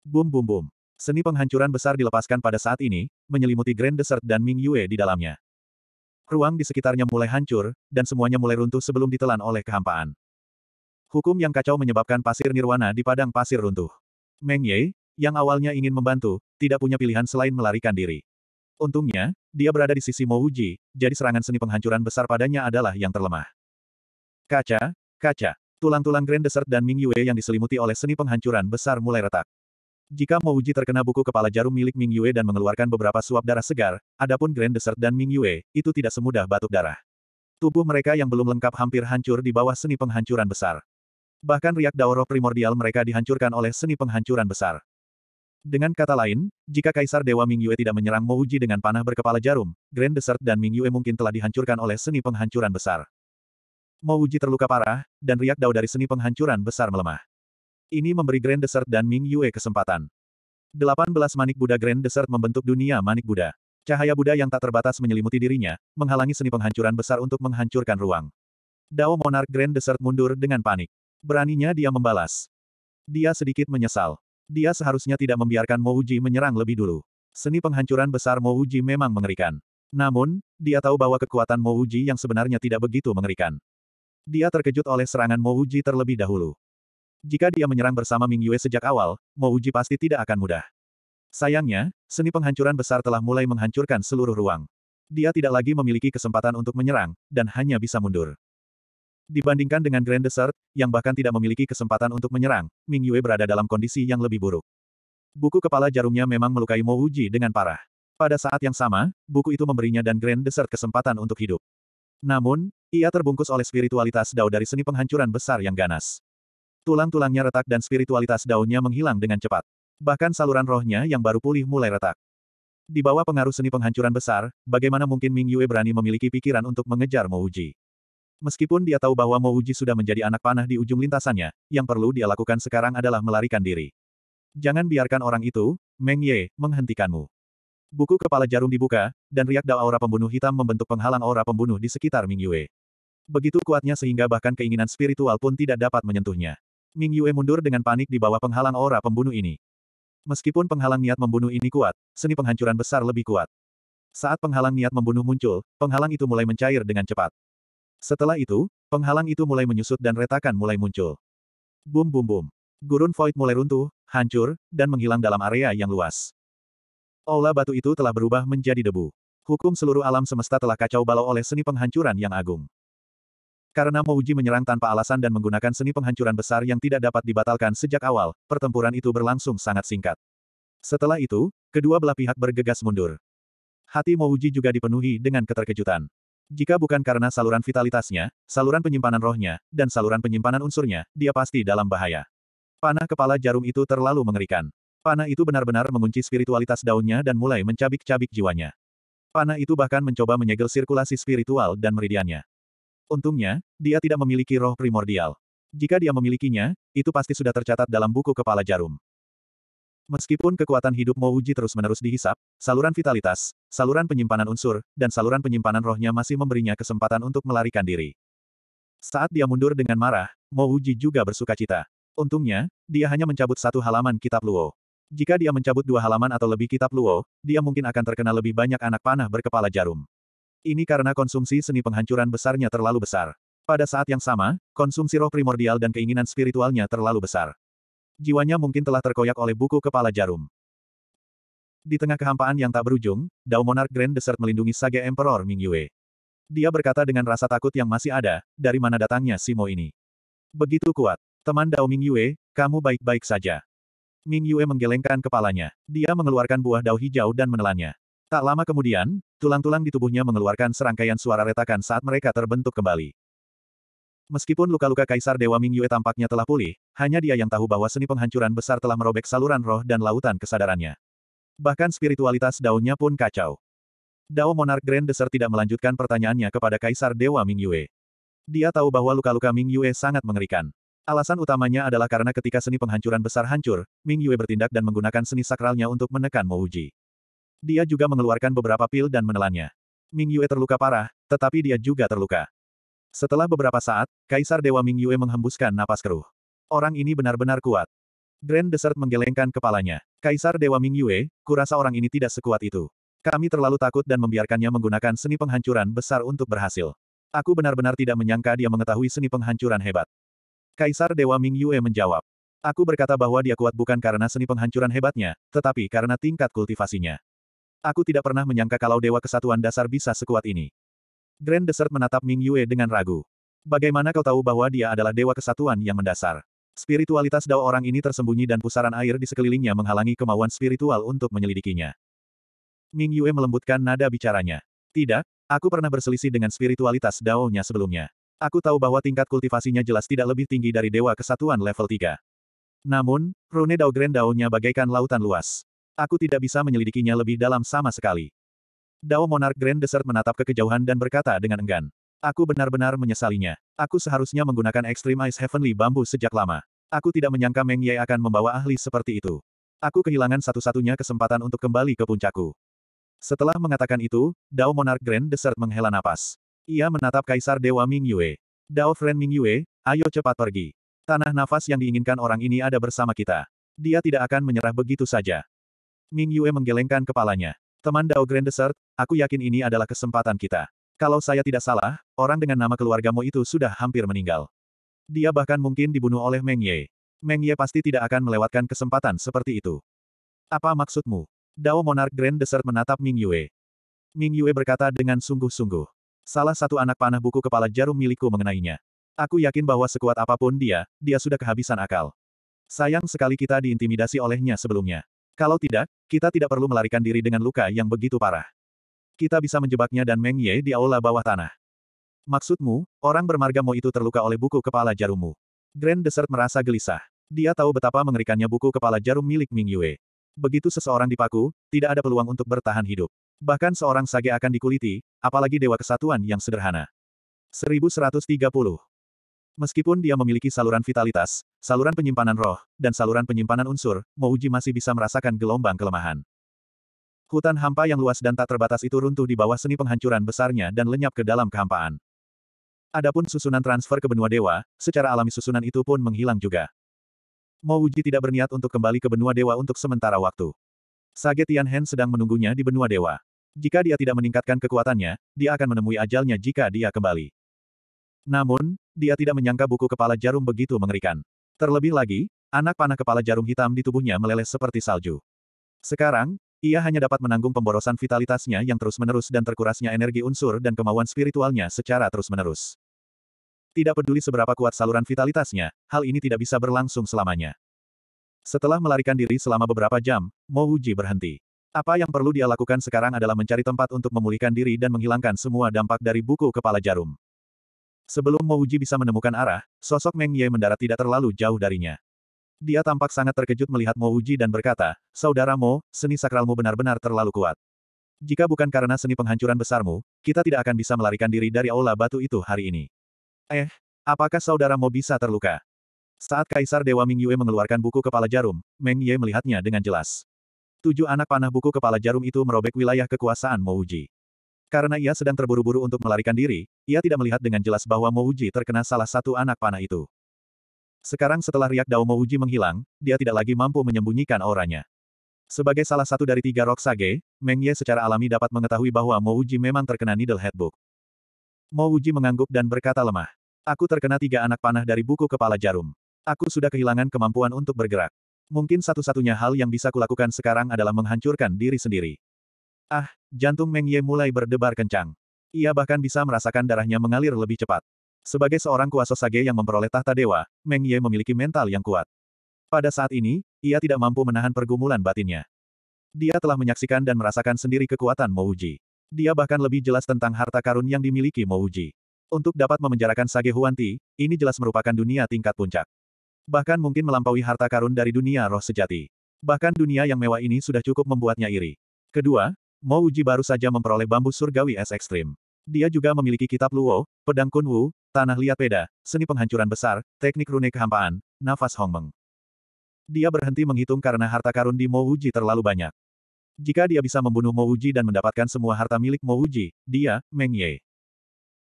Bum bum bum. Seni penghancuran besar dilepaskan pada saat ini, menyelimuti Grand Desert dan Ming Yue di dalamnya. Ruang di sekitarnya mulai hancur, dan semuanya mulai runtuh sebelum ditelan oleh kehampaan. Hukum yang kacau menyebabkan pasir nirwana di padang pasir runtuh. Meng Ye, yang awalnya ingin membantu, tidak punya pilihan selain melarikan diri. Untungnya, dia berada di sisi Mouji, jadi serangan seni penghancuran besar padanya adalah yang terlemah. Kaca, kaca, tulang-tulang Grand Desert dan Ming Yue yang diselimuti oleh seni penghancuran besar mulai retak. Jika Mo Uji terkena buku kepala jarum milik Ming Yue dan mengeluarkan beberapa suap darah segar, adapun Grand Desert dan Ming Yue, itu tidak semudah batuk darah. Tubuh mereka yang belum lengkap hampir hancur di bawah seni penghancuran besar. Bahkan riak daoroh primordial mereka dihancurkan oleh seni penghancuran besar. Dengan kata lain, jika Kaisar Dewa Ming Yue tidak menyerang Mo Uji dengan panah berkepala jarum, Grand Desert dan Ming Yue mungkin telah dihancurkan oleh seni penghancuran besar. Mo Uji terluka parah, dan riak dao dari seni penghancuran besar melemah. Ini memberi Grand Desert dan Ming Yue kesempatan. 18 manik Buddha Grand Desert membentuk dunia manik Buddha. Cahaya Buddha yang tak terbatas menyelimuti dirinya, menghalangi seni penghancuran besar untuk menghancurkan ruang. Dao Monarch Grand Desert mundur dengan panik. Beraninya dia membalas. Dia sedikit menyesal. Dia seharusnya tidak membiarkan Mouji menyerang lebih dulu. Seni penghancuran besar Mouji memang mengerikan. Namun, dia tahu bahwa kekuatan Mouji yang sebenarnya tidak begitu mengerikan. Dia terkejut oleh serangan Mouji terlebih dahulu. Jika dia menyerang bersama Ming Yue sejak awal, Mo Uji pasti tidak akan mudah. Sayangnya, seni penghancuran besar telah mulai menghancurkan seluruh ruang. Dia tidak lagi memiliki kesempatan untuk menyerang, dan hanya bisa mundur. Dibandingkan dengan Grand Desert, yang bahkan tidak memiliki kesempatan untuk menyerang, Ming Yue berada dalam kondisi yang lebih buruk. Buku kepala jarumnya memang melukai Mo Uji dengan parah. Pada saat yang sama, buku itu memberinya dan Grand Desert kesempatan untuk hidup. Namun, ia terbungkus oleh spiritualitas Dao dari seni penghancuran besar yang ganas. Tulang-tulangnya retak dan spiritualitas daunnya menghilang dengan cepat. Bahkan saluran rohnya yang baru pulih mulai retak. Di bawah pengaruh seni penghancuran besar, bagaimana mungkin Ming Yue berani memiliki pikiran untuk mengejar Mo Uji? Meskipun dia tahu bahwa Mo Uji sudah menjadi anak panah di ujung lintasannya, yang perlu dia lakukan sekarang adalah melarikan diri. Jangan biarkan orang itu, Meng Ye, menghentikanmu. Buku kepala jarum dibuka, dan riak dao aura pembunuh hitam membentuk penghalang aura pembunuh di sekitar Ming Yue. Begitu kuatnya sehingga bahkan keinginan spiritual pun tidak dapat menyentuhnya. Ming Yue mundur dengan panik di bawah penghalang aura pembunuh ini. Meskipun penghalang niat membunuh ini kuat, seni penghancuran besar lebih kuat. Saat penghalang niat membunuh muncul, penghalang itu mulai mencair dengan cepat. Setelah itu, penghalang itu mulai menyusut dan retakan mulai muncul. Bum bum bum. Gurun Void mulai runtuh, hancur, dan menghilang dalam area yang luas. Aula batu itu telah berubah menjadi debu. Hukum seluruh alam semesta telah kacau balau oleh seni penghancuran yang agung. Karena Mouji menyerang tanpa alasan dan menggunakan seni penghancuran besar yang tidak dapat dibatalkan sejak awal, pertempuran itu berlangsung sangat singkat. Setelah itu, kedua belah pihak bergegas mundur. Hati Mouji juga dipenuhi dengan keterkejutan. Jika bukan karena saluran vitalitasnya, saluran penyimpanan rohnya, dan saluran penyimpanan unsurnya, dia pasti dalam bahaya. Panah kepala jarum itu terlalu mengerikan. Panah itu benar-benar mengunci spiritualitas daunnya dan mulai mencabik-cabik jiwanya. Panah itu bahkan mencoba menyegel sirkulasi spiritual dan meridiannya. Untungnya, dia tidak memiliki roh primordial. Jika dia memilikinya, itu pasti sudah tercatat dalam buku kepala jarum. Meskipun kekuatan hidup Uji terus-menerus dihisap, saluran vitalitas, saluran penyimpanan unsur, dan saluran penyimpanan rohnya masih memberinya kesempatan untuk melarikan diri. Saat dia mundur dengan marah, Uji juga bersuka cita. Untungnya, dia hanya mencabut satu halaman kitab Luo. Jika dia mencabut dua halaman atau lebih kitab Luo, dia mungkin akan terkena lebih banyak anak panah berkepala jarum. Ini karena konsumsi seni penghancuran besarnya terlalu besar. Pada saat yang sama, konsumsi roh primordial dan keinginan spiritualnya terlalu besar. Jiwanya mungkin telah terkoyak oleh buku kepala jarum. Di tengah kehampaan yang tak berujung, Dao Monarch Grand Desert melindungi Sage Emperor Ming Yue. Dia berkata dengan rasa takut yang masih ada, dari mana datangnya Simo ini. Begitu kuat. Teman Dao Ming Yue, kamu baik-baik saja. Ming Yue menggelengkan kepalanya. Dia mengeluarkan buah dao hijau dan menelannya. Tak lama kemudian, Tulang-tulang di tubuhnya mengeluarkan serangkaian suara retakan saat mereka terbentuk kembali. Meskipun luka-luka Kaisar Dewa Ming Yue tampaknya telah pulih, hanya dia yang tahu bahwa seni penghancuran besar telah merobek saluran roh dan lautan kesadarannya. Bahkan spiritualitas daunnya pun kacau. Dao Monarch Grand Desert tidak melanjutkan pertanyaannya kepada Kaisar Dewa Ming Yue. Dia tahu bahwa luka-luka Ming Yue sangat mengerikan. Alasan utamanya adalah karena ketika seni penghancuran besar hancur, Ming Yue bertindak dan menggunakan seni sakralnya untuk menekan Mouji. Dia juga mengeluarkan beberapa pil dan menelannya. Ming Yue terluka parah, tetapi dia juga terluka. Setelah beberapa saat, Kaisar Dewa Ming Yue menghembuskan napas keruh. Orang ini benar-benar kuat. Grand Desert menggelengkan kepalanya. Kaisar Dewa Ming Yue, kurasa orang ini tidak sekuat itu. Kami terlalu takut dan membiarkannya menggunakan seni penghancuran besar untuk berhasil. Aku benar-benar tidak menyangka dia mengetahui seni penghancuran hebat. Kaisar Dewa Ming Yue menjawab. Aku berkata bahwa dia kuat bukan karena seni penghancuran hebatnya, tetapi karena tingkat kultivasinya. Aku tidak pernah menyangka kalau Dewa Kesatuan Dasar bisa sekuat ini. Grand Desert menatap Ming Yue dengan ragu. Bagaimana kau tahu bahwa dia adalah Dewa Kesatuan yang mendasar? Spiritualitas Dao orang ini tersembunyi dan pusaran air di sekelilingnya menghalangi kemauan spiritual untuk menyelidikinya. Ming Yue melembutkan nada bicaranya. Tidak, aku pernah berselisih dengan spiritualitas Dao-nya sebelumnya. Aku tahu bahwa tingkat kultivasinya jelas tidak lebih tinggi dari Dewa Kesatuan level 3. Namun, rune Dao Grand Dao-nya bagaikan lautan luas. Aku tidak bisa menyelidikinya lebih dalam sama sekali. Dao Monarch Grand Desert menatap ke kejauhan dan berkata dengan enggan. Aku benar-benar menyesalinya. Aku seharusnya menggunakan Extreme Ice Heavenly Bambu sejak lama. Aku tidak menyangka Meng Ye akan membawa ahli seperti itu. Aku kehilangan satu-satunya kesempatan untuk kembali ke puncakku. Setelah mengatakan itu, Dao Monarch Grand Desert menghela napas. Ia menatap Kaisar Dewa Ming Yue. Dao Friend Ming Yue, ayo cepat pergi. Tanah nafas yang diinginkan orang ini ada bersama kita. Dia tidak akan menyerah begitu saja. Ming Yue menggelengkan kepalanya. Teman Dao Grand Desert, aku yakin ini adalah kesempatan kita. Kalau saya tidak salah, orang dengan nama keluargamu itu sudah hampir meninggal. Dia bahkan mungkin dibunuh oleh Meng Ye. Meng Ye pasti tidak akan melewatkan kesempatan seperti itu. Apa maksudmu? Dao Monarch Grand Desert menatap Ming Yue. Ming Yue berkata dengan sungguh-sungguh. Salah satu anak panah buku kepala jarum milikku mengenainya. Aku yakin bahwa sekuat apapun dia, dia sudah kehabisan akal. Sayang sekali kita diintimidasi olehnya sebelumnya. Kalau tidak, kita tidak perlu melarikan diri dengan luka yang begitu parah. Kita bisa menjebaknya dan Meng Ye di aula bawah tanah. Maksudmu, orang bermarga Mo itu terluka oleh buku kepala jarummu. Grand Desert merasa gelisah. Dia tahu betapa mengerikannya buku kepala jarum milik Ming Yue. Begitu seseorang dipaku, tidak ada peluang untuk bertahan hidup. Bahkan seorang sage akan dikuliti, apalagi dewa kesatuan yang sederhana. 1130 Meskipun dia memiliki saluran vitalitas, saluran penyimpanan roh, dan saluran penyimpanan unsur, Mouji masih bisa merasakan gelombang kelemahan. Hutan hampa yang luas dan tak terbatas itu runtuh di bawah seni penghancuran besarnya dan lenyap ke dalam kehampaan. Adapun susunan transfer ke benua dewa, secara alami susunan itu pun menghilang juga. Mouji tidak berniat untuk kembali ke benua dewa untuk sementara waktu. Sage Tianhen sedang menunggunya di benua dewa. Jika dia tidak meningkatkan kekuatannya, dia akan menemui ajalnya jika dia kembali. Namun, dia tidak menyangka buku kepala jarum begitu mengerikan. Terlebih lagi, anak panah kepala jarum hitam di tubuhnya meleleh seperti salju. Sekarang, ia hanya dapat menanggung pemborosan vitalitasnya yang terus-menerus dan terkurasnya energi unsur dan kemauan spiritualnya secara terus-menerus. Tidak peduli seberapa kuat saluran vitalitasnya, hal ini tidak bisa berlangsung selamanya. Setelah melarikan diri selama beberapa jam, Mo Wuji berhenti. Apa yang perlu dia lakukan sekarang adalah mencari tempat untuk memulihkan diri dan menghilangkan semua dampak dari buku kepala jarum. Sebelum Mo Uji bisa menemukan arah, sosok Meng Ye mendarat tidak terlalu jauh darinya. Dia tampak sangat terkejut melihat Mo Uji dan berkata, Saudara Mo, seni sakralmu benar-benar terlalu kuat. Jika bukan karena seni penghancuran besarmu, kita tidak akan bisa melarikan diri dari aula batu itu hari ini. Eh, apakah saudara Mo bisa terluka? Saat Kaisar Dewa Ming Yue mengeluarkan buku kepala jarum, Meng Ye melihatnya dengan jelas. Tujuh anak panah buku kepala jarum itu merobek wilayah kekuasaan Mo Uji. Karena ia sedang terburu-buru untuk melarikan diri, ia tidak melihat dengan jelas bahwa Mouji terkena salah satu anak panah itu. Sekarang setelah riak Dao Mouji menghilang, dia tidak lagi mampu menyembunyikan auranya. Sebagai salah satu dari tiga Roksage, Meng Ye secara alami dapat mengetahui bahwa Mouji memang terkena Needle Headbook. Mouji mengangguk dan berkata lemah. Aku terkena tiga anak panah dari buku kepala jarum. Aku sudah kehilangan kemampuan untuk bergerak. Mungkin satu-satunya hal yang bisa kulakukan sekarang adalah menghancurkan diri sendiri. Ah, Jantung Meng Ye mulai berdebar kencang. Ia bahkan bisa merasakan darahnya mengalir lebih cepat. Sebagai seorang kuasa sage yang memperoleh tahta dewa, Meng Ye memiliki mental yang kuat. Pada saat ini, ia tidak mampu menahan pergumulan batinnya. Dia telah menyaksikan dan merasakan sendiri kekuatan Mouji. Dia bahkan lebih jelas tentang harta karun yang dimiliki Mouji. Untuk dapat memenjarakan Sage Huanti, ini jelas merupakan dunia tingkat puncak. Bahkan mungkin melampaui harta karun dari dunia roh sejati. Bahkan dunia yang mewah ini sudah cukup membuatnya iri. Kedua, Mo Uji baru saja memperoleh bambu surgawi es ekstrim. Dia juga memiliki kitab Luo, pedang Kun Wu, tanah liat peda, seni penghancuran besar, teknik rune kehampaan, nafas Hongmeng. Dia berhenti menghitung karena harta karun di Mo Uji terlalu banyak. Jika dia bisa membunuh Mo Uji dan mendapatkan semua harta milik Mo Uji, dia, Meng Ye.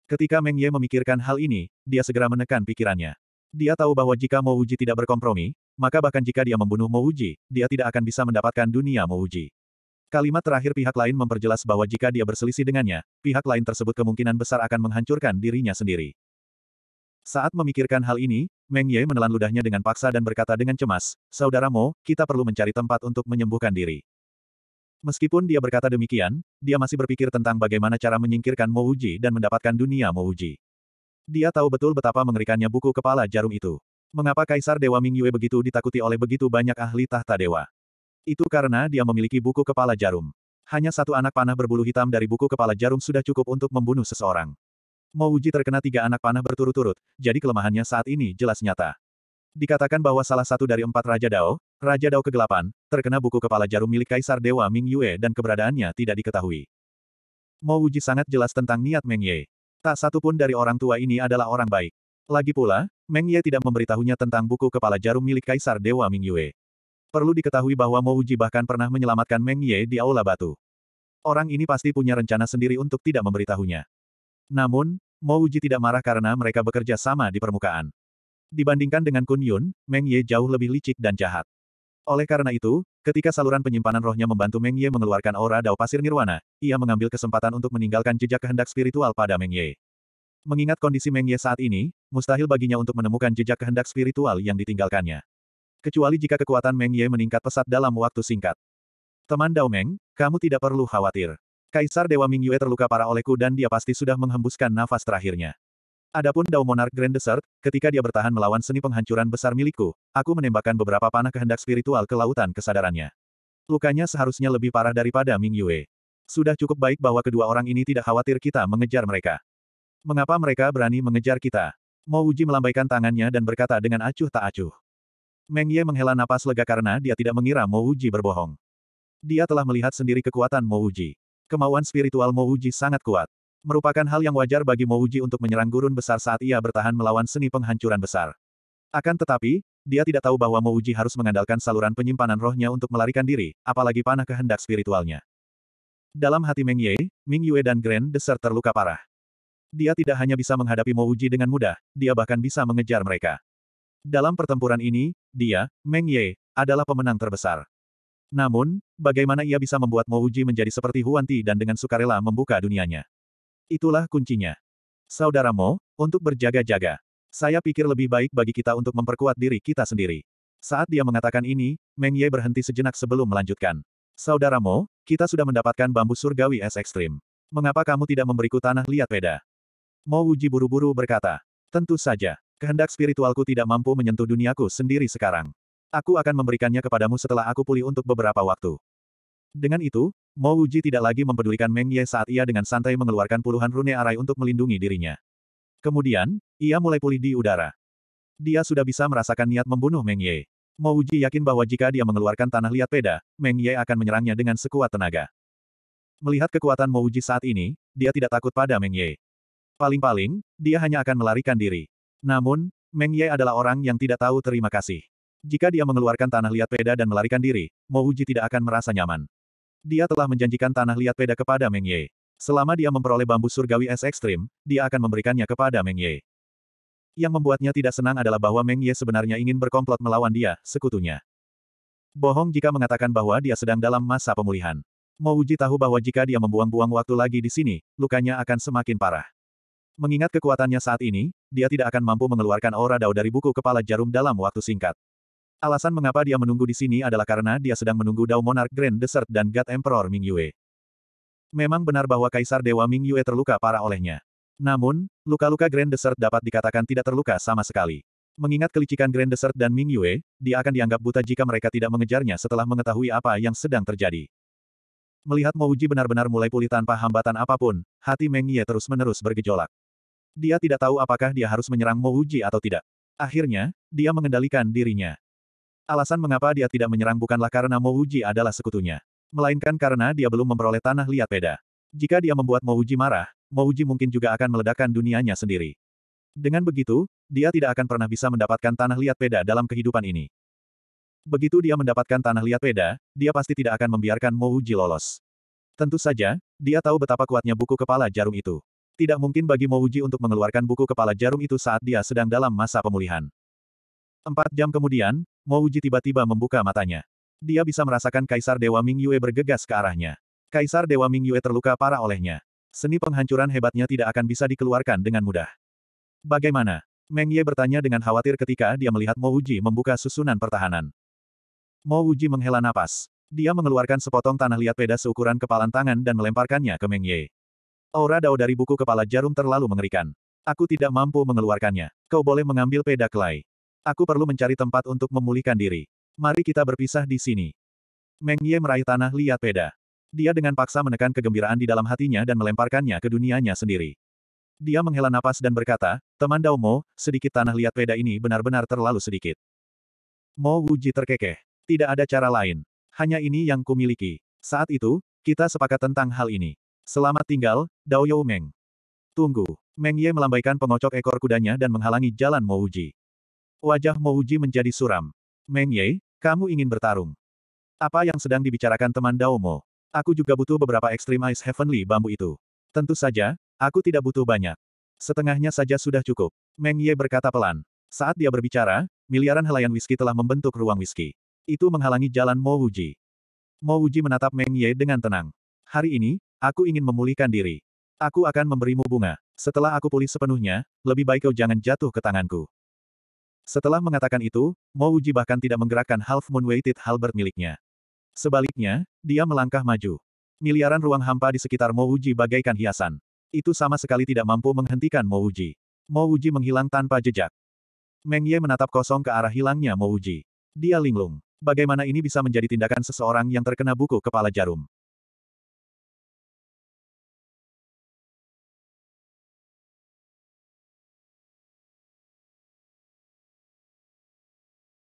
Ketika Meng Ye memikirkan hal ini, dia segera menekan pikirannya. Dia tahu bahwa jika Mo Uji tidak berkompromi, maka bahkan jika dia membunuh Mo Uji, dia tidak akan bisa mendapatkan dunia Mo Uji. Kalimat terakhir pihak lain memperjelas bahwa jika dia berselisih dengannya, pihak lain tersebut kemungkinan besar akan menghancurkan dirinya sendiri. Saat memikirkan hal ini, Meng Ye menelan ludahnya dengan paksa dan berkata dengan cemas, Saudara Mo, kita perlu mencari tempat untuk menyembuhkan diri. Meskipun dia berkata demikian, dia masih berpikir tentang bagaimana cara menyingkirkan Mo Uji dan mendapatkan dunia Mo Uji. Dia tahu betul betapa mengerikannya buku kepala jarum itu. Mengapa Kaisar Dewa Ming Yue begitu ditakuti oleh begitu banyak ahli tahta dewa? Itu karena dia memiliki buku kepala jarum. Hanya satu anak panah berbulu hitam dari buku kepala jarum sudah cukup untuk membunuh seseorang. uji terkena tiga anak panah berturut-turut, jadi kelemahannya saat ini jelas nyata. Dikatakan bahwa salah satu dari empat Raja Dao, Raja Dao kegelapan, terkena buku kepala jarum milik Kaisar Dewa Ming Yue dan keberadaannya tidak diketahui. Mouji sangat jelas tentang niat Meng Ye. Tak satu pun dari orang tua ini adalah orang baik. Lagi pula, Meng Ye tidak memberitahunya tentang buku kepala jarum milik Kaisar Dewa Ming Yue. Perlu diketahui bahwa Mo Uji bahkan pernah menyelamatkan Meng Ye di Aula Batu. Orang ini pasti punya rencana sendiri untuk tidak memberitahunya. Namun, Mo Uji tidak marah karena mereka bekerja sama di permukaan. Dibandingkan dengan Kun Yun, Meng Ye jauh lebih licik dan jahat. Oleh karena itu, ketika saluran penyimpanan rohnya membantu Meng Ye mengeluarkan aura Dao Pasir Nirwana, ia mengambil kesempatan untuk meninggalkan jejak kehendak spiritual pada Meng Ye. Mengingat kondisi Meng Ye saat ini, mustahil baginya untuk menemukan jejak kehendak spiritual yang ditinggalkannya. Kecuali jika kekuatan Meng Ye meningkat pesat dalam waktu singkat. Teman Dao Meng, kamu tidak perlu khawatir. Kaisar Dewa Ming Yue terluka parah olehku dan dia pasti sudah menghembuskan nafas terakhirnya. Adapun Dao Monarch Grand Desert, ketika dia bertahan melawan seni penghancuran besar milikku, aku menembakkan beberapa panah kehendak spiritual ke lautan kesadarannya. Lukanya seharusnya lebih parah daripada Ming Yue. Sudah cukup baik bahwa kedua orang ini tidak khawatir kita mengejar mereka. Mengapa mereka berani mengejar kita? Mo Uji melambaikan tangannya dan berkata dengan acuh tak acuh. Meng Ye menghela napas lega karena dia tidak mengira Mo Uji berbohong. Dia telah melihat sendiri kekuatan Mo Uji. Kemauan spiritual Mo Uji sangat kuat. Merupakan hal yang wajar bagi Mo Uji untuk menyerang gurun besar saat ia bertahan melawan seni penghancuran besar. Akan tetapi, dia tidak tahu bahwa Mo Uji harus mengandalkan saluran penyimpanan rohnya untuk melarikan diri, apalagi panah kehendak spiritualnya. Dalam hati Meng Ye, Ming Yue dan Grand Deser terluka parah. Dia tidak hanya bisa menghadapi Mo Uji dengan mudah, dia bahkan bisa mengejar mereka. Dalam pertempuran ini, dia, Meng Ye, adalah pemenang terbesar. Namun, bagaimana ia bisa membuat Mo Uji menjadi seperti Ti dan dengan sukarela membuka dunianya? Itulah kuncinya. Saudara Mo, untuk berjaga-jaga. Saya pikir lebih baik bagi kita untuk memperkuat diri kita sendiri. Saat dia mengatakan ini, Meng Ye berhenti sejenak sebelum melanjutkan. Saudara Mo, kita sudah mendapatkan bambu surgawi es ekstrim. Mengapa kamu tidak memberiku tanah liat peda? Mo Uji buru-buru berkata. Tentu saja. Kehendak spiritualku tidak mampu menyentuh duniaku sendiri sekarang. Aku akan memberikannya kepadamu setelah aku pulih untuk beberapa waktu. Dengan itu, Mo Wuji tidak lagi mempedulikan Meng Ye saat ia dengan santai mengeluarkan puluhan rune arai untuk melindungi dirinya. Kemudian, ia mulai pulih di udara. Dia sudah bisa merasakan niat membunuh Meng Ye. Mo Wuji yakin bahwa jika dia mengeluarkan tanah liat peda, Meng Ye akan menyerangnya dengan sekuat tenaga. Melihat kekuatan Mo Wuji saat ini, dia tidak takut pada Meng Ye. Paling-paling, dia hanya akan melarikan diri. Namun, Meng Ye adalah orang yang tidak tahu terima kasih. Jika dia mengeluarkan tanah liat peda dan melarikan diri, Mo Uji tidak akan merasa nyaman. Dia telah menjanjikan tanah liat peda kepada Meng Ye. Selama dia memperoleh bambu surgawi es ekstrim, dia akan memberikannya kepada Meng Ye. Yang membuatnya tidak senang adalah bahwa Meng Ye sebenarnya ingin berkomplot melawan dia, sekutunya. Bohong jika mengatakan bahwa dia sedang dalam masa pemulihan. Mo Uji tahu bahwa jika dia membuang-buang waktu lagi di sini, lukanya akan semakin parah. Mengingat kekuatannya saat ini, dia tidak akan mampu mengeluarkan aura dao dari buku kepala jarum dalam waktu singkat. Alasan mengapa dia menunggu di sini adalah karena dia sedang menunggu Dao Monarch Grand Desert dan God Emperor Ming Yue. Memang benar bahwa Kaisar Dewa Ming Yue terluka parah olehnya. Namun, luka-luka Grand Desert dapat dikatakan tidak terluka sama sekali. Mengingat kelicikan Grand Desert dan Ming Yue, dia akan dianggap buta jika mereka tidak mengejarnya setelah mengetahui apa yang sedang terjadi. Melihat Mouji benar-benar mulai pulih tanpa hambatan apapun, hati Meng Yue terus-menerus bergejolak. Dia tidak tahu apakah dia harus menyerang Mo Uji atau tidak. Akhirnya, dia mengendalikan dirinya. Alasan mengapa dia tidak menyerang bukanlah karena Mo Uji adalah sekutunya. Melainkan karena dia belum memperoleh tanah liat peda. Jika dia membuat Mo Uji marah, Mo Uji mungkin juga akan meledakkan dunianya sendiri. Dengan begitu, dia tidak akan pernah bisa mendapatkan tanah liat peda dalam kehidupan ini. Begitu dia mendapatkan tanah liat peda, dia pasti tidak akan membiarkan Mo Uji lolos. Tentu saja, dia tahu betapa kuatnya buku kepala jarum itu. Tidak mungkin bagi Mouji untuk mengeluarkan buku kepala jarum itu saat dia sedang dalam masa pemulihan. Empat jam kemudian, Mouji tiba-tiba membuka matanya. Dia bisa merasakan Kaisar Dewa Ming Yue bergegas ke arahnya. Kaisar Dewa Ming Yue terluka parah olehnya. Seni penghancuran hebatnya tidak akan bisa dikeluarkan dengan mudah. Bagaimana? Meng Ye bertanya dengan khawatir ketika dia melihat Mouji membuka susunan pertahanan. Mouji menghela napas. Dia mengeluarkan sepotong tanah liat peda seukuran kepalan tangan dan melemparkannya ke Meng Ye. Aura dao dari buku kepala jarum terlalu mengerikan. Aku tidak mampu mengeluarkannya. Kau boleh mengambil peda kelai. Aku perlu mencari tempat untuk memulihkan diri. Mari kita berpisah di sini. Meng Ye meraih tanah liat peda. Dia dengan paksa menekan kegembiraan di dalam hatinya dan melemparkannya ke dunianya sendiri. Dia menghela napas dan berkata, teman Dao Mo, sedikit tanah liat peda ini benar-benar terlalu sedikit. Mo Wuji terkekeh. Tidak ada cara lain. Hanya ini yang kumiliki. Saat itu, kita sepakat tentang hal ini. Selamat tinggal, Dao Yao Meng. Tunggu. Meng Ye melambaikan pengocok ekor kudanya dan menghalangi jalan Mo Uji. Wajah Mo Uji menjadi suram. Meng Ye, kamu ingin bertarung. Apa yang sedang dibicarakan teman Dao Mo? Aku juga butuh beberapa Extreme Ice Heavenly bambu itu. Tentu saja, aku tidak butuh banyak. Setengahnya saja sudah cukup. Meng Ye berkata pelan. Saat dia berbicara, miliaran helaian whisky telah membentuk ruang whisky. Itu menghalangi jalan Mo Mouji Mo menatap Meng Ye dengan tenang. Hari ini, Aku ingin memulihkan diri. Aku akan memberimu bunga. Setelah aku pulih sepenuhnya, lebih baik kau jangan jatuh ke tanganku. Setelah mengatakan itu, Mo Uji bahkan tidak menggerakkan Half Moon Weighted Halberd miliknya. Sebaliknya, dia melangkah maju. Miliaran ruang hampa di sekitar Mo Uji bagaikan hiasan. Itu sama sekali tidak mampu menghentikan Mo Uji. Mo Uji menghilang tanpa jejak. Meng Ye menatap kosong ke arah hilangnya Mo Uji. Dia linglung. Bagaimana ini bisa menjadi tindakan seseorang yang terkena buku kepala jarum?